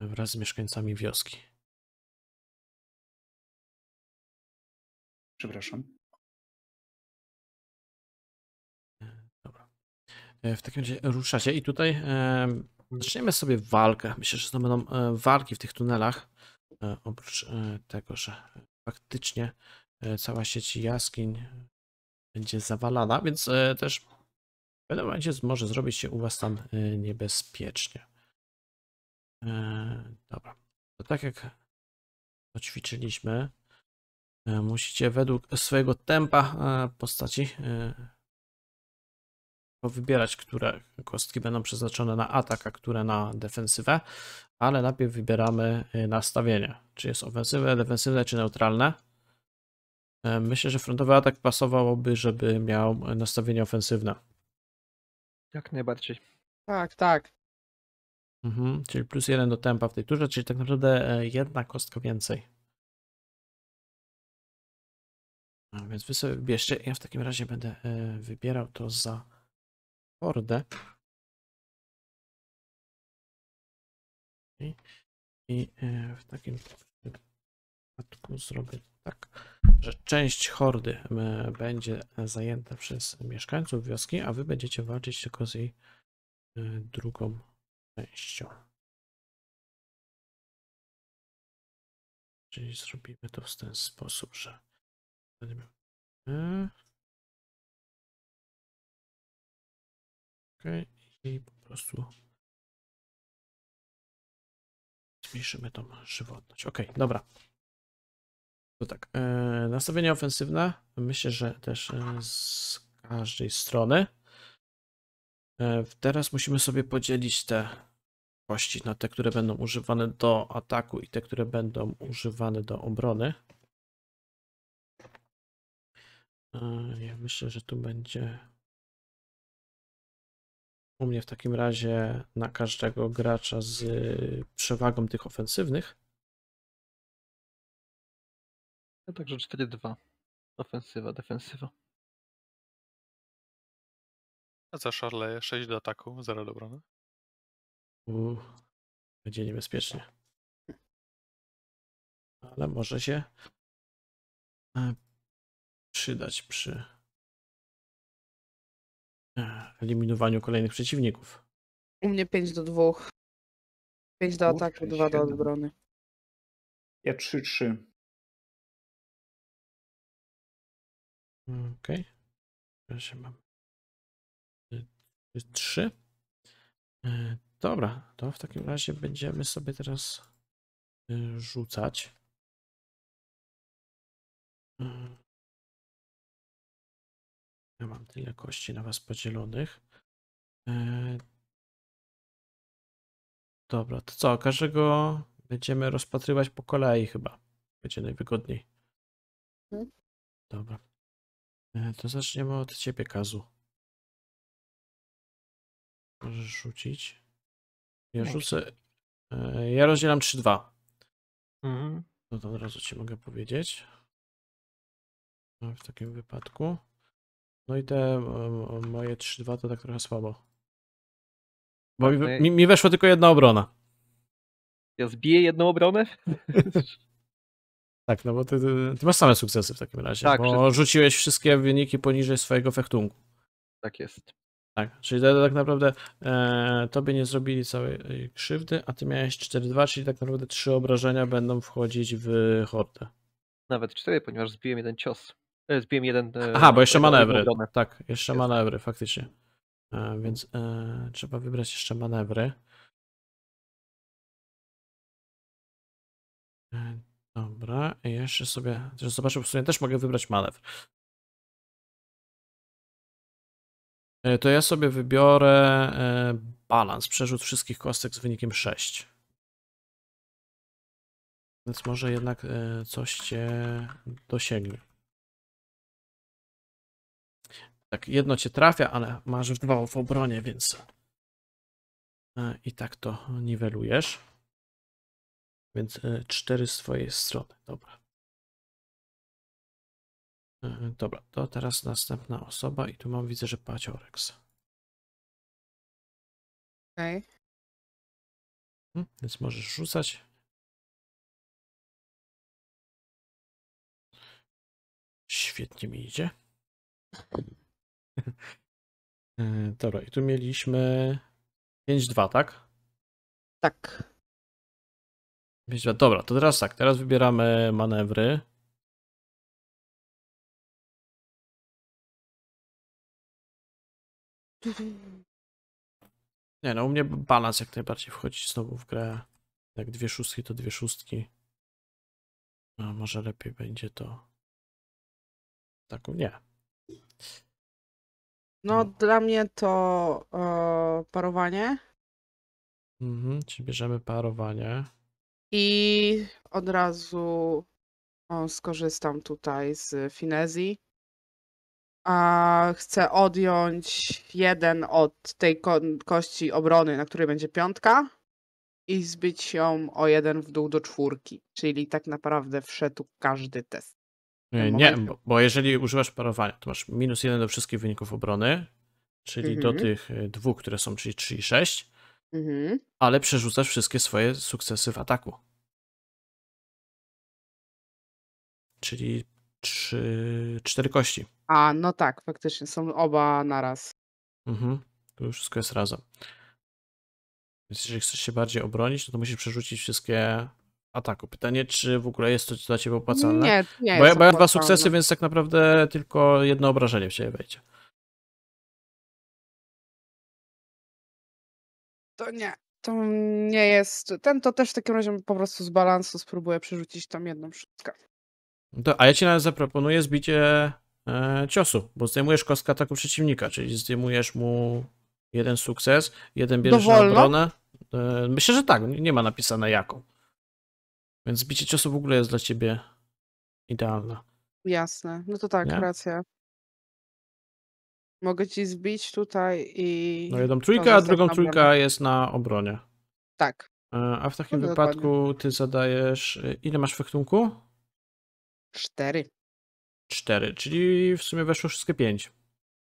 Speaker 1: wraz z mieszkańcami wioski. Przepraszam. E, dobra. E, w takim razie ruszacie i tutaj e, zaczniemy sobie walkę. Myślę, że to będą walki w tych tunelach. oprócz tego, że faktycznie cała sieć jaskiń będzie zawalana, więc e, też w pewnym momencie może zrobić się u Was tam e, niebezpiecznie. E, dobra, to tak jak to ćwiczyliśmy, musicie według swojego tempa postaci wybierać, które kostki będą przeznaczone na atak, a które na defensywę, ale najpierw wybieramy nastawienie, czy jest ofensywne, defensywne, czy neutralne. E, myślę, że frontowy atak pasowałoby, żeby miał nastawienie ofensywne.
Speaker 2: Jak najbardziej. Tak, tak.
Speaker 1: Mhm, czyli plus jeden do tempa w tej turze, czyli tak naprawdę e, jedna kostka więcej. A no więc wy sobie wybierzcie. Ja w takim razie będę e,
Speaker 3: wybierał to za hordę.
Speaker 1: i w takim przypadku zrobię tak, że część hordy będzie zajęta przez mieszkańców wioski, a wy będziecie walczyć tylko z jej e, drugą częścią.
Speaker 3: Czyli zrobimy to w ten sposób, że będziemy. E, ok, i po prostu zmniejszymy tą żywotność.
Speaker 1: Ok, dobra. To tak, e, nastawienie ofensywne myślę, że też e, z każdej strony. E, teraz musimy sobie podzielić te kości na te, które będą używane do ataku i te, które będą używane do obrony. ja myślę, że tu będzie
Speaker 3: u mnie w takim razie na każdego gracza z przewagą tych ofensywnych. Ja także 4-2. Ofensywa, defensywa.
Speaker 5: A za Charleje 6 do ataku, 0 do obrony.
Speaker 3: Uuu, będzie niebezpiecznie. Ale może się e, przydać przy e, eliminowaniu kolejnych przeciwników. U mnie 5 do 2. 5 do ataku, 2 do obrony. Ja 3-3. Okej. Okay. Proszę, mam y, y, trzy. Y, dobra, to w takim razie będziemy sobie teraz rzucać. Ja mam tyle
Speaker 1: kości na was podzielonych. Dobra, to co? Każdego będziemy rozpatrywać po kolei chyba. Będzie najwygodniej. Mhm. Dobra. E, to zaczniemy od ciebie, Kazu.
Speaker 3: Możesz rzucić. Ja
Speaker 1: rzucę. E, ja rozdzielam 3-2. Mhm. No to od razu ci mogę powiedzieć. No, w takim wypadku. No i te moje 3-2 to tak trochę słabo. Bo mi, mi weszła tylko jedna obrona.
Speaker 2: Ja zbiję jedną obronę?
Speaker 1: Tak, no bo ty, ty, masz same sukcesy w takim razie, tak, bo wszystko. rzuciłeś wszystkie wyniki poniżej swojego fechtunku. Tak jest. Tak, czyli tak naprawdę e, tobie nie zrobili całej e, krzywdy, a ty miałeś 4-2, czyli tak naprawdę trzy obrażenia będą wchodzić w hordę.
Speaker 2: Nawet cztery, ponieważ zbiłem jeden cios. E, zbiłem jeden... E, Aha, bo jeszcze manewry.
Speaker 1: Tak, jeszcze jest. manewry, faktycznie. E, więc trzeba wybrać jeszcze manewry.
Speaker 3: Dobra, jeszcze
Speaker 1: sobie, zobaczę, w sumie też mogę wybrać manewr. E, to ja sobie wybiorę e, balans, przerzut wszystkich kostek z wynikiem 6. Więc może jednak e, coś cię dosięgnie. Tak, jedno cię trafia, ale masz dwa w obronie, więc i tak to niwelujesz. Więc e, cztery z twojej strony. Dobra. E, dobra, to teraz następna osoba i tu mam, widzę,
Speaker 3: że Paciorex. Okej. Okay. Mhm, więc możesz rzucać. Świetnie mi idzie.
Speaker 1: E, dobra, i tu mieliśmy 5-2, tak? Tak. Dobra, to teraz tak, teraz wybieramy manewry. Nie no, u mnie balans jak najbardziej wchodzi znowu w grę. Jak dwie szóstki, to dwie szóstki. A może lepiej
Speaker 3: będzie to. Tak, nie. No,
Speaker 6: no. dla mnie to e, parowanie.
Speaker 1: Mhm, czy bierzemy parowanie.
Speaker 6: I od razu o, skorzystam tutaj z finezji. A chcę odjąć jeden od tej ko kości obrony, na której będzie piątka i zbyć ją o jeden w dół do czwórki. Czyli tak naprawdę wszedł każdy test.
Speaker 1: Nie, nie bo, bo, jeżeli używasz parowania, to masz minus jeden do wszystkich wyników obrony, czyli mhm. do tych e, dwóch, które są, czyli 3 i 6 Mhm. Ale przerzucasz wszystkie swoje sukcesy w ataku. Czyli trzy, cztery kości.
Speaker 6: A, no tak, faktycznie są oba naraz.
Speaker 1: Mhm. To już wszystko jest razem. Więc jeżeli chcesz się bardziej obronić, no to musisz przerzucić wszystkie ataku. Pytanie, czy w ogóle jest to dla ciebie opłacalne? Nie, nie bo ja, mam dwa sukcesy, więc tak naprawdę tylko jedno obrażenie w ciebie wejdzie.
Speaker 3: to nie.
Speaker 6: To nie jest. Ten to też w takim razie po prostu z balansu spróbuję przerzucić tam jedną szóstkę.
Speaker 1: To, a ja ci nawet zaproponuję zbicie e, ciosu, bo zdejmujesz kostkę ataku przeciwnika, czyli zdejmujesz mu jeden sukces, jeden bierzesz Dowolno? na obronę. E, myślę, że tak, nie ma napisane jaką. Więc zbicie ciosu w ogóle jest dla ciebie idealne.
Speaker 6: Jasne, no to tak, nie? racja. Mogę ci zbić tutaj i... No jedną trójkę, a drugą trójkę
Speaker 1: jest na obronie. Tak. E, a w takim no, wypadku dokładnie. ty zadajesz... E, ile masz w Cztery. Cztery, czyli w sumie weszło wszystkie pięć.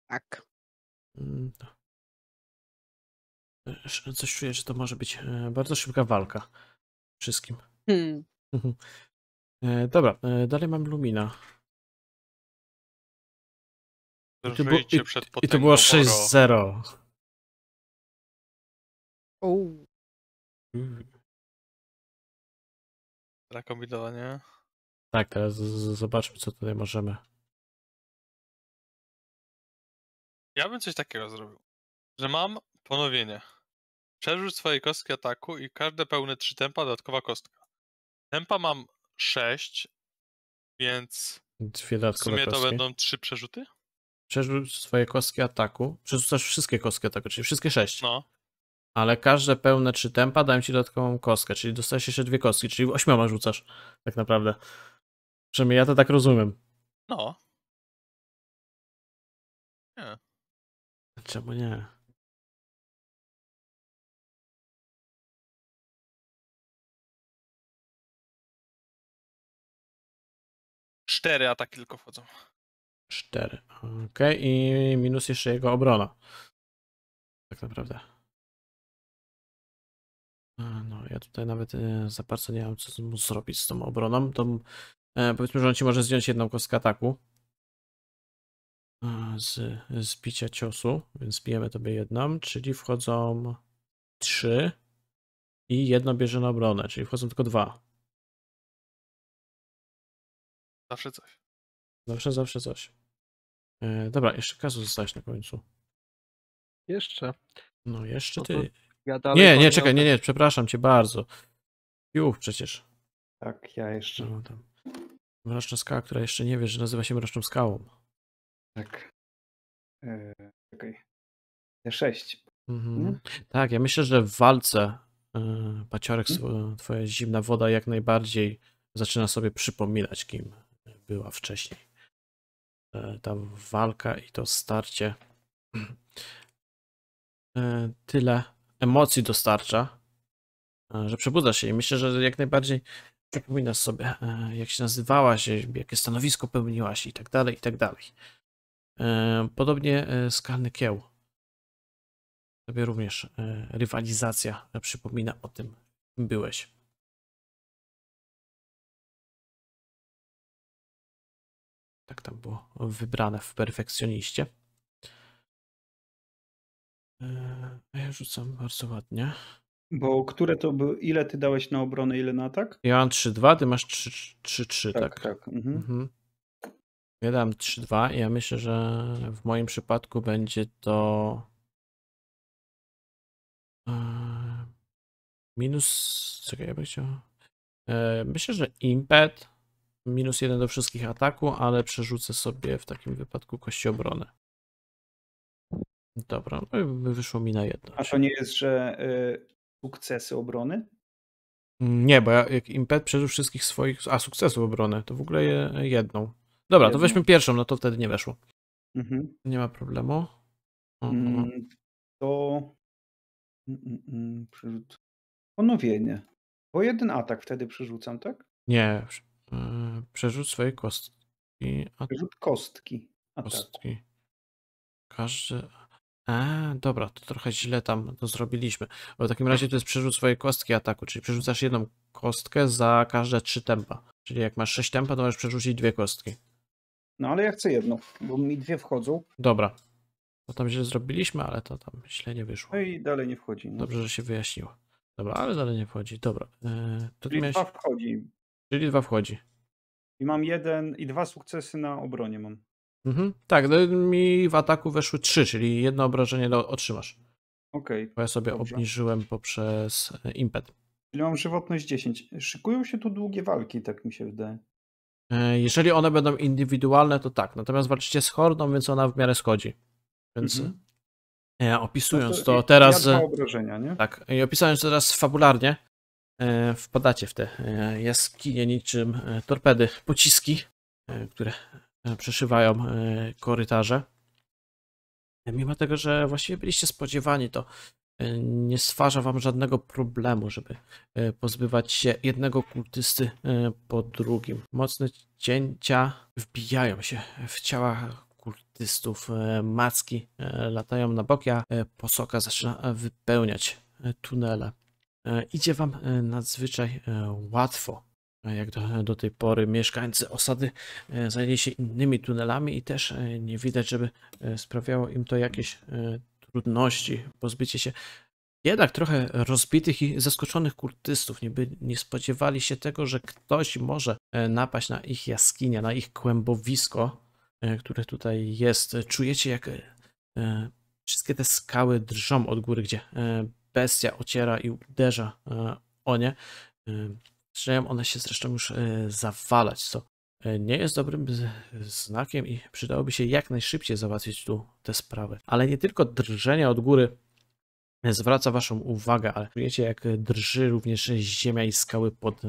Speaker 1: Tak. Mm, coś czuję, że to może być e, bardzo szybka walka. Wszystkim. Hmm. Mhm. Dobra, dalej mam Lumina
Speaker 3: przed I to było 6-0. Mm. Rekombinowanie. Tak, teraz
Speaker 1: zobaczmy, co tutaj możemy.
Speaker 5: Ja bym coś takiego zrobił, że mam ponowienie. Przerzuć swoje kostki ataku i każde pełne 3 tempa dodatkowa kostka. Tempa mam 6, więc Dwie w sumie to będą 3 przerzuty?
Speaker 1: przerzuć swoje kostki ataku. Przerzucasz wszystkie kostki ataku, czyli wszystkie sześć. No. Ale każde pełne trzy tempa dają ci dodatkową kostkę, czyli dostajesz jeszcze dwie kostki, czyli ośmioma rzucasz tak naprawdę. Przynajmniej ja to tak rozumiem.
Speaker 3: No. Nie. Czemu nie? Cztery ataki tylko wchodzą. 4. Ok, i minus jeszcze
Speaker 1: jego obrona. Tak naprawdę. No, ja tutaj nawet e, za bardzo nie wiem, co zrobić z tą obroną. To, e, powiedzmy, że on ci może zdjąć jedną kostkę ataku z, z bicia ciosu, więc bijemy tobie jedną, czyli wchodzą trzy i jedno bierze na obronę, czyli wchodzą tylko dwa. Zawsze coś. Zawsze, zawsze coś. E, dobra, jeszcze kazu zostałeś na końcu. Jeszcze. No, jeszcze no ty. Ja nie, nie, czekaj, nie, nie, przepraszam cię bardzo. Piłów przecież. Tak, ja jeszcze. No, tam. Mroczna skała, która jeszcze nie wie, że nazywa się Mroczną Skałą.
Speaker 4: Tak. Eee, okay. E, sześć.
Speaker 1: Mhm. Tak, ja myślę, że w walce yy, Paciorek, mhm. twoja zimna woda jak najbardziej zaczyna sobie przypominać, kim była wcześniej. E, ta walka i to starcie e, tyle emocji dostarcza, e, że przebudza się i myślę, że jak najbardziej przypominasz sobie, jak się nazywałaś, jakie stanowisko pełniłaś i tak dalej, i tak dalej. Podobnie Skalny Kieł. Tobie również rywalizacja przypomina
Speaker 3: o tym, kim byłeś. Tak tam było wybrane w perfekcjoniście.
Speaker 1: E, ja rzucam bardzo ładnie. Bo które
Speaker 4: to były, ile ty dałeś na obronę, ile na atak?
Speaker 1: Ja mam 3-2, ty masz 3-3, tak? Tak, tak. Mhm. Mhm. Ja dam 3-2 ja myślę, że w moim przypadku będzie to e, minus, czekaj, ja bym chciał, e, myślę, że impet Minus jeden do wszystkich ataku, ale przerzucę sobie w takim wypadku kości obrony. Dobra, no wyszło mi na jedno.
Speaker 4: A to nie jest, że y, sukcesy obrony?
Speaker 1: Nie, bo ja, jak impet przeżył wszystkich swoich. A sukcesów obrony, to w ogóle je, jedną. Dobra, to weźmy pierwszą, no to wtedy nie weszło. Mhm. Nie ma problemu.
Speaker 3: Mm, to. Mm, mm, mm
Speaker 4: Ponowienie. Bo jeden atak wtedy przerzucam, tak?
Speaker 1: Nie, E, przerzut swojej kostki. A...
Speaker 4: Przerzut kostki. Ataku.
Speaker 1: Kostki. Każdy. A, dobra, to trochę źle tam to zrobiliśmy. Bo w takim razie to jest przerzut swojej kostki ataku, czyli przerzucasz jedną kostkę za każde trzy tempa. Czyli jak masz sześć tempa, to możesz przerzucić dwie kostki.
Speaker 4: No ale ja chcę jedną, bo mi dwie wchodzą.
Speaker 1: Dobra. To tam źle zrobiliśmy, ale to tam źle nie wyszło. No
Speaker 4: i dalej nie wchodzi. No. Dobrze,
Speaker 1: że się wyjaśniło. Dobra, ale dalej nie wchodzi. Dobra. Yy, to Czyli miałeś... wchodzi. Czyli dwa wchodzi.
Speaker 4: I mam jeden i dwa sukcesy na obronie mam.
Speaker 1: Mhm. Tak, no, mi w ataku weszły trzy, czyli jedno obrażenie otrzymasz. Okej. Okay, Bo ja sobie dobrze. obniżyłem poprzez e, impet.
Speaker 4: Czyli mam żywotność 10. Szykują się tu długie walki, tak mi się wydaje.
Speaker 1: E, jeżeli one będą indywidualne, to tak. Natomiast walczycie z hordą, więc ona w miarę schodzi. Więc mm -hmm. opisując no to, to, teraz. Ja obrażenia, nie? Tak, i opisując to teraz fabularnie, E, wpadacie w te e, jaskinie niczym e, torpedy, pociski, które przeszywają korytarze. Mimo tego, że właściwie byliście spodziewani, to nie stwarza wam żadnego problemu, żeby pozbywać się jednego kultysty po drugim. Mocne cięcia wbijają się w ciała kultystów. Macki latają na boki, a posoka zaczyna wypełniać tunele. E, idzie Wam e, nadzwyczaj e, łatwo. Jak do, do, tej pory mieszkańcy osady zajęli się innymi tunelami i też nie widać, żeby sprawiało im to jakieś trudności. Pozbycie się jednak trochę rozbitych i zaskoczonych kurtystów. Niby nie spodziewali się tego, że ktoś może napaść na ich jaskinia, na ich kłębowisko, które tutaj jest. Czujecie, jak wszystkie te skały drżą od góry, gdzie bestia ociera i uderza e, o nie. E, zaczynają one się zresztą już e, zawalać, co nie jest dobrym znakiem i przydałoby się jak najszybciej załatwić tu te sprawy. Ale nie tylko drżenie od góry zwraca Waszą uwagę, ale czujecie jak drży również ziemia i skały pod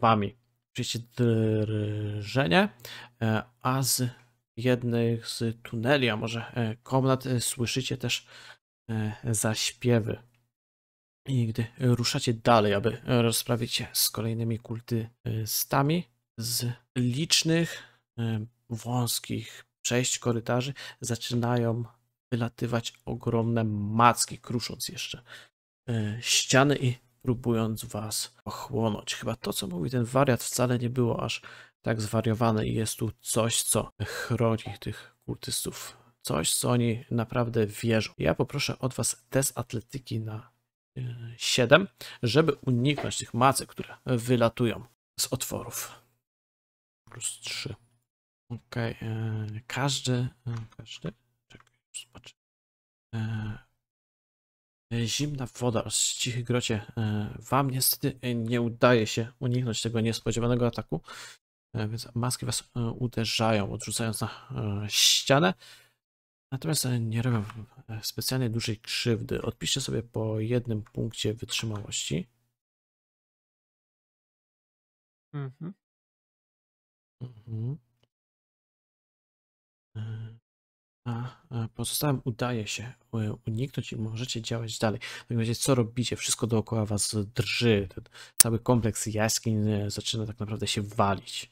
Speaker 1: Wami. Czujecie drżenie, a z jednych z tuneli, a może komnat słyszycie też zaśpiewy. I gdy ruszacie dalej, aby rozprawić się z kolejnymi kultystami, z licznych e, wąskich przejść, korytarzy zaczynają wylatywać ogromne macki, krusząc jeszcze e, ściany i próbując was ochłonąć. Chyba to, co mówi ten wariat, wcale nie było aż tak zwariowane i jest tu coś, co chroni tych kultystów. Coś, co oni naprawdę wierzą. Ja poproszę od was test atletyki na 7, żeby uniknąć tych macy, które wylatują z otworów. Plus 3. Ok, e, każdy, e, każdy, czekaj, zobaczę. E, zimna woda z cichy grocie. Wam niestety nie udaje się uniknąć tego niespodziewanego ataku, więc maski was uderzają, odrzucając na ścianę. Natomiast e, nie robią e, specjalnie dużej krzywdy. Odpiszcie sobie po jednym punkcie wytrzymałości. Mhm. Mhm. E, a pozostałym udaje się uniknąć i możecie działać dalej. W takim razie co robicie? Wszystko dookoła was drży. Ten cały kompleks jaskiń zaczyna tak naprawdę się walić.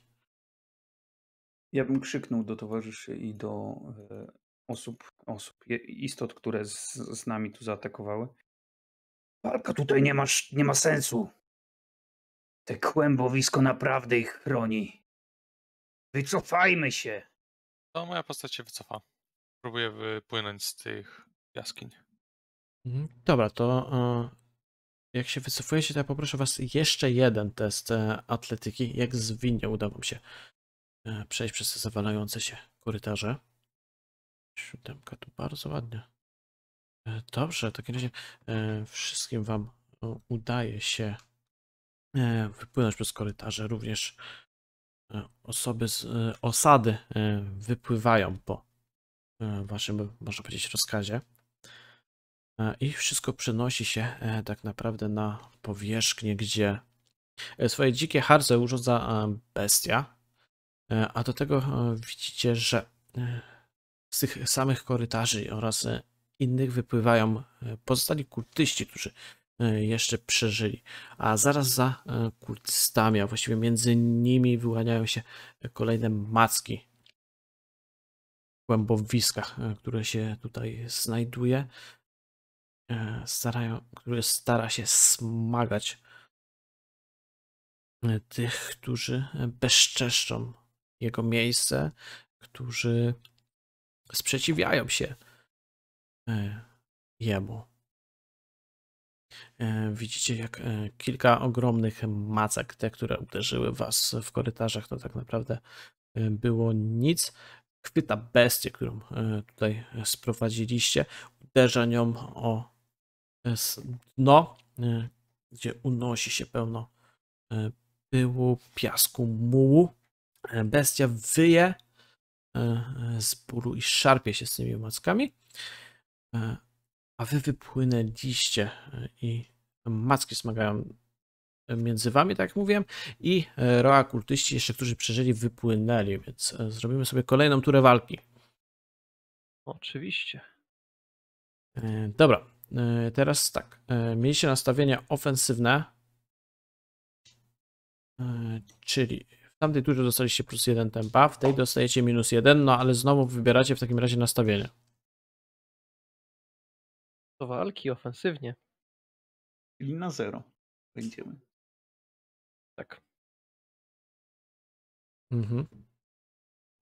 Speaker 4: Ja bym krzyknął do towarzyszy i do osób, osób istot, które z, z nami tu zaatakowały.
Speaker 3: Walka no tutaj nie, masz, nie
Speaker 4: ma sensu. Te kłębowisko naprawdę ich chroni.
Speaker 5: Wycofajmy się. To moja postać się wycofa. Próbuję wypłynąć z tych jaskiń.
Speaker 1: Mhm. Dobra, to e, jak się wycofujecie, to ja poproszę was jeszcze jeden test e, atletyki. Jak zwinnie uda wam się e, przejść przez te zawalające się korytarze. Siódemka tu bardzo ładnie. E, dobrze, w takim razie e, wszystkim Wam e, udaje się wypłynąć przez korytarze. Również osoby z osady wypływają po Waszym, można powiedzieć, rozkazie. I wszystko przenosi się tak naprawdę na powierzchnię, gdzie swoje dzikie harce urządza bestia. A do tego widzicie, że z tych samych korytarzy oraz e, innych wypływają e, pozostali kultyści, którzy e, jeszcze przeżyli. A zaraz za kultystami, a właściwie między nimi wyłaniają się kolejne macki w głębowiskach, które się tutaj znajduje. Starają, które stara się smagać tych, którzy bezczeszczą jego miejsce, którzy sprzeciwiają się e, jemu. E, widzicie, jak e, kilka ogromnych macek, te, które uderzyły was w korytarzach, to tak naprawdę było nic. Chwyta bestię, którą tutaj sprowadziliście, uderza nią o dno, gdzie unosi się pełno pyłu, piasku, mułu. Bestia wyje, E, e, z bólu i szarpie się z tymi mackami. E, a wy wypłynęliście i macki smagają między wami, tak jak mówiłem, i roa kultyści, jeszcze którzy przeżyli, wypłynęli, więc zrobimy sobie kolejną turę walki. Oczywiście. Dobra, teraz tak. Mieliście nastawienia ofensywne, czyli tamtej turze dostaliście plus 1 tempa, w tej dostajecie minus 1, no ale znowu wybieracie w takim razie nastawienie.
Speaker 2: Do walki ofensywnie.
Speaker 1: Czyli na zero
Speaker 3: będziemy. Tak. Mhm.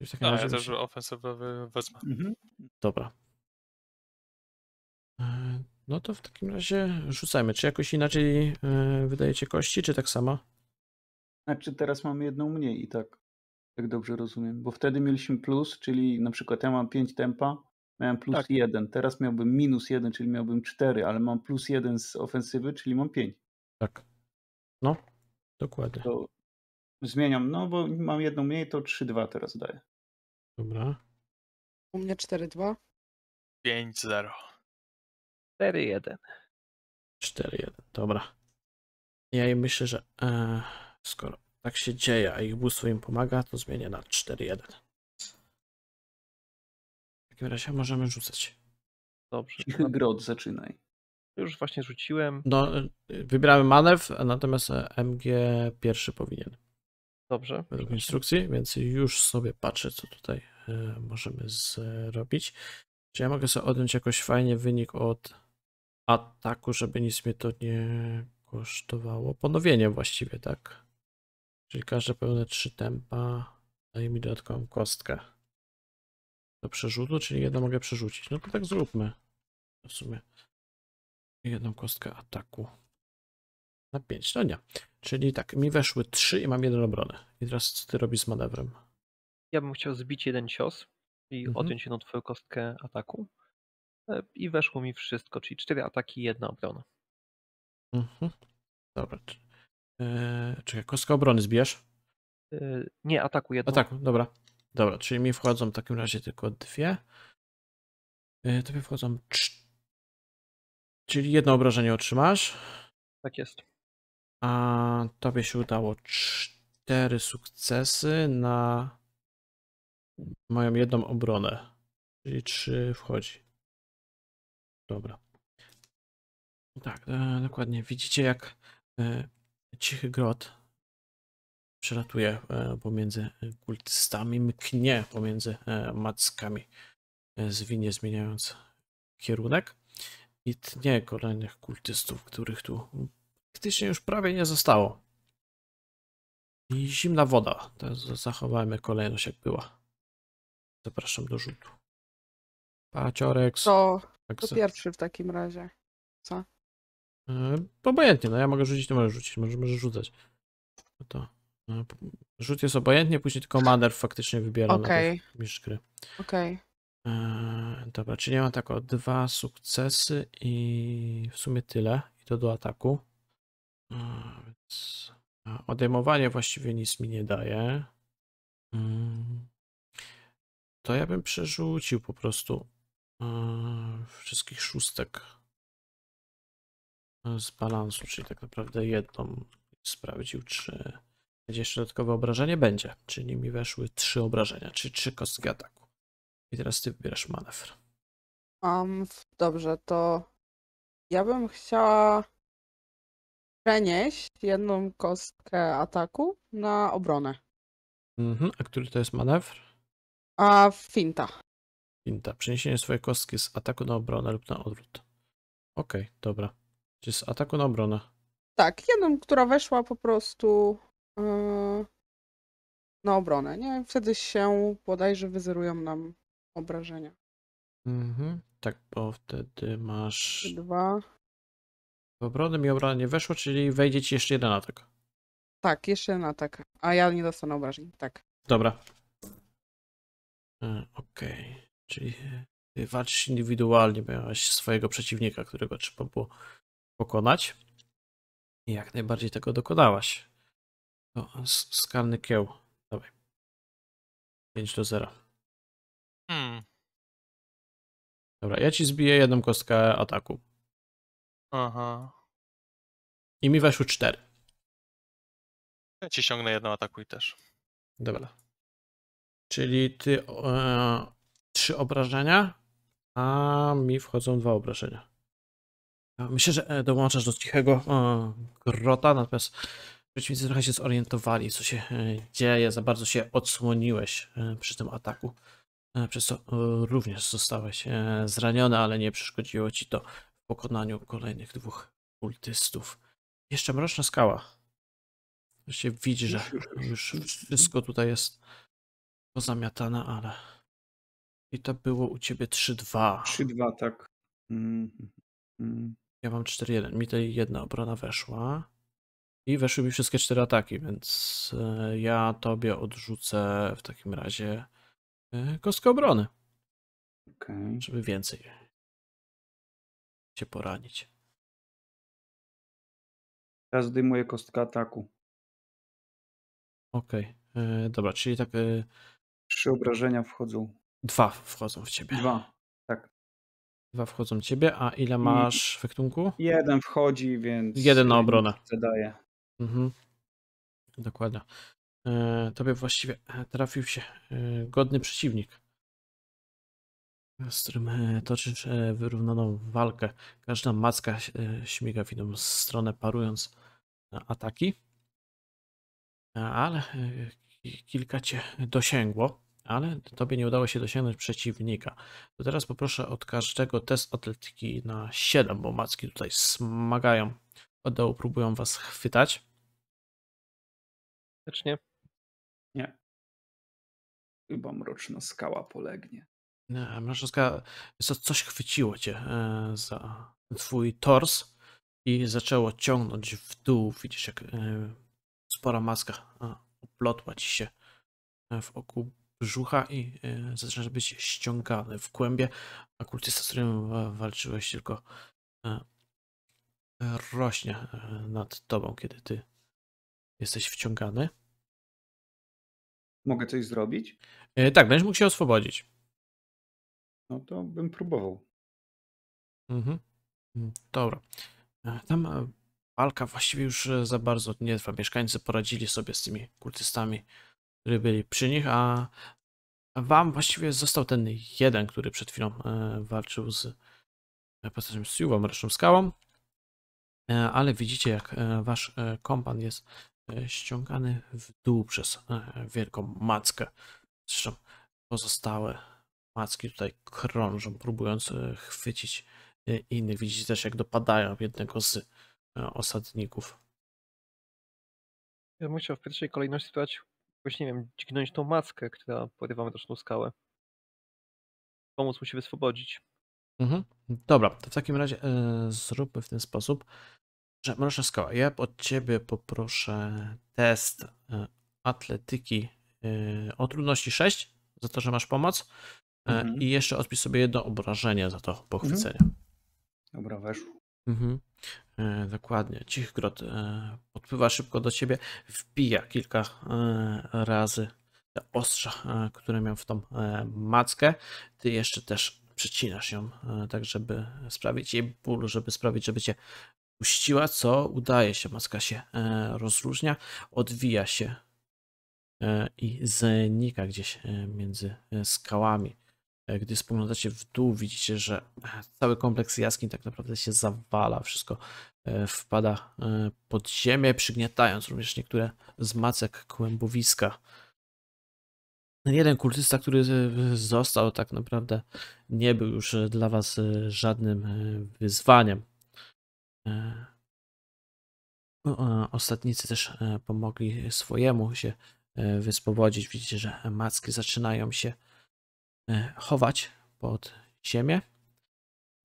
Speaker 1: W takim A, no, razie ja też muszę...
Speaker 5: ofensywę wezmę. Mhm.
Speaker 1: Dobra. E, no to w takim razie rzucajmy. Czy jakoś inaczej e, wydajecie kości, czy tak samo?
Speaker 4: Znaczy teraz mamy jedną mniej i tak, jak dobrze rozumiem, bo wtedy mieliśmy plus, czyli na przykład ja mam 5 tempa, miałem plus tak. 1, teraz miałbym minus 1, czyli miałbym 4, ale mam plus 1 z ofensywy, czyli mam 5.
Speaker 1: Tak. No, dokładnie.
Speaker 4: To zmieniam, no bo mam jedną mniej, to
Speaker 3: 3-2 teraz daję. Dobra. U mnie 4-2.
Speaker 5: 5-0. 4-1.
Speaker 1: 4-1, dobra. Ja myślę, że. E... Skoro tak się dzieje, a ich bóstwo im pomaga, to zmienię na 4-1. W takim razie możemy rzucać.
Speaker 2: Dobrze. Cichy grot, zaczynaj. Już właśnie rzuciłem. No, y,
Speaker 1: y, wybrałem manewr, natomiast e, MG pierwszy powinien. Dobrze. Według instrukcji, więc już sobie patrzę, co tutaj e, możemy zrobić. Czy ja mogę sobie odjąć jakoś fajnie wynik od ataku, żeby nic mnie to nie kosztowało? Ponowienie właściwie, tak? Czyli każde pełne 3 tempa daje mi dodatkową kostkę do przerzutu, czyli jedno mogę przerzucić. No to tak zróbmy. W sumie jedną kostkę ataku na 5. No nie. Czyli tak, mi weszły 3 i mam jeden obronę. I teraz co ty robisz z manewrem?
Speaker 2: Ja bym chciał zbić jeden cios i mhm. odjąć jedną twoją kostkę ataku. E, I weszło mi wszystko, czyli 4 ataki, jedna obrona.
Speaker 1: Mhm. Dobra, Eee, czekaj, kostka obrony zbierz? Eee, nie, ataku jedną. Ataku, dobra. Dobra, czyli mi wchodzą w takim razie tylko dwie. Eee, tobie wchodzą cz... Czyli jedno obrażenie otrzymasz. Tak jest. A tobie się udało cztery sukcesy na moją jedną obronę. Czyli trzy wchodzi. Dobra. Tak, e, dokładnie. Widzicie, jak e, Cichy grot przelatuje e, pomiędzy e, kultystami, mknie pomiędzy e, mackami, zwinie zmieniając kierunek i tnie kolejnych kultystów, których tu praktycznie już prawie nie zostało. I zimna woda. To zachowajmy kolejność jak była. Zapraszam do rzutu. Paciorek. To, tak to
Speaker 6: pierwszy w takim razie. Co?
Speaker 1: E, obojętnie, no ja mogę rzucić, to możesz rzucić, możesz, możesz rzucać. No to. No, rzut jest obojętnie, później tylko maner faktycznie wybiera okay. na gry. Okej. Okay. E, dobra, czyli ja mam tak o dwa sukcesy i w sumie tyle. I to do ataku. E, więc odejmowanie właściwie nic mi nie daje. Mm. To ja bym przerzucił po prostu wszystkich szóstek z balansu, czyli tak naprawdę jedną sprawdził, czy będzie jeszcze dodatkowe obrażenie. Będzie, czyli mi weszły trzy obrażenia, czy trzy kostki ataku. I teraz ty wybierasz manewr.
Speaker 6: Um, dobrze, to ja bym chciała przenieść jedną kostkę ataku na obronę.
Speaker 1: Mhm, a który to jest manewr?
Speaker 6: A finta.
Speaker 1: Finta. Przeniesienie swojej kostki z ataku na obronę lub na odwrót. Okej, okay, dobra. Czy z ataku na obronę?
Speaker 6: Tak, jedną, która weszła po prostu yy, na obronę, nie? Wtedy się bodajże wyzerują nam obrażenia.
Speaker 1: Mhm, tak, bo wtedy masz... Dwa. W obronę i obrona nie weszło, czyli wejdzie ci jeszcze jeden atak.
Speaker 6: Tak, jeszcze jeden atak, a ja nie dostanę obrażeń, tak.
Speaker 1: Dobra. E, okej, okay. czyli walczysz indywidualnie, miałeś swojego przeciwnika, którego trzeba było pokonać. I jak najbardziej tego dokonałaś. To skalny kieł. Dawaj.
Speaker 3: 5 do 0. Hmm. Dobra, ja ci zbiję jedną kostkę ataku.
Speaker 5: Aha.
Speaker 3: I mi weszły
Speaker 1: 4.
Speaker 5: Ja ci sięgnę jedną ataku i też.
Speaker 1: Dobra. Czyli ty e, trzy obrażenia, a mi wchodzą dwa obrażenia. Myślę, że e, dołączasz do cichego e, grota, natomiast przeciwnicy trochę się zorientowali, co się e, dzieje. Za bardzo się odsłoniłeś przy tym ataku, przez co również zostałeś zraniony, ale nie przeszkodziło ci to w pokonaniu kolejnych dwóch kultystów. Jeszcze mroczna skała. Się widzi, że już wszystko tutaj jest pozamiatane, ale. I to było u ciebie 3-2. 3-2, tak. Mm. -hmm. Ja mam 4-1. Mi tutaj jedna obrona weszła. I weszły mi wszystkie cztery ataki, więc e, ja tobie odrzucę w takim razie e, kostkę obrony. Okay. Żeby więcej
Speaker 3: się poranić. Ja zdejmuję kostkę ataku. Okej, okay. E, dobra, czyli tak.
Speaker 1: Trzy obrażenia wchodzą. Dwa wchodzą w ciebie. Dwa. Dwa wchodzą ciebie, a ile masz wektunku? Jeden wchodzi,
Speaker 4: więc. Jeden na obronę.
Speaker 3: Zadaje.
Speaker 1: Mhm. Dokładnie. E, tobie właściwie e, trafił się e, godny przeciwnik, z którym toczysz wyrównaną walkę. Każda macka śmiga w inną stronę, parując ataki. Ale kilka cię dosięgło ale tobie nie udało się dosięgnąć przeciwnika. To teraz poproszę od każdego test atletyki na 7, bo macki tutaj smagają. Od próbują was chwytać.
Speaker 3: Lecz nie. Nie. Chyba mroczna skała polegnie.
Speaker 1: Nie, mroczna skała, coś chwyciło cię e, za twój tors i zaczęło ciągnąć w dół. Widzisz, jak e, spora maska oplotła ci się e, w oku brzucha i e, zaczynasz być ściągany w kłębie, a kultysta, z którym walczyłeś tylko e, rośnie e, nad tobą, kiedy ty jesteś wciągany. Mogę coś zrobić? Tak, będziesz mógł się oswobodzić.
Speaker 4: No to bym próbował.
Speaker 1: Mhm. Mm, dobra. Tam walka właściwie już za bardzo nie trwa. Mieszkańcy poradzili sobie z tymi kultystami którzy byli przy nich, a wam właściwie został ten jeden, który przed chwilą e, walczył z e, postacią Siuwa resztą Skałą. E, ale widzicie, jak wasz kompan jest ściągany w dół przez wielką mackę. Zresztą pozostałe macki tutaj krążą, próbując chwycić innych. Widzicie też, jak dopadają jednego z osadników.
Speaker 2: Ja bym chciał w pierwszej kolejności spytać, jakoś, nie wiem, dźgnąć tą mackę, która porywa mroczną skałę. Pomóc mu się wyswobodzić.
Speaker 1: Mhm. Dobra, to w takim razie yy, zróbmy w ten sposób, że mroczna skała, ja od ciebie poproszę test yy, atletyki yy, o trudności 6 za to, że masz pomoc. Mhm. I jeszcze odpisz sobie jedno obrażenie za to mhm. pochwycenie. Dobra, weszło. Mhm. E, dokładnie. Cich grot podpływa e, szybko do ciebie, wpija kilka e, razy te ostrza, które miał w tą mackę. Ty jeszcze też przecinasz ją, tak żeby sprawić jej ból, żeby sprawić, żeby cię puściła, co udaje się. Macka się rozróżnia, odwija się i znika gdzieś między skałami. E, gdy spoglądacie w dół, widzicie, że e, cały kompleks jaskiń tak naprawdę się zawala, wszystko e, wpada pod ziemię, przygniatając również niektóre z macek kłębowiska. Jeden kultysta, który został, tak naprawdę nie był już dla was żadnym wyzwaniem. Ostatnicy też pomogli swojemu się wyspowodzić. Widzicie, że macki zaczynają się E, chować pod ziemię,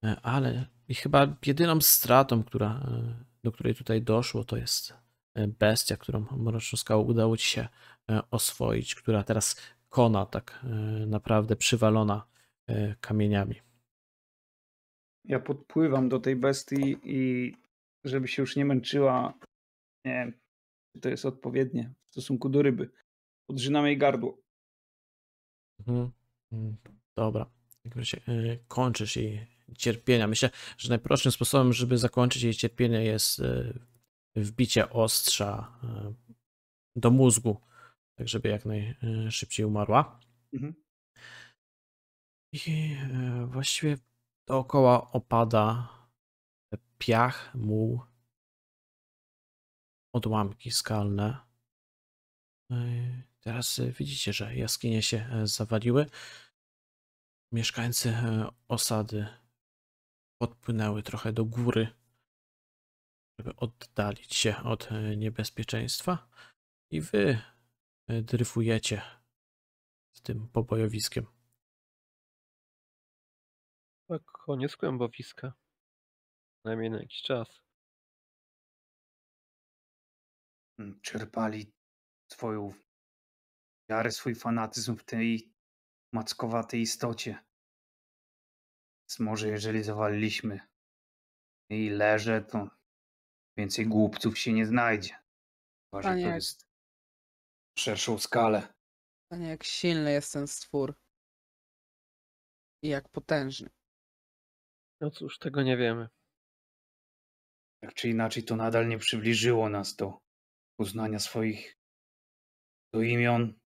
Speaker 1: e, ale chyba jedyną stratą, która, e, do której tutaj doszło, to jest bestia, którą Mroczną udało ci się oswoić, która teraz kona tak naprawdę przywalona kamieniami.
Speaker 4: Ja podpływam do tej bestii i żeby się już nie męczyła, nie wiem, czy to jest odpowiednie w stosunku do ryby. Odrzynam jej gardło.
Speaker 1: Mhm. Mm, dobra. Y, kończysz jej cierpienia. Myślę, że najprostszym sposobem, żeby zakończyć jej cierpienie jest y, wbicie ostrza y, do mózgu, tak żeby jak najszybciej umarła. Mhm. I właściwie
Speaker 3: dookoła
Speaker 1: opada piach, muł, odłamki skalne. No Teraz y, widzicie, że jaskinie się e, zawaliły. Mieszkańcy e, osady podpłynęły trochę do góry, żeby oddalić się od e, niebezpieczeństwa. I wy dryfujecie
Speaker 3: z tym pobojowiskiem. Tak, koniec kłębowiska. Najmniej na jakiś czas. Mm, czerpali twoją wiarę, swój fanatyzm w tej mackowatej istocie. Więc może jeżeli
Speaker 4: zawaliliśmy i leżę, to więcej głupców się nie
Speaker 3: znajdzie. Chyba, to jest szerszą skalę. Panie, jak silny jest ten stwór. I jak potężny. No cóż, tego nie wiemy.
Speaker 4: Tak czy inaczej, to nadal nie przybliżyło nas do uznania swoich do imion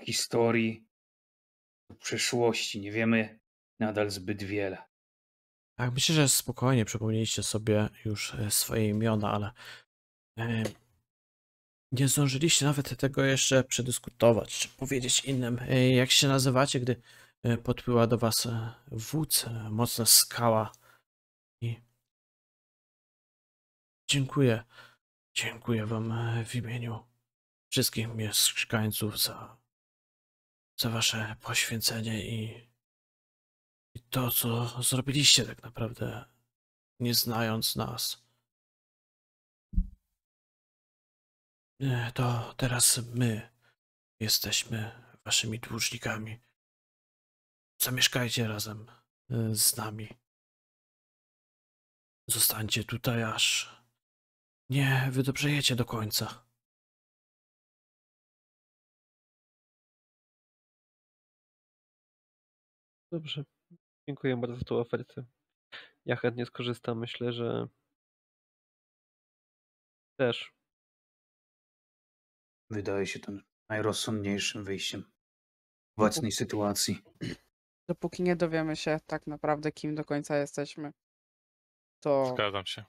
Speaker 4: historii, przyszłości, przeszłości. Nie wiemy nadal zbyt wiele.
Speaker 1: Tak, myślę, że spokojnie przypomnieliście sobie już e, swoje imiona, ale e, nie zdążyliście nawet tego jeszcze przedyskutować, czy powiedzieć innym, e, jak się nazywacie, gdy podpłyła do was wódz, mocna skała i dziękuję, dziękuję wam w imieniu wszystkich mieszkańców za za wasze poświęcenie i, i to, co zrobiliście tak naprawdę, nie znając nas. E, to teraz my jesteśmy waszymi dłużnikami. Zamieszkajcie razem e, z nami.
Speaker 3: Zostańcie tutaj, aż nie wydobrzejecie do końca. Dobrze. Dziękuję bardzo za tą ofertę.
Speaker 2: Ja chętnie skorzystam. Myślę, że też.
Speaker 3: Wydaje się to najrozsądniejszym wyjściem w obecnej sytuacji.
Speaker 6: Dopóki nie dowiemy się tak naprawdę, kim do końca jesteśmy, to Zgadzam się.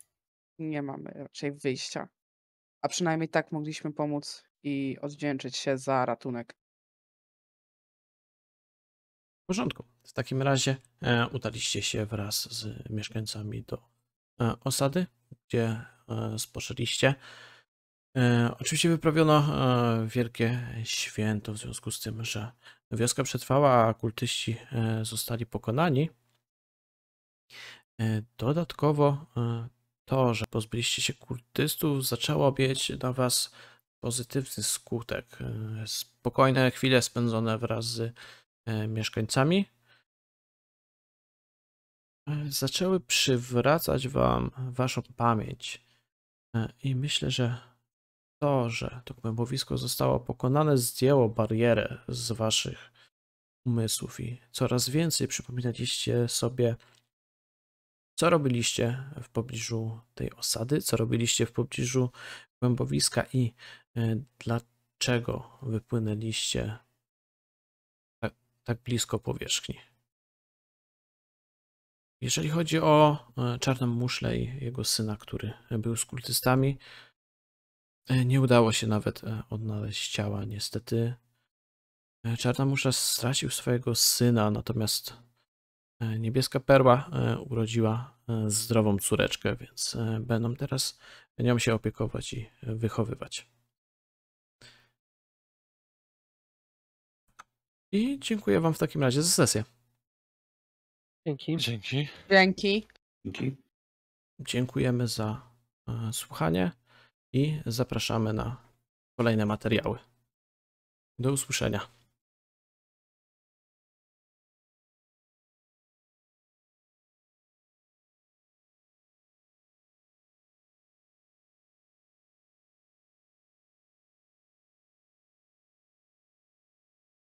Speaker 6: nie mamy raczej wyjścia. A przynajmniej tak mogliśmy pomóc i odwdzięczyć się za ratunek.
Speaker 1: W porządku. W takim razie e, udaliście się wraz z mieszkańcami do e, osady, gdzie e, spoczęliście. Oczywiście wyprawiono wielkie święto w związku z tym, że wioska przetrwała, a kultyści zostali pokonani. Dodatkowo to, że pozbyliście się kultystów, zaczęło mieć na was pozytywny skutek. Spokojne chwile spędzone wraz z mieszkańcami E, zaczęły przywracać wam waszą pamięć. E, I myślę, że to, że to tak głębowisko zostało pokonane, zdjęło barierę z waszych umysłów i coraz więcej przypominaliście sobie, co robiliście w pobliżu tej osady, co robiliście w pobliżu głębowiska i e, dlaczego wypłynęliście tak, tak blisko powierzchni. Jeżeli chodzi o e, Czarną Muszlę i jego syna, który był z kultystami, e, nie udało się nawet e, odnaleźć ciała, niestety. Czarna Musza stracił swojego syna, natomiast niebieska perła urodziła zdrową córeczkę, więc będą teraz nią się opiekować i wychowywać. I dziękuję Wam w takim razie za sesję. Dzięki. Dzięki. Dzięki. Dzięki. Dziękujemy za e, słuchanie i zapraszamy na kolejne materiały. Do usłyszenia.